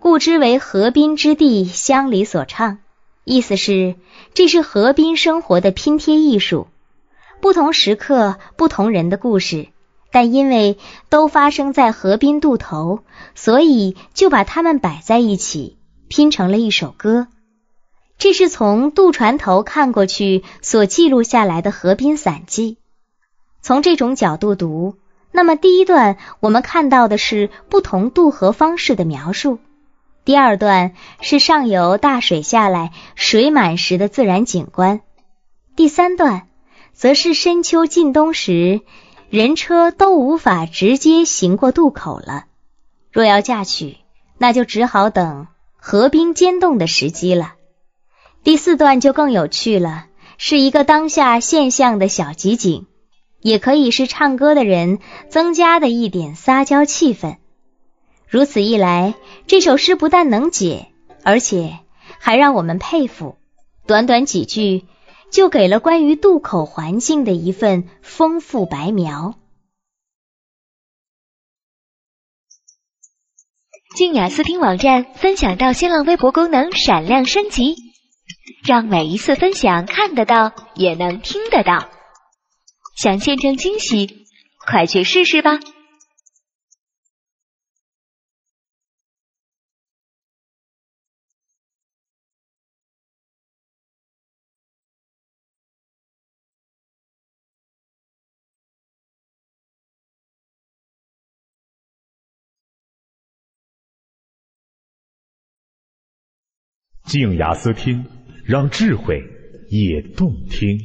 故之为河滨之地乡里所唱。意思是这是河滨生活的拼贴艺术。不同时刻、不同人的故事，但因为都发生在河滨渡头，所以就把它们摆在一起，拼成了一首歌。这是从渡船头看过去所记录下来的河滨散记。从这种角度读，那么第一段我们看到的是不同渡河方式的描述，第二段是上游大水下来、水满时的自然景观，第三段。则是深秋进冬时，人车都无法直接行过渡口了。若要嫁娶，那就只好等河冰坚冻的时机了。第四段就更有趣了，是一个当下现象的小集锦，也可以是唱歌的人增加的一点撒娇气氛。如此一来，这首诗不但能解，而且还让我们佩服。短短几句。就给了关于渡口环境的一份丰富白描。静雅思听网站分享到新浪微博功能闪亮升级，让每一次分享看得到也能听得到。想见证惊喜，快去试试吧。静雅思听，让智慧也动听。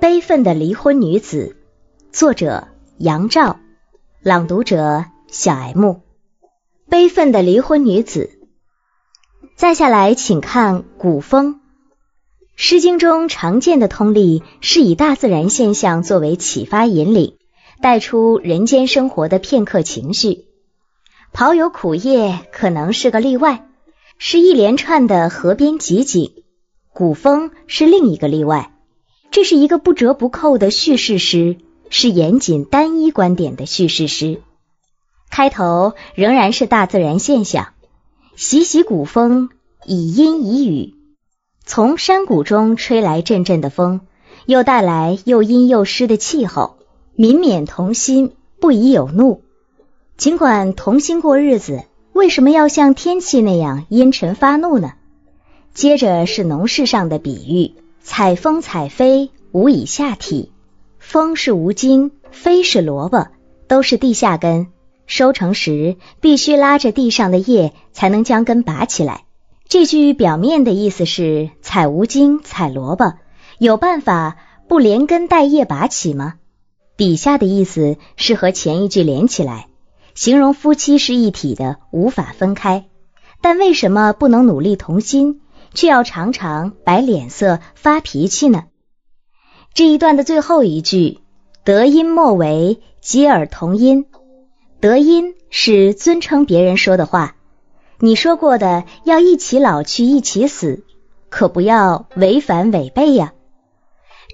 悲愤的离婚女子，作者杨照，朗读者小 M。悲愤的离婚女子。再下来，请看古风。诗经中常见的通例是以大自然现象作为启发引领，带出人间生活的片刻情绪。跑有苦夜可能是个例外，是一连串的河边集景。古风是另一个例外，这是一个不折不扣的叙事诗，是严谨单一观点的叙事诗。开头仍然是大自然现象，习习古风，以阴以雨。从山谷中吹来阵阵的风，又带来又阴又湿的气候。民免同心，不宜有怒。尽管同心过日子，为什么要像天气那样阴沉发怒呢？接着是农事上的比喻：采风采飞，无以下体。风是无茎，非是萝卜，都是地下根。收成时，必须拉着地上的叶，才能将根拔起来。这句表面的意思是采无精采萝卜，有办法不连根带叶拔起吗？底下的意思是和前一句连起来，形容夫妻是一体的，无法分开。但为什么不能努力同心，却要常常摆脸色发脾气呢？这一段的最后一句，德音莫为，吉尔同音。德音是尊称别人说的话。你说过的要一起老去，一起死，可不要违反违背呀。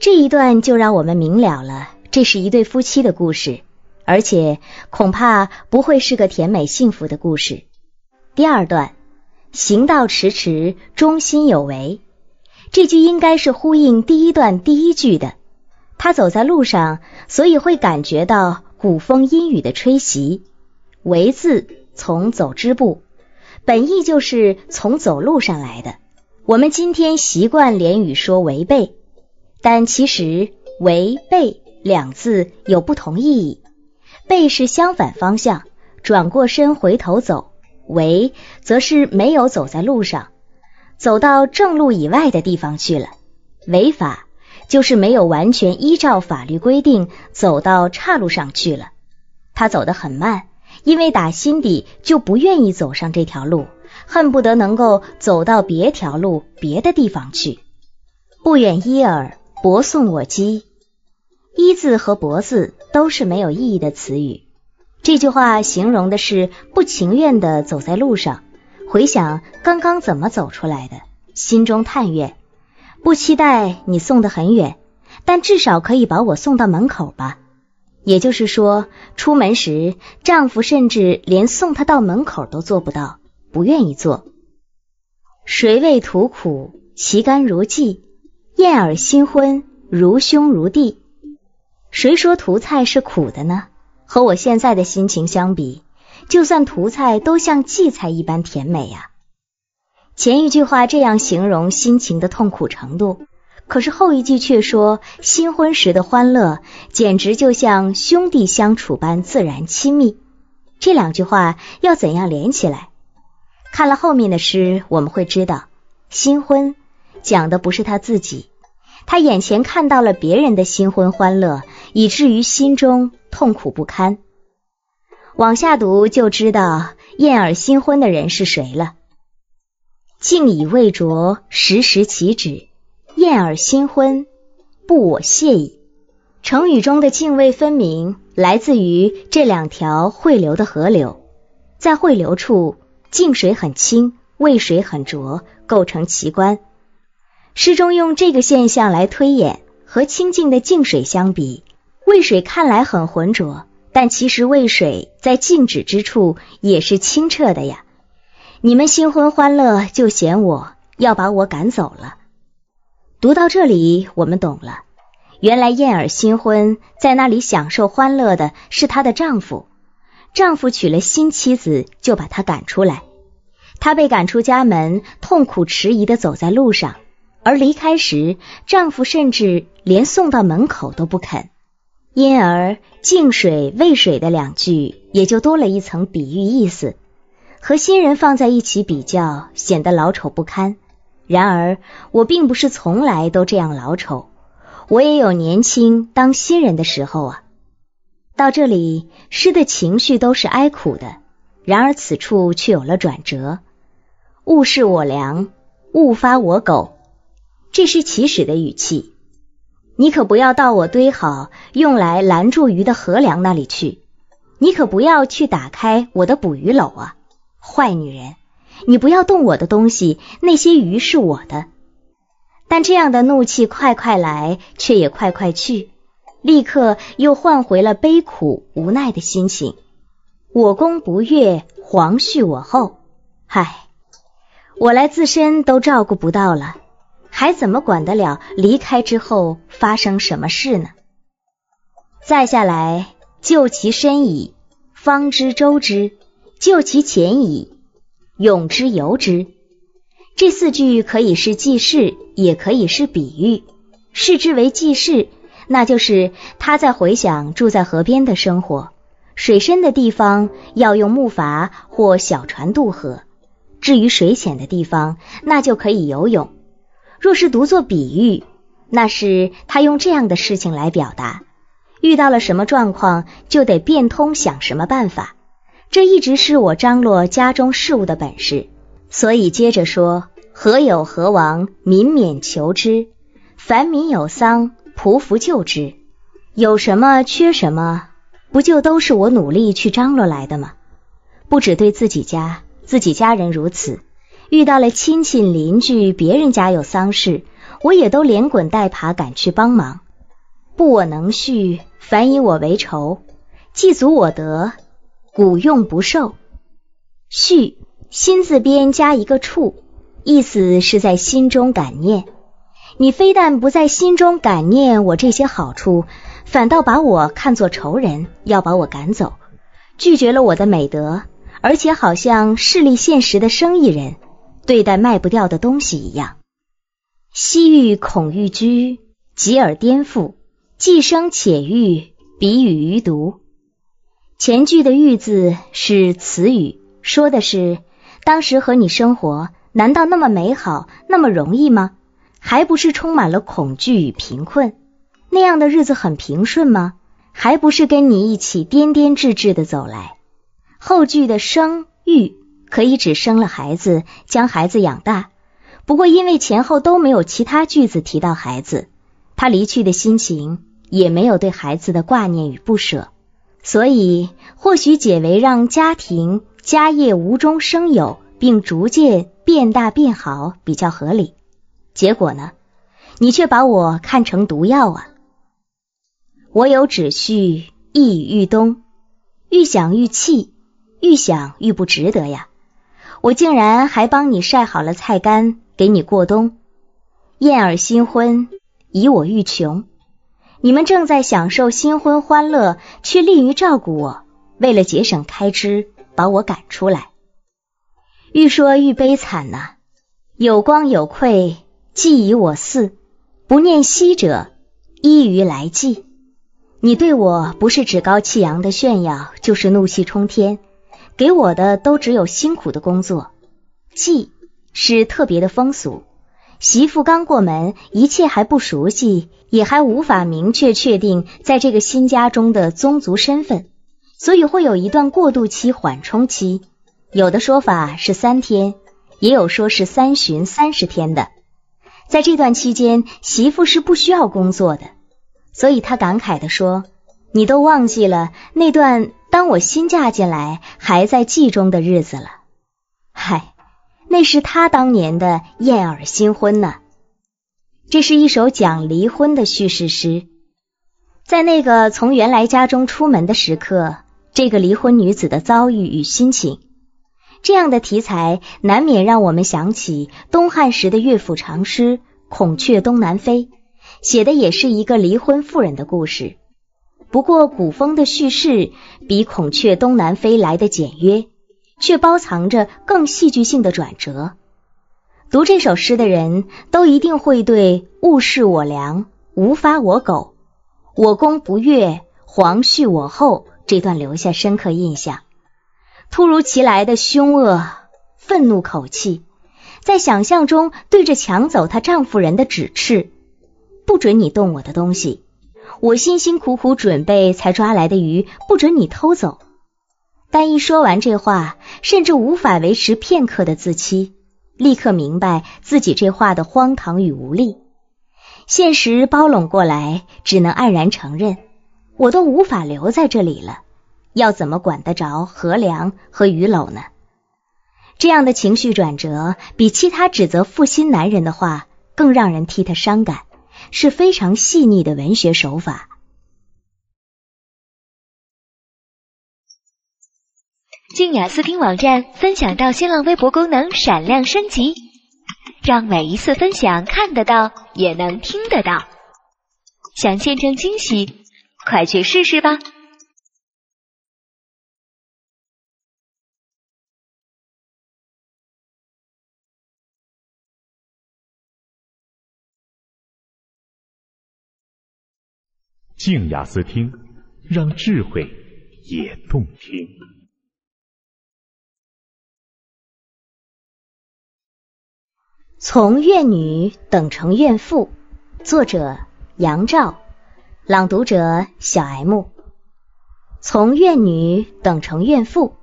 这一段就让我们明了了，这是一对夫妻的故事，而且恐怕不会是个甜美幸福的故事。第二段，行道迟迟，中心有为。这句应该是呼应第一段第一句的。他走在路上，所以会感觉到古风阴雨的吹袭。为字从走之步。本意就是从走路上来的。我们今天习惯连语说违背，但其实“违背”两字有不同意义。背是相反方向，转过身回头走；违则是没有走在路上，走到正路以外的地方去了。违法就是没有完全依照法律规定，走到岔路上去了。他走得很慢。因为打心底就不愿意走上这条路，恨不得能够走到别条路、别的地方去。不远伊尔，博送我机。一字和博字都是没有意义的词语。这句话形容的是不情愿的走在路上，回想刚刚怎么走出来的，心中叹怨。不期待你送得很远，但至少可以把我送到门口吧。也就是说，出门时丈夫甚至连送她到门口都做不到，不愿意做。谁为图苦，其甘如荠。燕尔新婚，如兄如弟。谁说图菜是苦的呢？和我现在的心情相比，就算图菜都像荠菜一般甜美呀。前一句话这样形容心情的痛苦程度。可是后一句却说新婚时的欢乐简直就像兄弟相处般自然亲密，这两句话要怎样连起来？看了后面的诗，我们会知道新婚讲的不是他自己，他眼前看到了别人的新婚欢乐，以至于心中痛苦不堪。往下读就知道燕儿新婚的人是谁了。静以未着，时时起止。燕尔新婚，不我谢矣。成语中的泾渭分明，来自于这两条汇流的河流，在汇流处，泾水很清，渭水很浊，构成奇观。诗中用这个现象来推演，和清静的泾水相比，渭水看来很浑浊，但其实渭水在静止之处也是清澈的呀。你们新婚欢乐，就嫌我要把我赶走了。读到这里，我们懂了，原来燕儿新婚在那里享受欢乐的是她的丈夫，丈夫娶了新妻子就把她赶出来，她被赶出家门，痛苦迟疑的走在路上，而离开时丈夫甚至连送到门口都不肯，因而净水渭水的两句也就多了一层比喻意思，和新人放在一起比较，显得老丑不堪。然而，我并不是从来都这样老丑，我也有年轻当新人的时候啊。到这里，诗的情绪都是哀苦的，然而此处却有了转折。勿视我良，勿发我苟，这是起始的语气。你可不要到我堆好用来拦住鱼的河梁那里去，你可不要去打开我的捕鱼篓啊，坏女人。你不要动我的东西，那些鱼是我的。但这样的怒气快快来，却也快快去，立刻又换回了悲苦无奈的心情。我公不悦，皇续我后。唉，我来自身都照顾不到了，还怎么管得了离开之后发生什么事呢？再下来，救其身矣，方知周之；救其前矣。泳之游之，这四句可以是记事，也可以是比喻。视之为记事，那就是他在回想住在河边的生活。水深的地方要用木筏或小船渡河，至于水浅的地方，那就可以游泳。若是读作比喻，那是他用这样的事情来表达，遇到了什么状况就得变通，想什么办法。这一直是我张罗家中事务的本事，所以接着说：何有何亡，民免求之；凡民有丧，匍匐救之。有什么缺什么，不就都是我努力去张罗来的吗？不只对自己家、自己家人如此，遇到了亲戚邻居、别人家有丧事，我也都连滚带爬赶去帮忙。不我能续，凡以我为仇；既足我德。古用不受，续心字边加一个处，意思是在心中感念。你非但不在心中感念我这些好处，反倒把我看作仇人，要把我赶走，拒绝了我的美德，而且好像势利现实的生意人对待卖不掉的东西一样。西域恐欲居，吉而颠覆，既生且欲，彼与余独。前句的“遇”字是词语，说的是当时和你生活，难道那么美好，那么容易吗？还不是充满了恐惧与贫困？那样的日子很平顺吗？还不是跟你一起颠颠踬踬的走来？后句的“生育”可以指生了孩子，将孩子养大。不过因为前后都没有其他句子提到孩子，他离去的心情也没有对孩子的挂念与不舍。所以，或许解围让家庭家业无中生有，并逐渐变大变好比较合理。结果呢？你却把我看成毒药啊！我有旨绪，一欲冬，愈想愈气，愈想愈不值得呀！我竟然还帮你晒好了菜干，给你过冬。燕尔新婚，以我欲穷。你们正在享受新婚欢乐，却吝于照顾我。为了节省开支，把我赶出来。愈说愈悲惨呐！有光有愧，既以我祀；不念昔者，依于来祭。你对我不是趾高气扬的炫耀，就是怒气冲天，给我的都只有辛苦的工作。记是特别的风俗。媳妇刚过门，一切还不熟悉，也还无法明确确定在这个新家中的宗族身份，所以会有一段过渡期、缓冲期。有的说法是三天，也有说是三旬三十天的。在这段期间，媳妇是不需要工作的，所以他感慨地说：“你都忘记了那段当我新嫁进来还在记中的日子了。”嗨。那是他当年的燕尔新婚呢。这是一首讲离婚的叙事诗，在那个从原来家中出门的时刻，这个离婚女子的遭遇与心情，这样的题材难免让我们想起东汉时的乐府长诗《孔雀东南飞》，写的也是一个离婚妇人的故事。不过古风的叙事比《孔雀东南飞》来的简约。却包藏着更戏剧性的转折。读这首诗的人都一定会对“物视我良，无发我苟，我功不悦，皇恤我后”这段留下深刻印象。突如其来的凶恶、愤怒口气，在想象中对着抢走她丈夫人的指斥：“不准你动我的东西！我辛辛苦苦准备才抓来的鱼，不准你偷走！”但一说完这话，甚至无法维持片刻的自欺，立刻明白自己这话的荒唐与无力。现实包拢过来，只能黯然承认，我都无法留在这里了，要怎么管得着何良和鱼篓呢？这样的情绪转折，比其他指责负心男人的话更让人替他伤感，是非常细腻的文学手法。静雅思听网站分享到新浪微博功能闪亮升级，让每一次分享看得到，也能听得到。想见证惊喜，快去试试吧！静雅思听，让智慧也动听。从怨女等成怨妇，作者杨照，朗读者小 M。从怨女等成怨妇，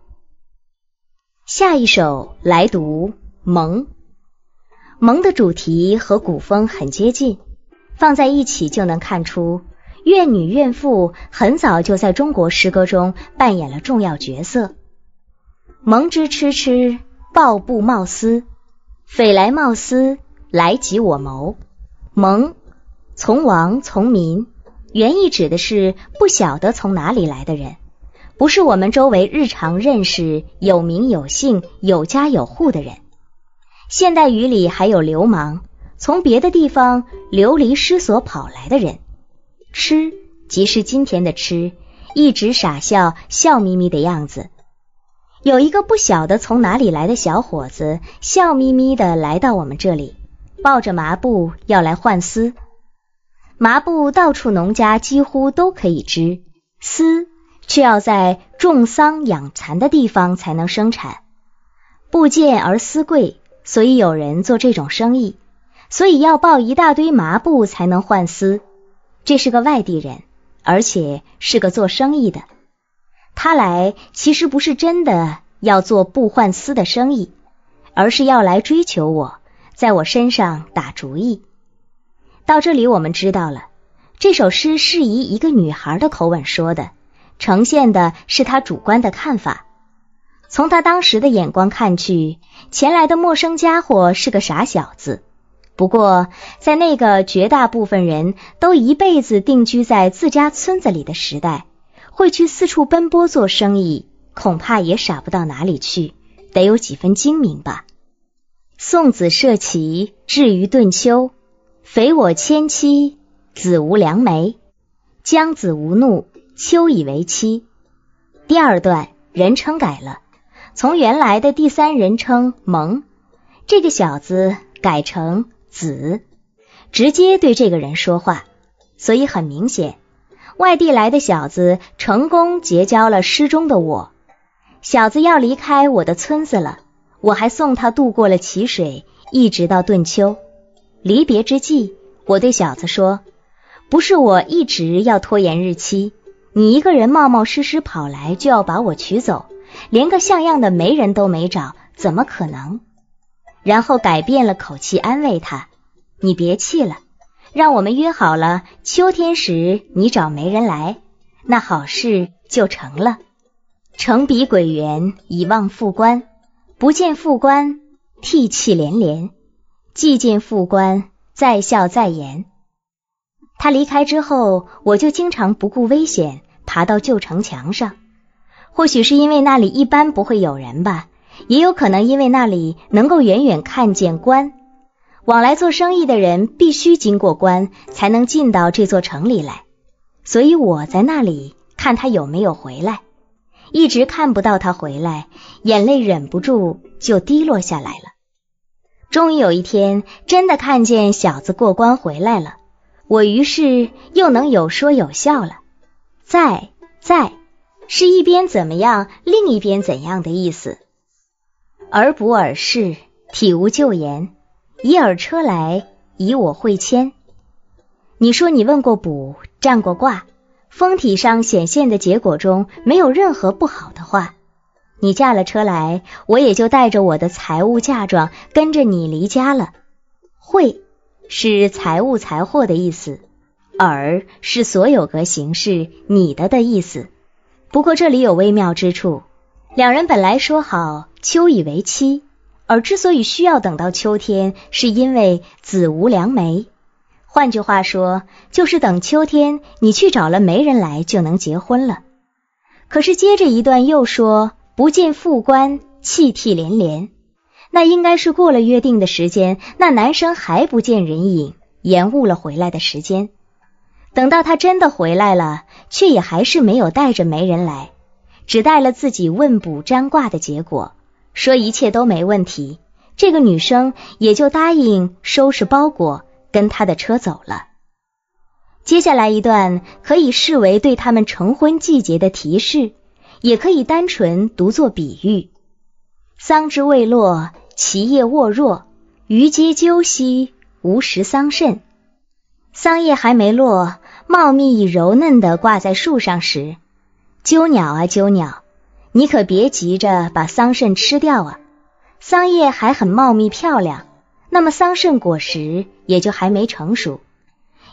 下一首来读《蒙》。蒙的主题和古风很接近，放在一起就能看出怨女怨妇很早就在中国诗歌中扮演了重要角色。蒙之痴痴，抱布贸丝。匪来贸私，来及我谋。蒙，从王从民，原意指的是不晓得从哪里来的人，不是我们周围日常认识、有名有姓、有家有户的人。现代语里还有流氓，从别的地方流离失所跑来的人。痴，即是今天的痴，一直傻笑、笑眯眯的样子。有一个不晓得从哪里来的小伙子，笑眯眯地来到我们这里，抱着麻布要来换丝。麻布到处农家几乎都可以织，丝却要在种桑养蚕的地方才能生产。布贱而丝贵，所以有人做这种生意，所以要抱一大堆麻布才能换丝。这是个外地人，而且是个做生意的。他来其实不是真的要做布换丝的生意，而是要来追求我，在我身上打主意。到这里，我们知道了这首诗是以一个女孩的口吻说的，呈现的是她主观的看法。从她当时的眼光看去，前来的陌生家伙是个傻小子。不过，在那个绝大部分人都一辈子定居在自家村子里的时代。会去四处奔波做生意，恐怕也傻不到哪里去，得有几分精明吧。送子涉淇，至于顿丘。匪我千妻，子无良媒。将子无怒，秋以为妻。第二段人称改了，从原来的第三人称“蒙”这个小子改成“子”，直接对这个人说话，所以很明显。外地来的小子成功结交了诗中的我。小子要离开我的村子了，我还送他渡过了淇水，一直到顿丘。离别之际，我对小子说：“不是我一直要拖延日期，你一个人冒冒失失跑来就要把我娶走，连个像样的媒人都没找，怎么可能？”然后改变了口气安慰他：“你别气了。”让我们约好了，秋天时你找媒人来，那好事就成了。城比鬼园，以望复官，不见复官，涕泣连连；既见复官，再笑再言。他离开之后，我就经常不顾危险爬到旧城墙上。或许是因为那里一般不会有人吧，也有可能因为那里能够远远看见关。往来做生意的人必须经过关才能进到这座城里来，所以我在那里看他有没有回来，一直看不到他回来，眼泪忍不住就滴落下来了。终于有一天真的看见小子过关回来了，我于是又能有说有笑了。在在是一边怎么样，另一边怎样的意思？而不尔氏体无旧言。以尔车来，以我会迁。你说你问过卜，占过卦，封体上显现的结果中没有任何不好的话。你驾了车来，我也就带着我的财物嫁妆跟着你离家了。会是财物财货的意思，尔是所有格形式，你的的意思。不过这里有微妙之处，两人本来说好，秋以为妻。而之所以需要等到秋天，是因为子无良媒，换句话说，就是等秋天你去找了媒人来就能结婚了。可是接着一段又说不见副官，泣涕连连，那应该是过了约定的时间，那男生还不见人影，延误了回来的时间。等到他真的回来了，却也还是没有带着媒人来，只带了自己问卜占卦的结果。说一切都没问题，这个女生也就答应收拾包裹，跟他的车走了。接下来一段可以视为对他们成婚季节的提示，也可以单纯读作比喻。桑枝未落，其叶沃若。于嗟鸠兮，无食桑葚。桑叶还没落，茂密柔嫩的挂在树上时，鸠鸟啊鸠鸟。你可别急着把桑葚吃掉啊，桑叶还很茂密漂亮，那么桑葚果实也就还没成熟。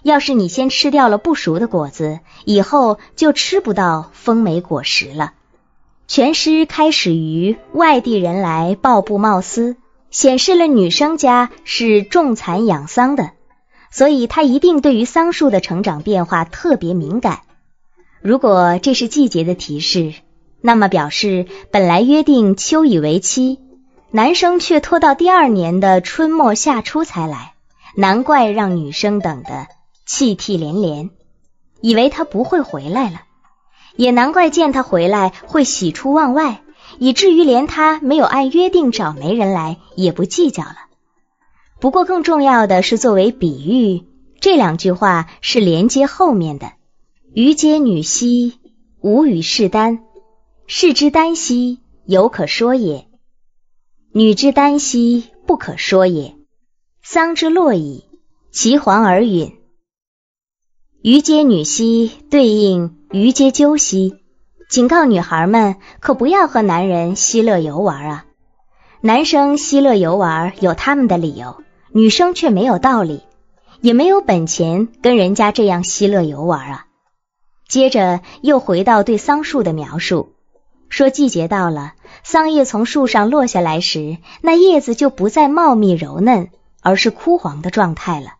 要是你先吃掉了不熟的果子，以后就吃不到丰美果实了。全诗开始于外地人来抱布贸丝，显示了女生家是种蚕养桑的，所以她一定对于桑树的成长变化特别敏感。如果这是季节的提示。那么表示本来约定秋以为期，男生却拖到第二年的春末夏初才来，难怪让女生等得泣涕连连，以为他不会回来了。也难怪见他回来会喜出望外，以至于连他没有按约定找媒人来也不计较了。不过更重要的是，作为比喻，这两句话是连接后面的“于嗟女兮，无与士耽”。士之耽兮，犹可说也；女之耽兮，不可说也。桑之落矣，其黄而陨。于嗟女兮，对应于嗟鸠兮，警告女孩们可不要和男人嬉乐游玩啊！男生嬉乐游玩有他们的理由，女生却没有道理，也没有本钱跟人家这样嬉乐游玩啊。接着又回到对桑树的描述。说季节到了，桑叶从树上落下来时，那叶子就不再茂密柔嫩，而是枯黄的状态了。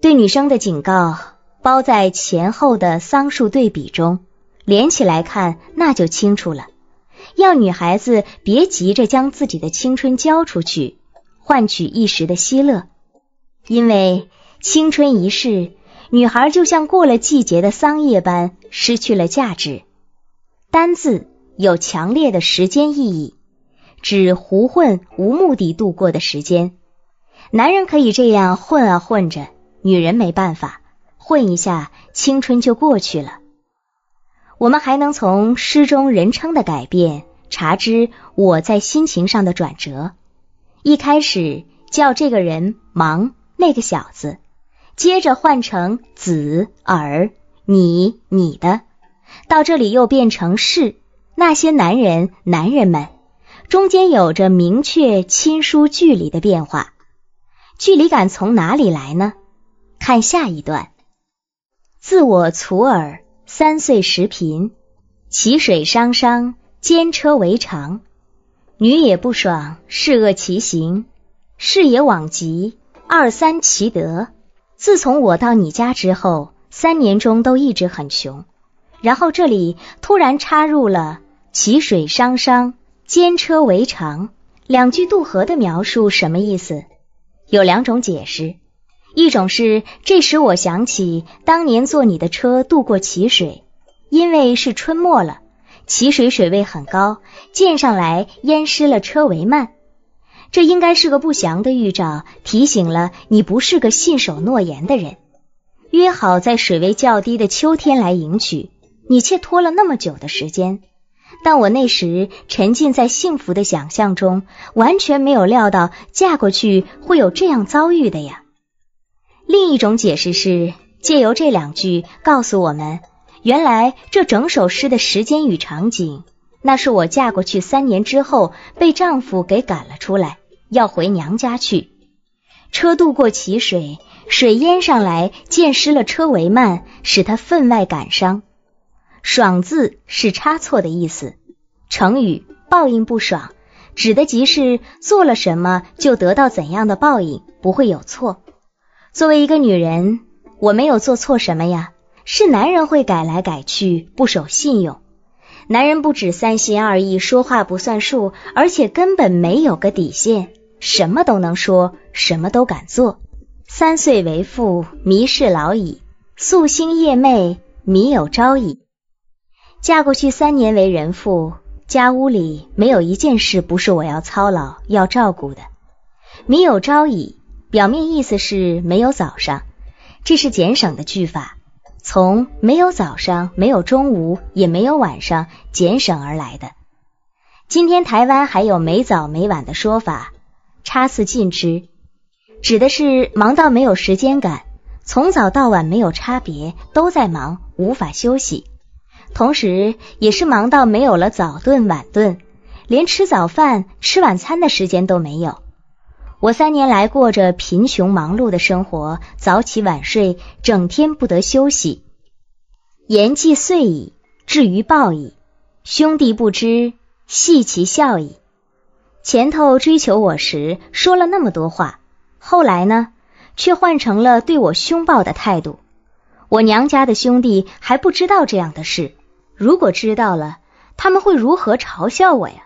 对女生的警告，包在前后的桑树对比中，连起来看，那就清楚了。要女孩子别急着将自己的青春交出去，换取一时的希乐，因为青春一逝，女孩就像过了季节的桑叶般，失去了价值。单字有强烈的时间意义，指胡混无目的度过的时间。男人可以这样混啊混着，女人没办法，混一下青春就过去了。我们还能从诗中人称的改变，查知我在心情上的转折。一开始叫这个人“忙”，那个小子，接着换成“子”、“儿你”、“你的”。到这里又变成是那些男人男人们中间有着明确亲疏距离的变化，距离感从哪里来呢？看下一段，自我粗尔三岁食贫，其水汤汤，兼车为常。女也不爽，士恶其行；士也罔极，二三其德。自从我到你家之后，三年中都一直很穷。然后这里突然插入了“淇水汤汤，兼车为长”两句渡河的描述，什么意思？有两种解释，一种是这使我想起当年坐你的车渡过淇水，因为是春末了，淇水水位很高，溅上来淹湿了车帷幔。这应该是个不祥的预兆，提醒了你不是个信守诺言的人，约好在水位较低的秋天来迎娶。你却拖了那么久的时间，但我那时沉浸在幸福的想象中，完全没有料到嫁过去会有这样遭遇的呀。另一种解释是，借由这两句告诉我们，原来这整首诗的时间与场景，那是我嫁过去三年之后被丈夫给赶了出来，要回娘家去。车渡过淇水，水淹上来，溅湿了车帷幔，使他分外感伤。爽字是差错的意思。成语“报应不爽”指的即是做了什么就得到怎样的报应，不会有错。作为一个女人，我没有做错什么呀。是男人会改来改去，不守信用。男人不止三心二意，说话不算数，而且根本没有个底线，什么都能说，什么都敢做。三岁为父，迷事老矣；夙兴夜寐，迷有朝矣。嫁过去三年为人妇，家屋里没有一件事不是我要操劳、要照顾的。米有朝矣，表面意思是没有早上，这是简省的句法，从没有早上、没有中午、也没有晚上简省而来的。今天台湾还有没早没晚的说法，差次尽之，指的是忙到没有时间感，从早到晚没有差别，都在忙，无法休息。同时，也是忙到没有了早顿晚顿，连吃早饭、吃晚餐的时间都没有。我三年来过着贫穷忙碌的生活，早起晚睡，整天不得休息。言既遂矣，至于报矣。兄弟不知，系其孝矣。前头追求我时说了那么多话，后来呢，却换成了对我凶暴的态度。我娘家的兄弟还不知道这样的事。如果知道了，他们会如何嘲笑我呀？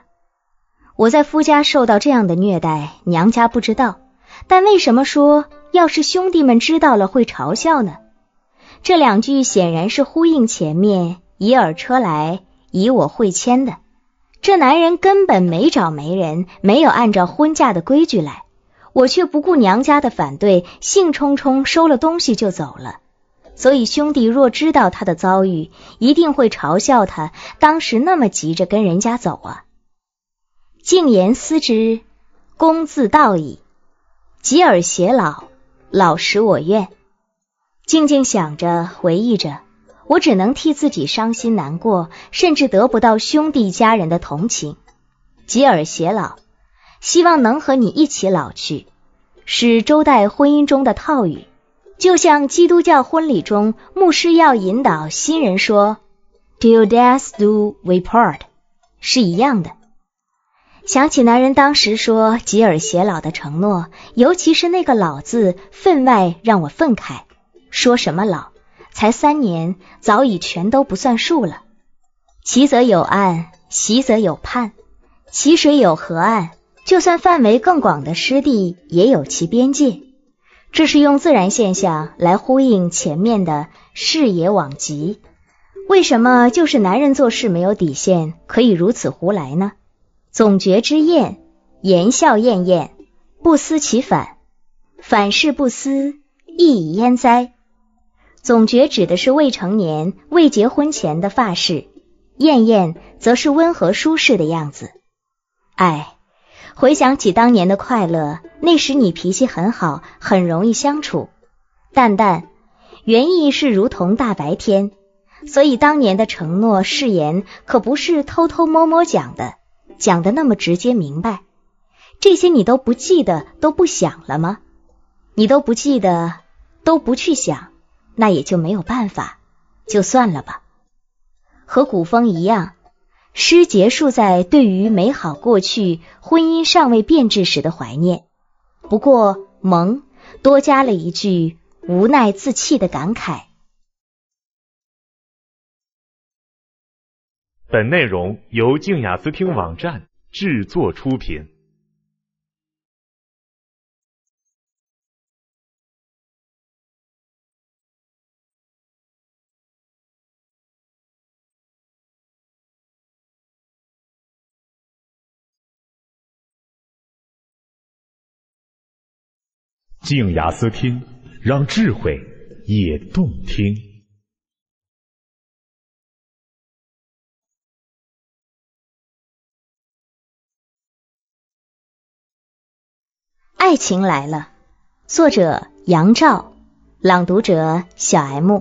我在夫家受到这样的虐待，娘家不知道，但为什么说要是兄弟们知道了会嘲笑呢？这两句显然是呼应前面以尔车来，以我会迁的。这男人根本没找媒人，没有按照婚嫁的规矩来，我却不顾娘家的反对，兴冲冲收了东西就走了。所以兄弟若知道他的遭遇，一定会嘲笑他当时那么急着跟人家走啊！静言思之，公自道矣。及尔偕老，老使我怨。静静想着，回忆着，我只能替自己伤心难过，甚至得不到兄弟家人的同情。及尔偕老，希望能和你一起老去，是周代婚姻中的套语。就像基督教婚礼中，牧师要引导新人说 "Till death do we part" 是一样的。想起男人当时说吉尔偕老的承诺，尤其是那个老字，分外让我愤慨。说什么老？才三年，早已全都不算数了。其则有岸，习则有畔。其水有河岸，就算范围更广的湿地，也有其边界。这是用自然现象来呼应前面的视野罔极。为什么就是男人做事没有底线，可以如此胡来呢？总觉之厌，言笑晏晏，不思其反。反是不思，亦已焉哉？总觉指的是未成年、未结婚前的发饰，晏晏则是温和舒适的样子。唉。回想起当年的快乐，那时你脾气很好，很容易相处。淡淡，原意是如同大白天，所以当年的承诺、誓言可不是偷偷摸摸讲的，讲的那么直接明白。这些你都不记得，都不想了吗？你都不记得，都不去想，那也就没有办法，就算了吧。和古风一样。诗结束在对于美好过去、婚姻尚未变质时的怀念，不过萌多加了一句无奈自弃的感慨。本内容由静雅思听网站制作出品。静雅思听，让智慧也动听。爱情来了，作者杨照，朗读者小 M。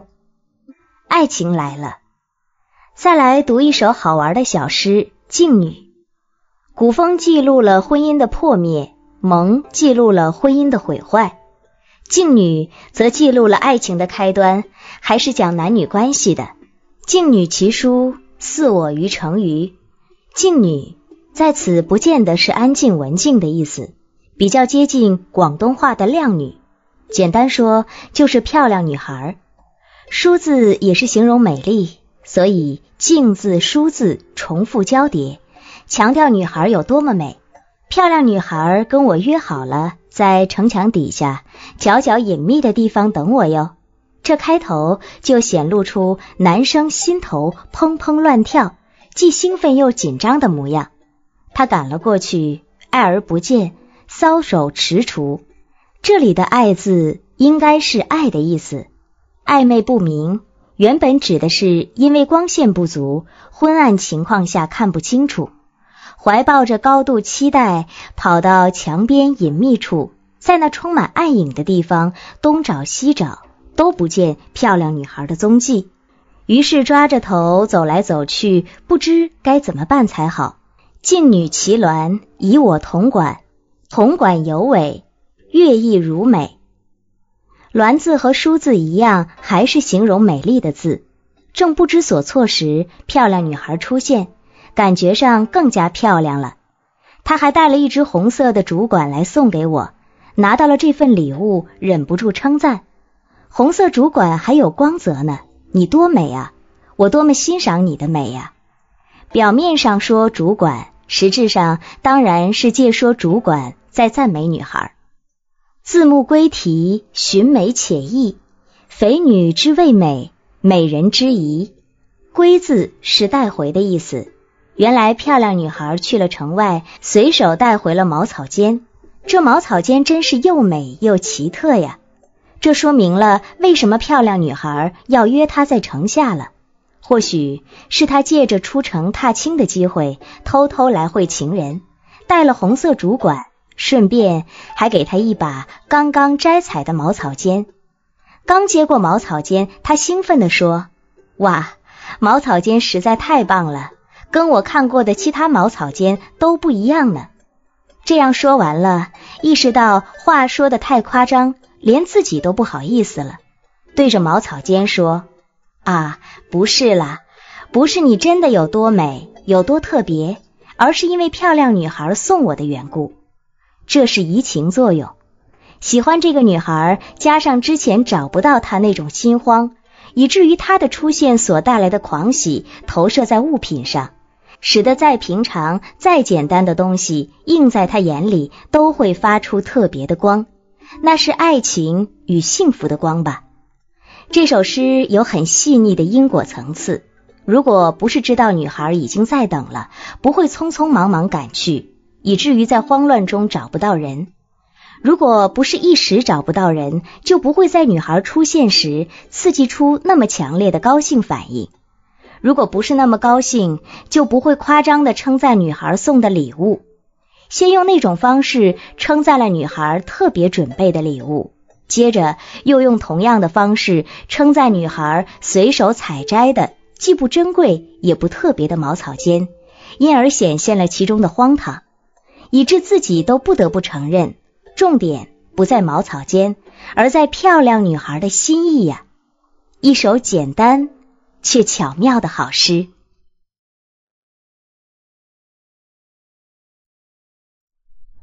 爱情来了，再来读一首好玩的小诗《静女》，古风记录了婚姻的破灭。萌记录了婚姻的毁坏，《静女》则记录了爱情的开端，还是讲男女关系的。《静女》其书似我于成鱼，《静女》在此不见得是安静文静的意思，比较接近广东话的靓女，简单说就是漂亮女孩。书字也是形容美丽，所以静字、书字重复交叠，强调女孩有多么美。漂亮女孩跟我约好了，在城墙底下角角隐秘的地方等我哟。这开头就显露出男生心头砰砰乱跳，既兴奋又紧张的模样。他赶了过去，爱而不见，搔首踟蹰。这里的“爱”字应该是“爱”的意思，暧昧不明，原本指的是因为光线不足、昏暗情况下看不清楚。怀抱着高度期待，跑到墙边隐秘处，在那充满暗影的地方东找西找，都不见漂亮女孩的踪迹。于是抓着头走来走去，不知该怎么办才好。静女其鸾，以我彤管。彤管有炜，月亦如美。鸾字和书字一样，还是形容美丽的字。正不知所措时，漂亮女孩出现。感觉上更加漂亮了，他还带了一支红色的主管来送给我，拿到了这份礼物，忍不住称赞：“红色主管还有光泽呢，你多美啊！我多么欣赏你的美呀！”表面上说主管，实质上当然是借说主管在赞美女孩。字幕归题，寻美且意，肥女之谓美，美人之仪。归字是带回的意思。原来漂亮女孩去了城外，随手带回了茅草间。这茅草间真是又美又奇特呀！这说明了为什么漂亮女孩要约他在城下了。或许是他借着出城踏青的机会，偷偷来会情人，带了红色竹管，顺便还给他一把刚刚摘采的茅草尖。刚接过茅草尖，他兴奋地说：“哇，茅草尖实在太棒了！”跟我看过的其他茅草间都不一样呢。这样说完了，意识到话说的太夸张，连自己都不好意思了，对着茅草间说：“啊，不是啦，不是你真的有多美，有多特别，而是因为漂亮女孩送我的缘故，这是移情作用。喜欢这个女孩，加上之前找不到她那种心慌，以至于她的出现所带来的狂喜，投射在物品上。”使得再平常、再简单的东西，映在他眼里都会发出特别的光，那是爱情与幸福的光吧。这首诗有很细腻的因果层次。如果不是知道女孩已经在等了，不会匆匆忙忙赶去，以至于在慌乱中找不到人；如果不是一时找不到人，就不会在女孩出现时刺激出那么强烈的高兴反应。如果不是那么高兴，就不会夸张的称赞女孩送的礼物。先用那种方式称赞了女孩特别准备的礼物，接着又用同样的方式称赞女孩随手采摘的既不珍贵也不特别的茅草间，因而显现了其中的荒唐，以致自己都不得不承认，重点不在茅草间，而在漂亮女孩的心意呀。一首简单。却巧妙的好诗。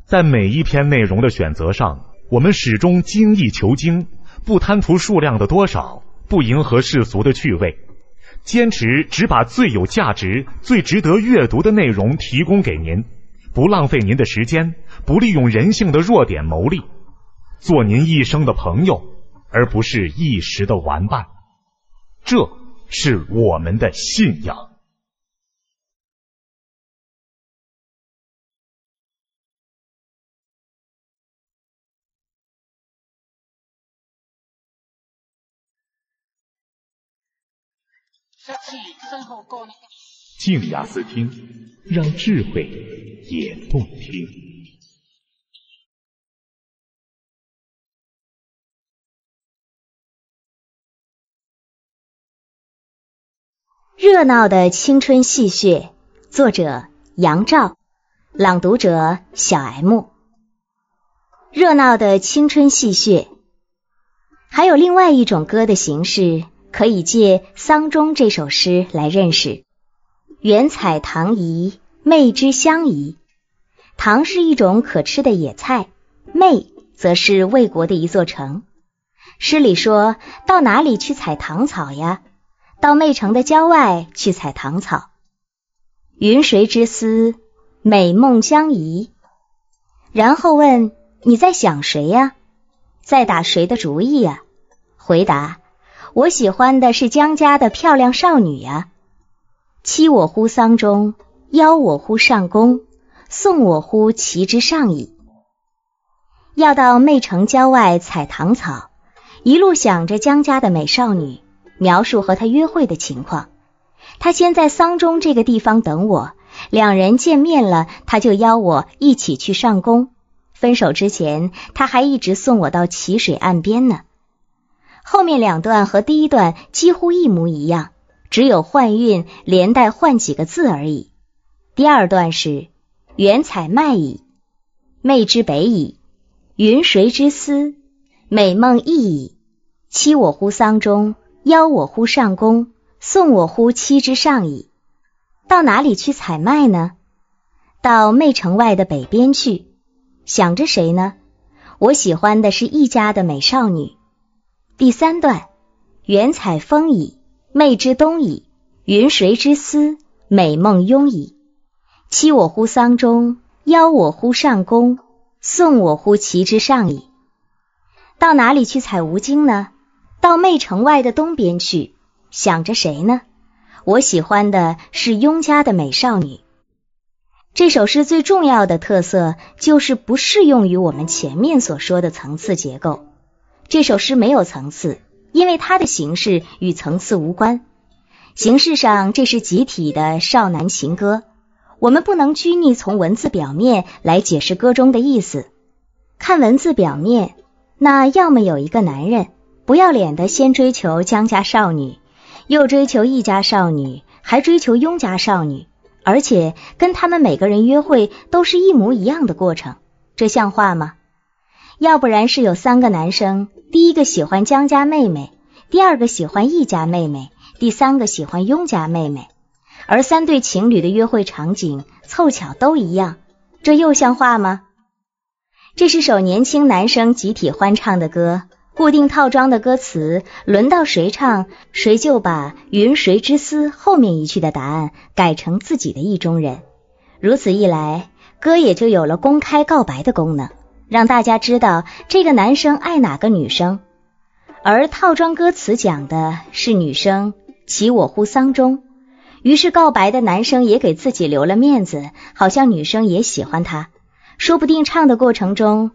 在每一篇内容的选择上，我们始终精益求精，不贪图数量的多少，不迎合世俗的趣味，坚持只把最有价值、最值得阅读的内容提供给您，不浪费您的时间，不利用人性的弱点牟利，做您一生的朋友，而不是一时的玩伴。这。是我们的信仰。静雅思听，让智慧也动听。热闹的青春戏谑，作者杨照，朗读者小 M。热闹的青春戏谑，还有另外一种歌的形式，可以借《桑中》这首诗来认识。原采唐遗，媚之相宜。唐是一种可吃的野菜，媚则是魏国的一座城。诗里说到哪里去采唐草呀？到媚城的郊外去采唐草，云谁之思，美梦相宜。然后问你在想谁呀，在打谁的主意呀？回答我喜欢的是江家的漂亮少女呀。欺我乎桑中，邀我乎上宫，送我乎其之上矣。要到媚城郊外采唐草，一路想着江家的美少女。描述和他约会的情况，他先在桑中这个地方等我，两人见面了，他就邀我一起去上宫。分手之前，他还一直送我到淇水岸边呢。后面两段和第一段几乎一模一样，只有换韵连带换几个字而已。第二段是：原采麦矣，媚之北矣，云谁之思？美梦亦矣，欺我乎桑中？邀我乎上宫，送我乎妻之上矣。到哪里去采麦呢？到媚城外的北边去。想着谁呢？我喜欢的是一家的美少女。第三段，缘采风矣，媚之东矣。云谁之思？美梦拥矣。欺我乎桑中，邀我乎上宫，送我乎其之上矣。到哪里去采吴京呢？到媚城外的东边去，想着谁呢？我喜欢的是雍家的美少女。这首诗最重要的特色就是不适用于我们前面所说的层次结构。这首诗没有层次，因为它的形式与层次无关。形式上这是集体的少男情歌，我们不能拘泥从文字表面来解释歌中的意思。看文字表面，那要么有一个男人。不要脸的，先追求江家少女，又追求易家少女，还追求雍家少女，而且跟他们每个人约会都是一模一样的过程，这像话吗？要不然是有三个男生，第一个喜欢江家妹妹，第二个喜欢易家妹妹，第三个喜欢雍家妹妹，而三对情侣的约会场景凑巧都一样，这又像话吗？这是首年轻男生集体欢唱的歌。固定套装的歌词，轮到谁唱，谁就把“云谁之思”后面一句的答案改成自己的意中人。如此一来，歌也就有了公开告白的功能，让大家知道这个男生爱哪个女生。而套装歌词讲的是女生“起我乎桑中”，于是告白的男生也给自己留了面子，好像女生也喜欢他。说不定唱的过程中。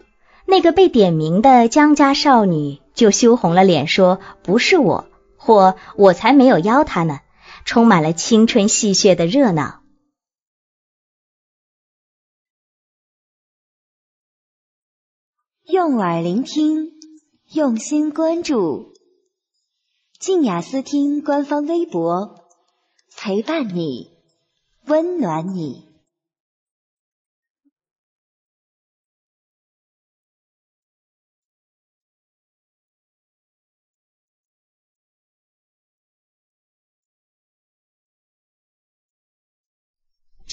那个被点名的江家少女就羞红了脸，说：“不是我，或我才没有邀他呢。”充满了青春戏谑的热闹。用耳聆听，用心关注，静雅思听官方微博，陪伴你，温暖你。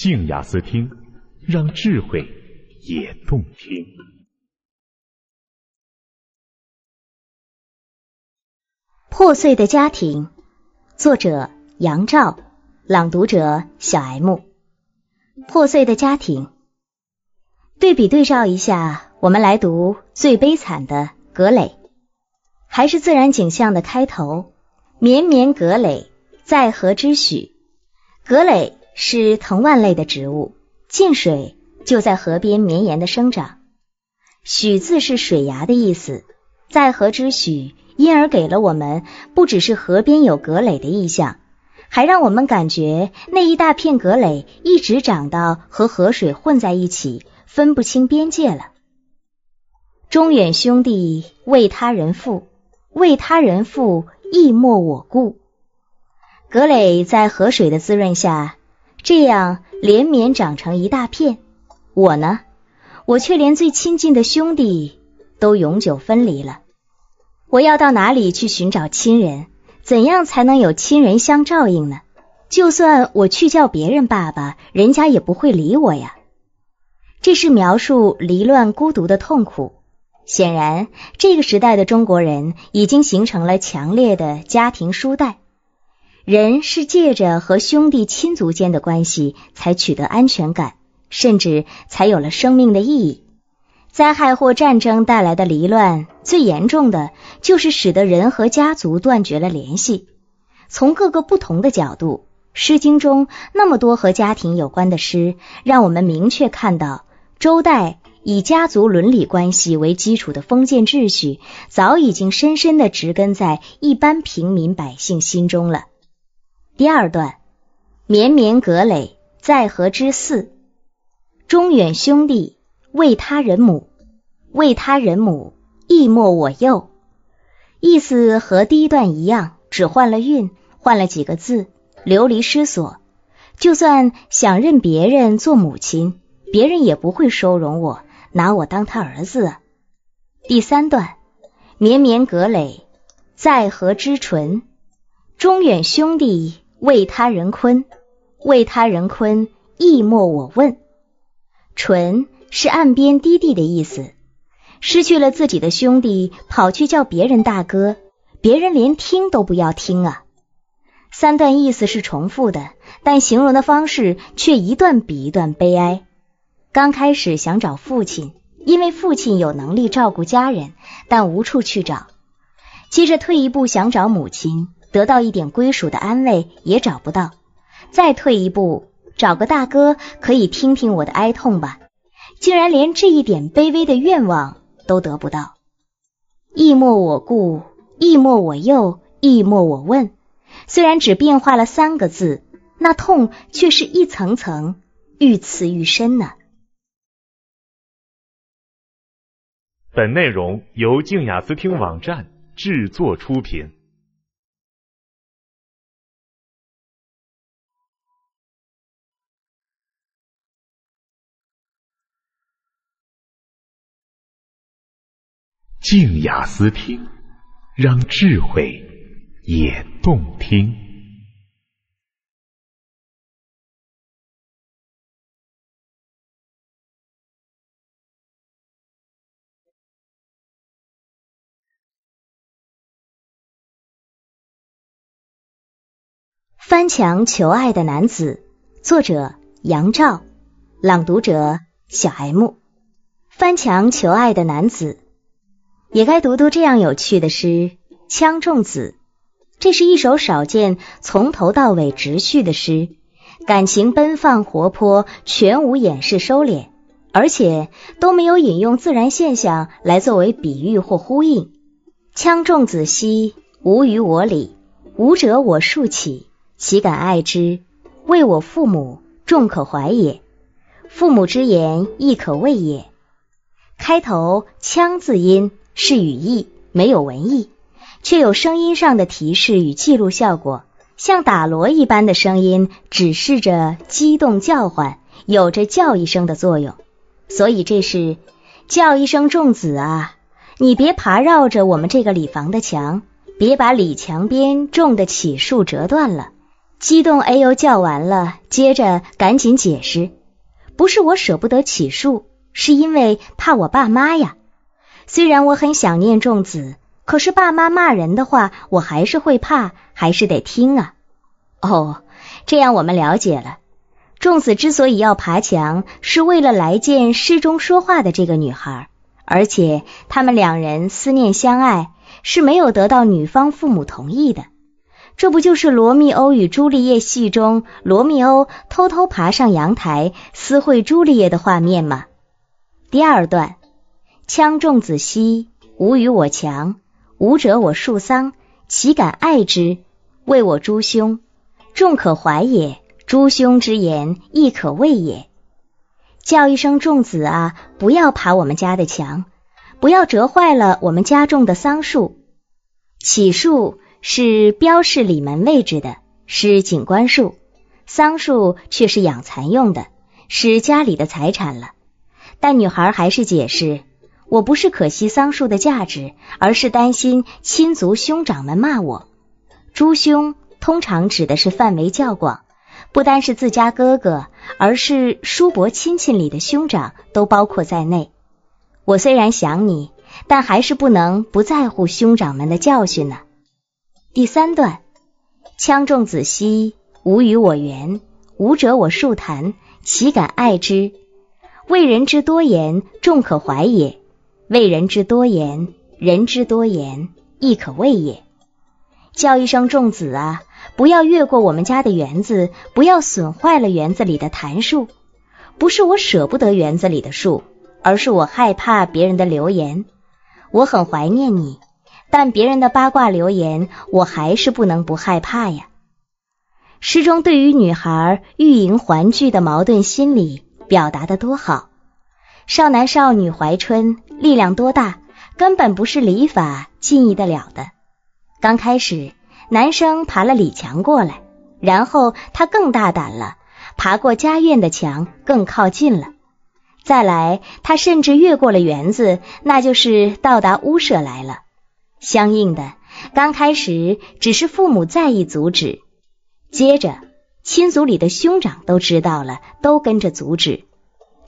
静雅思听，让智慧也动听。破碎的家庭，作者杨照，朗读者小 M。破碎的家庭，对比对照一下，我们来读最悲惨的格雷，还是自然景象的开头，绵绵格雷在何之许？格雷。是藤蔓类的植物，近水就在河边绵延的生长。许字是水芽的意思，在河之许，因而给了我们不只是河边有格蕾的意象，还让我们感觉那一大片格蕾一直长到和河水混在一起，分不清边界了。中远兄弟为他人父，为他人父亦莫我故。格蕾在河水的滋润下。这样连绵长成一大片，我呢，我却连最亲近的兄弟都永久分离了。我要到哪里去寻找亲人？怎样才能有亲人相照应呢？就算我去叫别人爸爸，人家也不会理我呀。这是描述离乱孤独的痛苦。显然，这个时代的中国人已经形成了强烈的家庭疏带。人是借着和兄弟亲族间的关系才取得安全感，甚至才有了生命的意义。灾害或战争带来的离乱，最严重的就是使得人和家族断绝了联系。从各个不同的角度，《诗经》中那么多和家庭有关的诗，让我们明确看到，周代以家族伦理关系为基础的封建秩序，早已经深深的植根在一般平民百姓心中了。第二段，绵绵葛藟在河之涘，中远兄弟为他人母，为他人母亦莫我幼。意思和第一段一样，只换了韵，换了几个字。流离失所，就算想认别人做母亲，别人也不会收容我，拿我当他儿子。第三段，绵绵葛藟在河之纯，中远兄弟。为他人坤，为他人坤，亦莫我问。纯是岸边低地的意思。失去了自己的兄弟，跑去叫别人大哥，别人连听都不要听啊！三段意思是重复的，但形容的方式却一段比一段悲哀。刚开始想找父亲，因为父亲有能力照顾家人，但无处去找。接着退一步想找母亲。得到一点归属的安慰也找不到，再退一步找个大哥可以听听我的哀痛吧，竟然连这一点卑微的愿望都得不到。亦莫我故，亦莫我又，亦莫我问。虽然只变化了三个字，那痛却是一层层愈刺愈深呢。本内容由静雅思听网站制作出品。静雅思听，让智慧也动听。《翻墙求爱的男子》，作者：杨照，朗读者：小 M。《翻墙求爱的男子》。也该读读这样有趣的诗《羌仲子》。这是一首少见从头到尾直叙的诗，感情奔放活泼，全无掩饰收敛，而且都没有引用自然现象来作为比喻或呼应。羌仲子兮，吾与我里，吾者我竖起，岂敢爱之？为我父母，众可怀也。父母之言，亦可畏也。开头羌字音。是语义没有文意，却有声音上的提示与记录效果，像打锣一般的声音指示着激动叫唤，有着叫一声的作用。所以这是叫一声重子啊，你别爬绕着我们这个里房的墙，别把里墙边种的起树折断了。激动哎呦叫完了，接着赶紧解释，不是我舍不得起树，是因为怕我爸妈呀。虽然我很想念仲子，可是爸妈骂人的话，我还是会怕，还是得听啊。哦，这样我们了解了，仲子之所以要爬墙，是为了来见诗中说话的这个女孩，而且他们两人思念相爱，是没有得到女方父母同意的。这不就是罗密欧与朱丽叶戏中罗密欧偷偷爬上阳台私会朱丽叶的画面吗？第二段。羌仲子兮，吾与我强，吾折我树桑，岂敢爱之？谓我诸兄，仲可怀也。诸兄之言，亦可畏也。叫一声仲子啊，不要爬我们家的墙，不要折坏了我们家种的桑树。杞树是标示里门位置的，是景观树，桑树却是养蚕用的，是家里的财产了。但女孩还是解释。我不是可惜桑树的价值，而是担心亲族兄长们骂我。诸兄通常指的是范围较广，不单是自家哥哥，而是叔伯亲戚里的兄长都包括在内。我虽然想你，但还是不能不在乎兄长们的教训呢。第三段，羌众子兮，吾与我缘，吾者我数谈，岂敢爱之？为人之多言，众可怀也。为人之多言，人之多言，亦可畏也。叫一声仲子啊，不要越过我们家的园子，不要损坏了园子里的檀树。不是我舍不得园子里的树，而是我害怕别人的流言。我很怀念你，但别人的八卦流言，我还是不能不害怕呀。诗中对于女孩欲迎还拒的矛盾心理表达得多好。少男少女怀春。力量多大，根本不是礼法禁抑得了的。刚开始，男生爬了李强过来，然后他更大胆了，爬过家院的墙，更靠近了。再来，他甚至越过了园子，那就是到达屋舍来了。相应的，刚开始只是父母在意阻止，接着亲族里的兄长都知道了，都跟着阻止。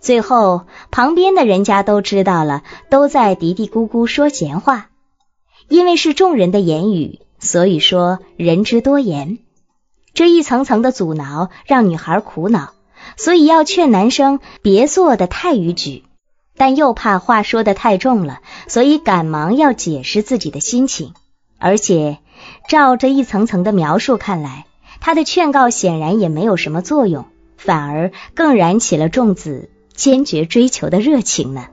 最后，旁边的人家都知道了，都在嘀嘀咕咕说闲话。因为是众人的言语，所以说人之多言。这一层层的阻挠让女孩苦恼，所以要劝男生别做的太逾矩，但又怕话说的太重了，所以赶忙要解释自己的心情。而且，照这一层层的描述看来，他的劝告显然也没有什么作用，反而更燃起了众子。坚决追求的热情呢？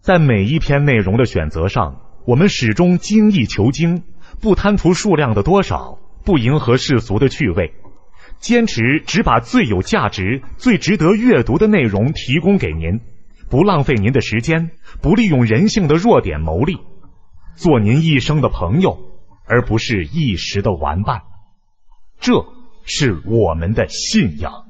在每一篇内容的选择上，我们始终精益求精，不贪图数量的多少，不迎合世俗的趣味，坚持只把最有价值、最值得阅读的内容提供给您，不浪费您的时间，不利用人性的弱点牟利，做您一生的朋友，而不是一时的玩伴。这。是我们的信仰。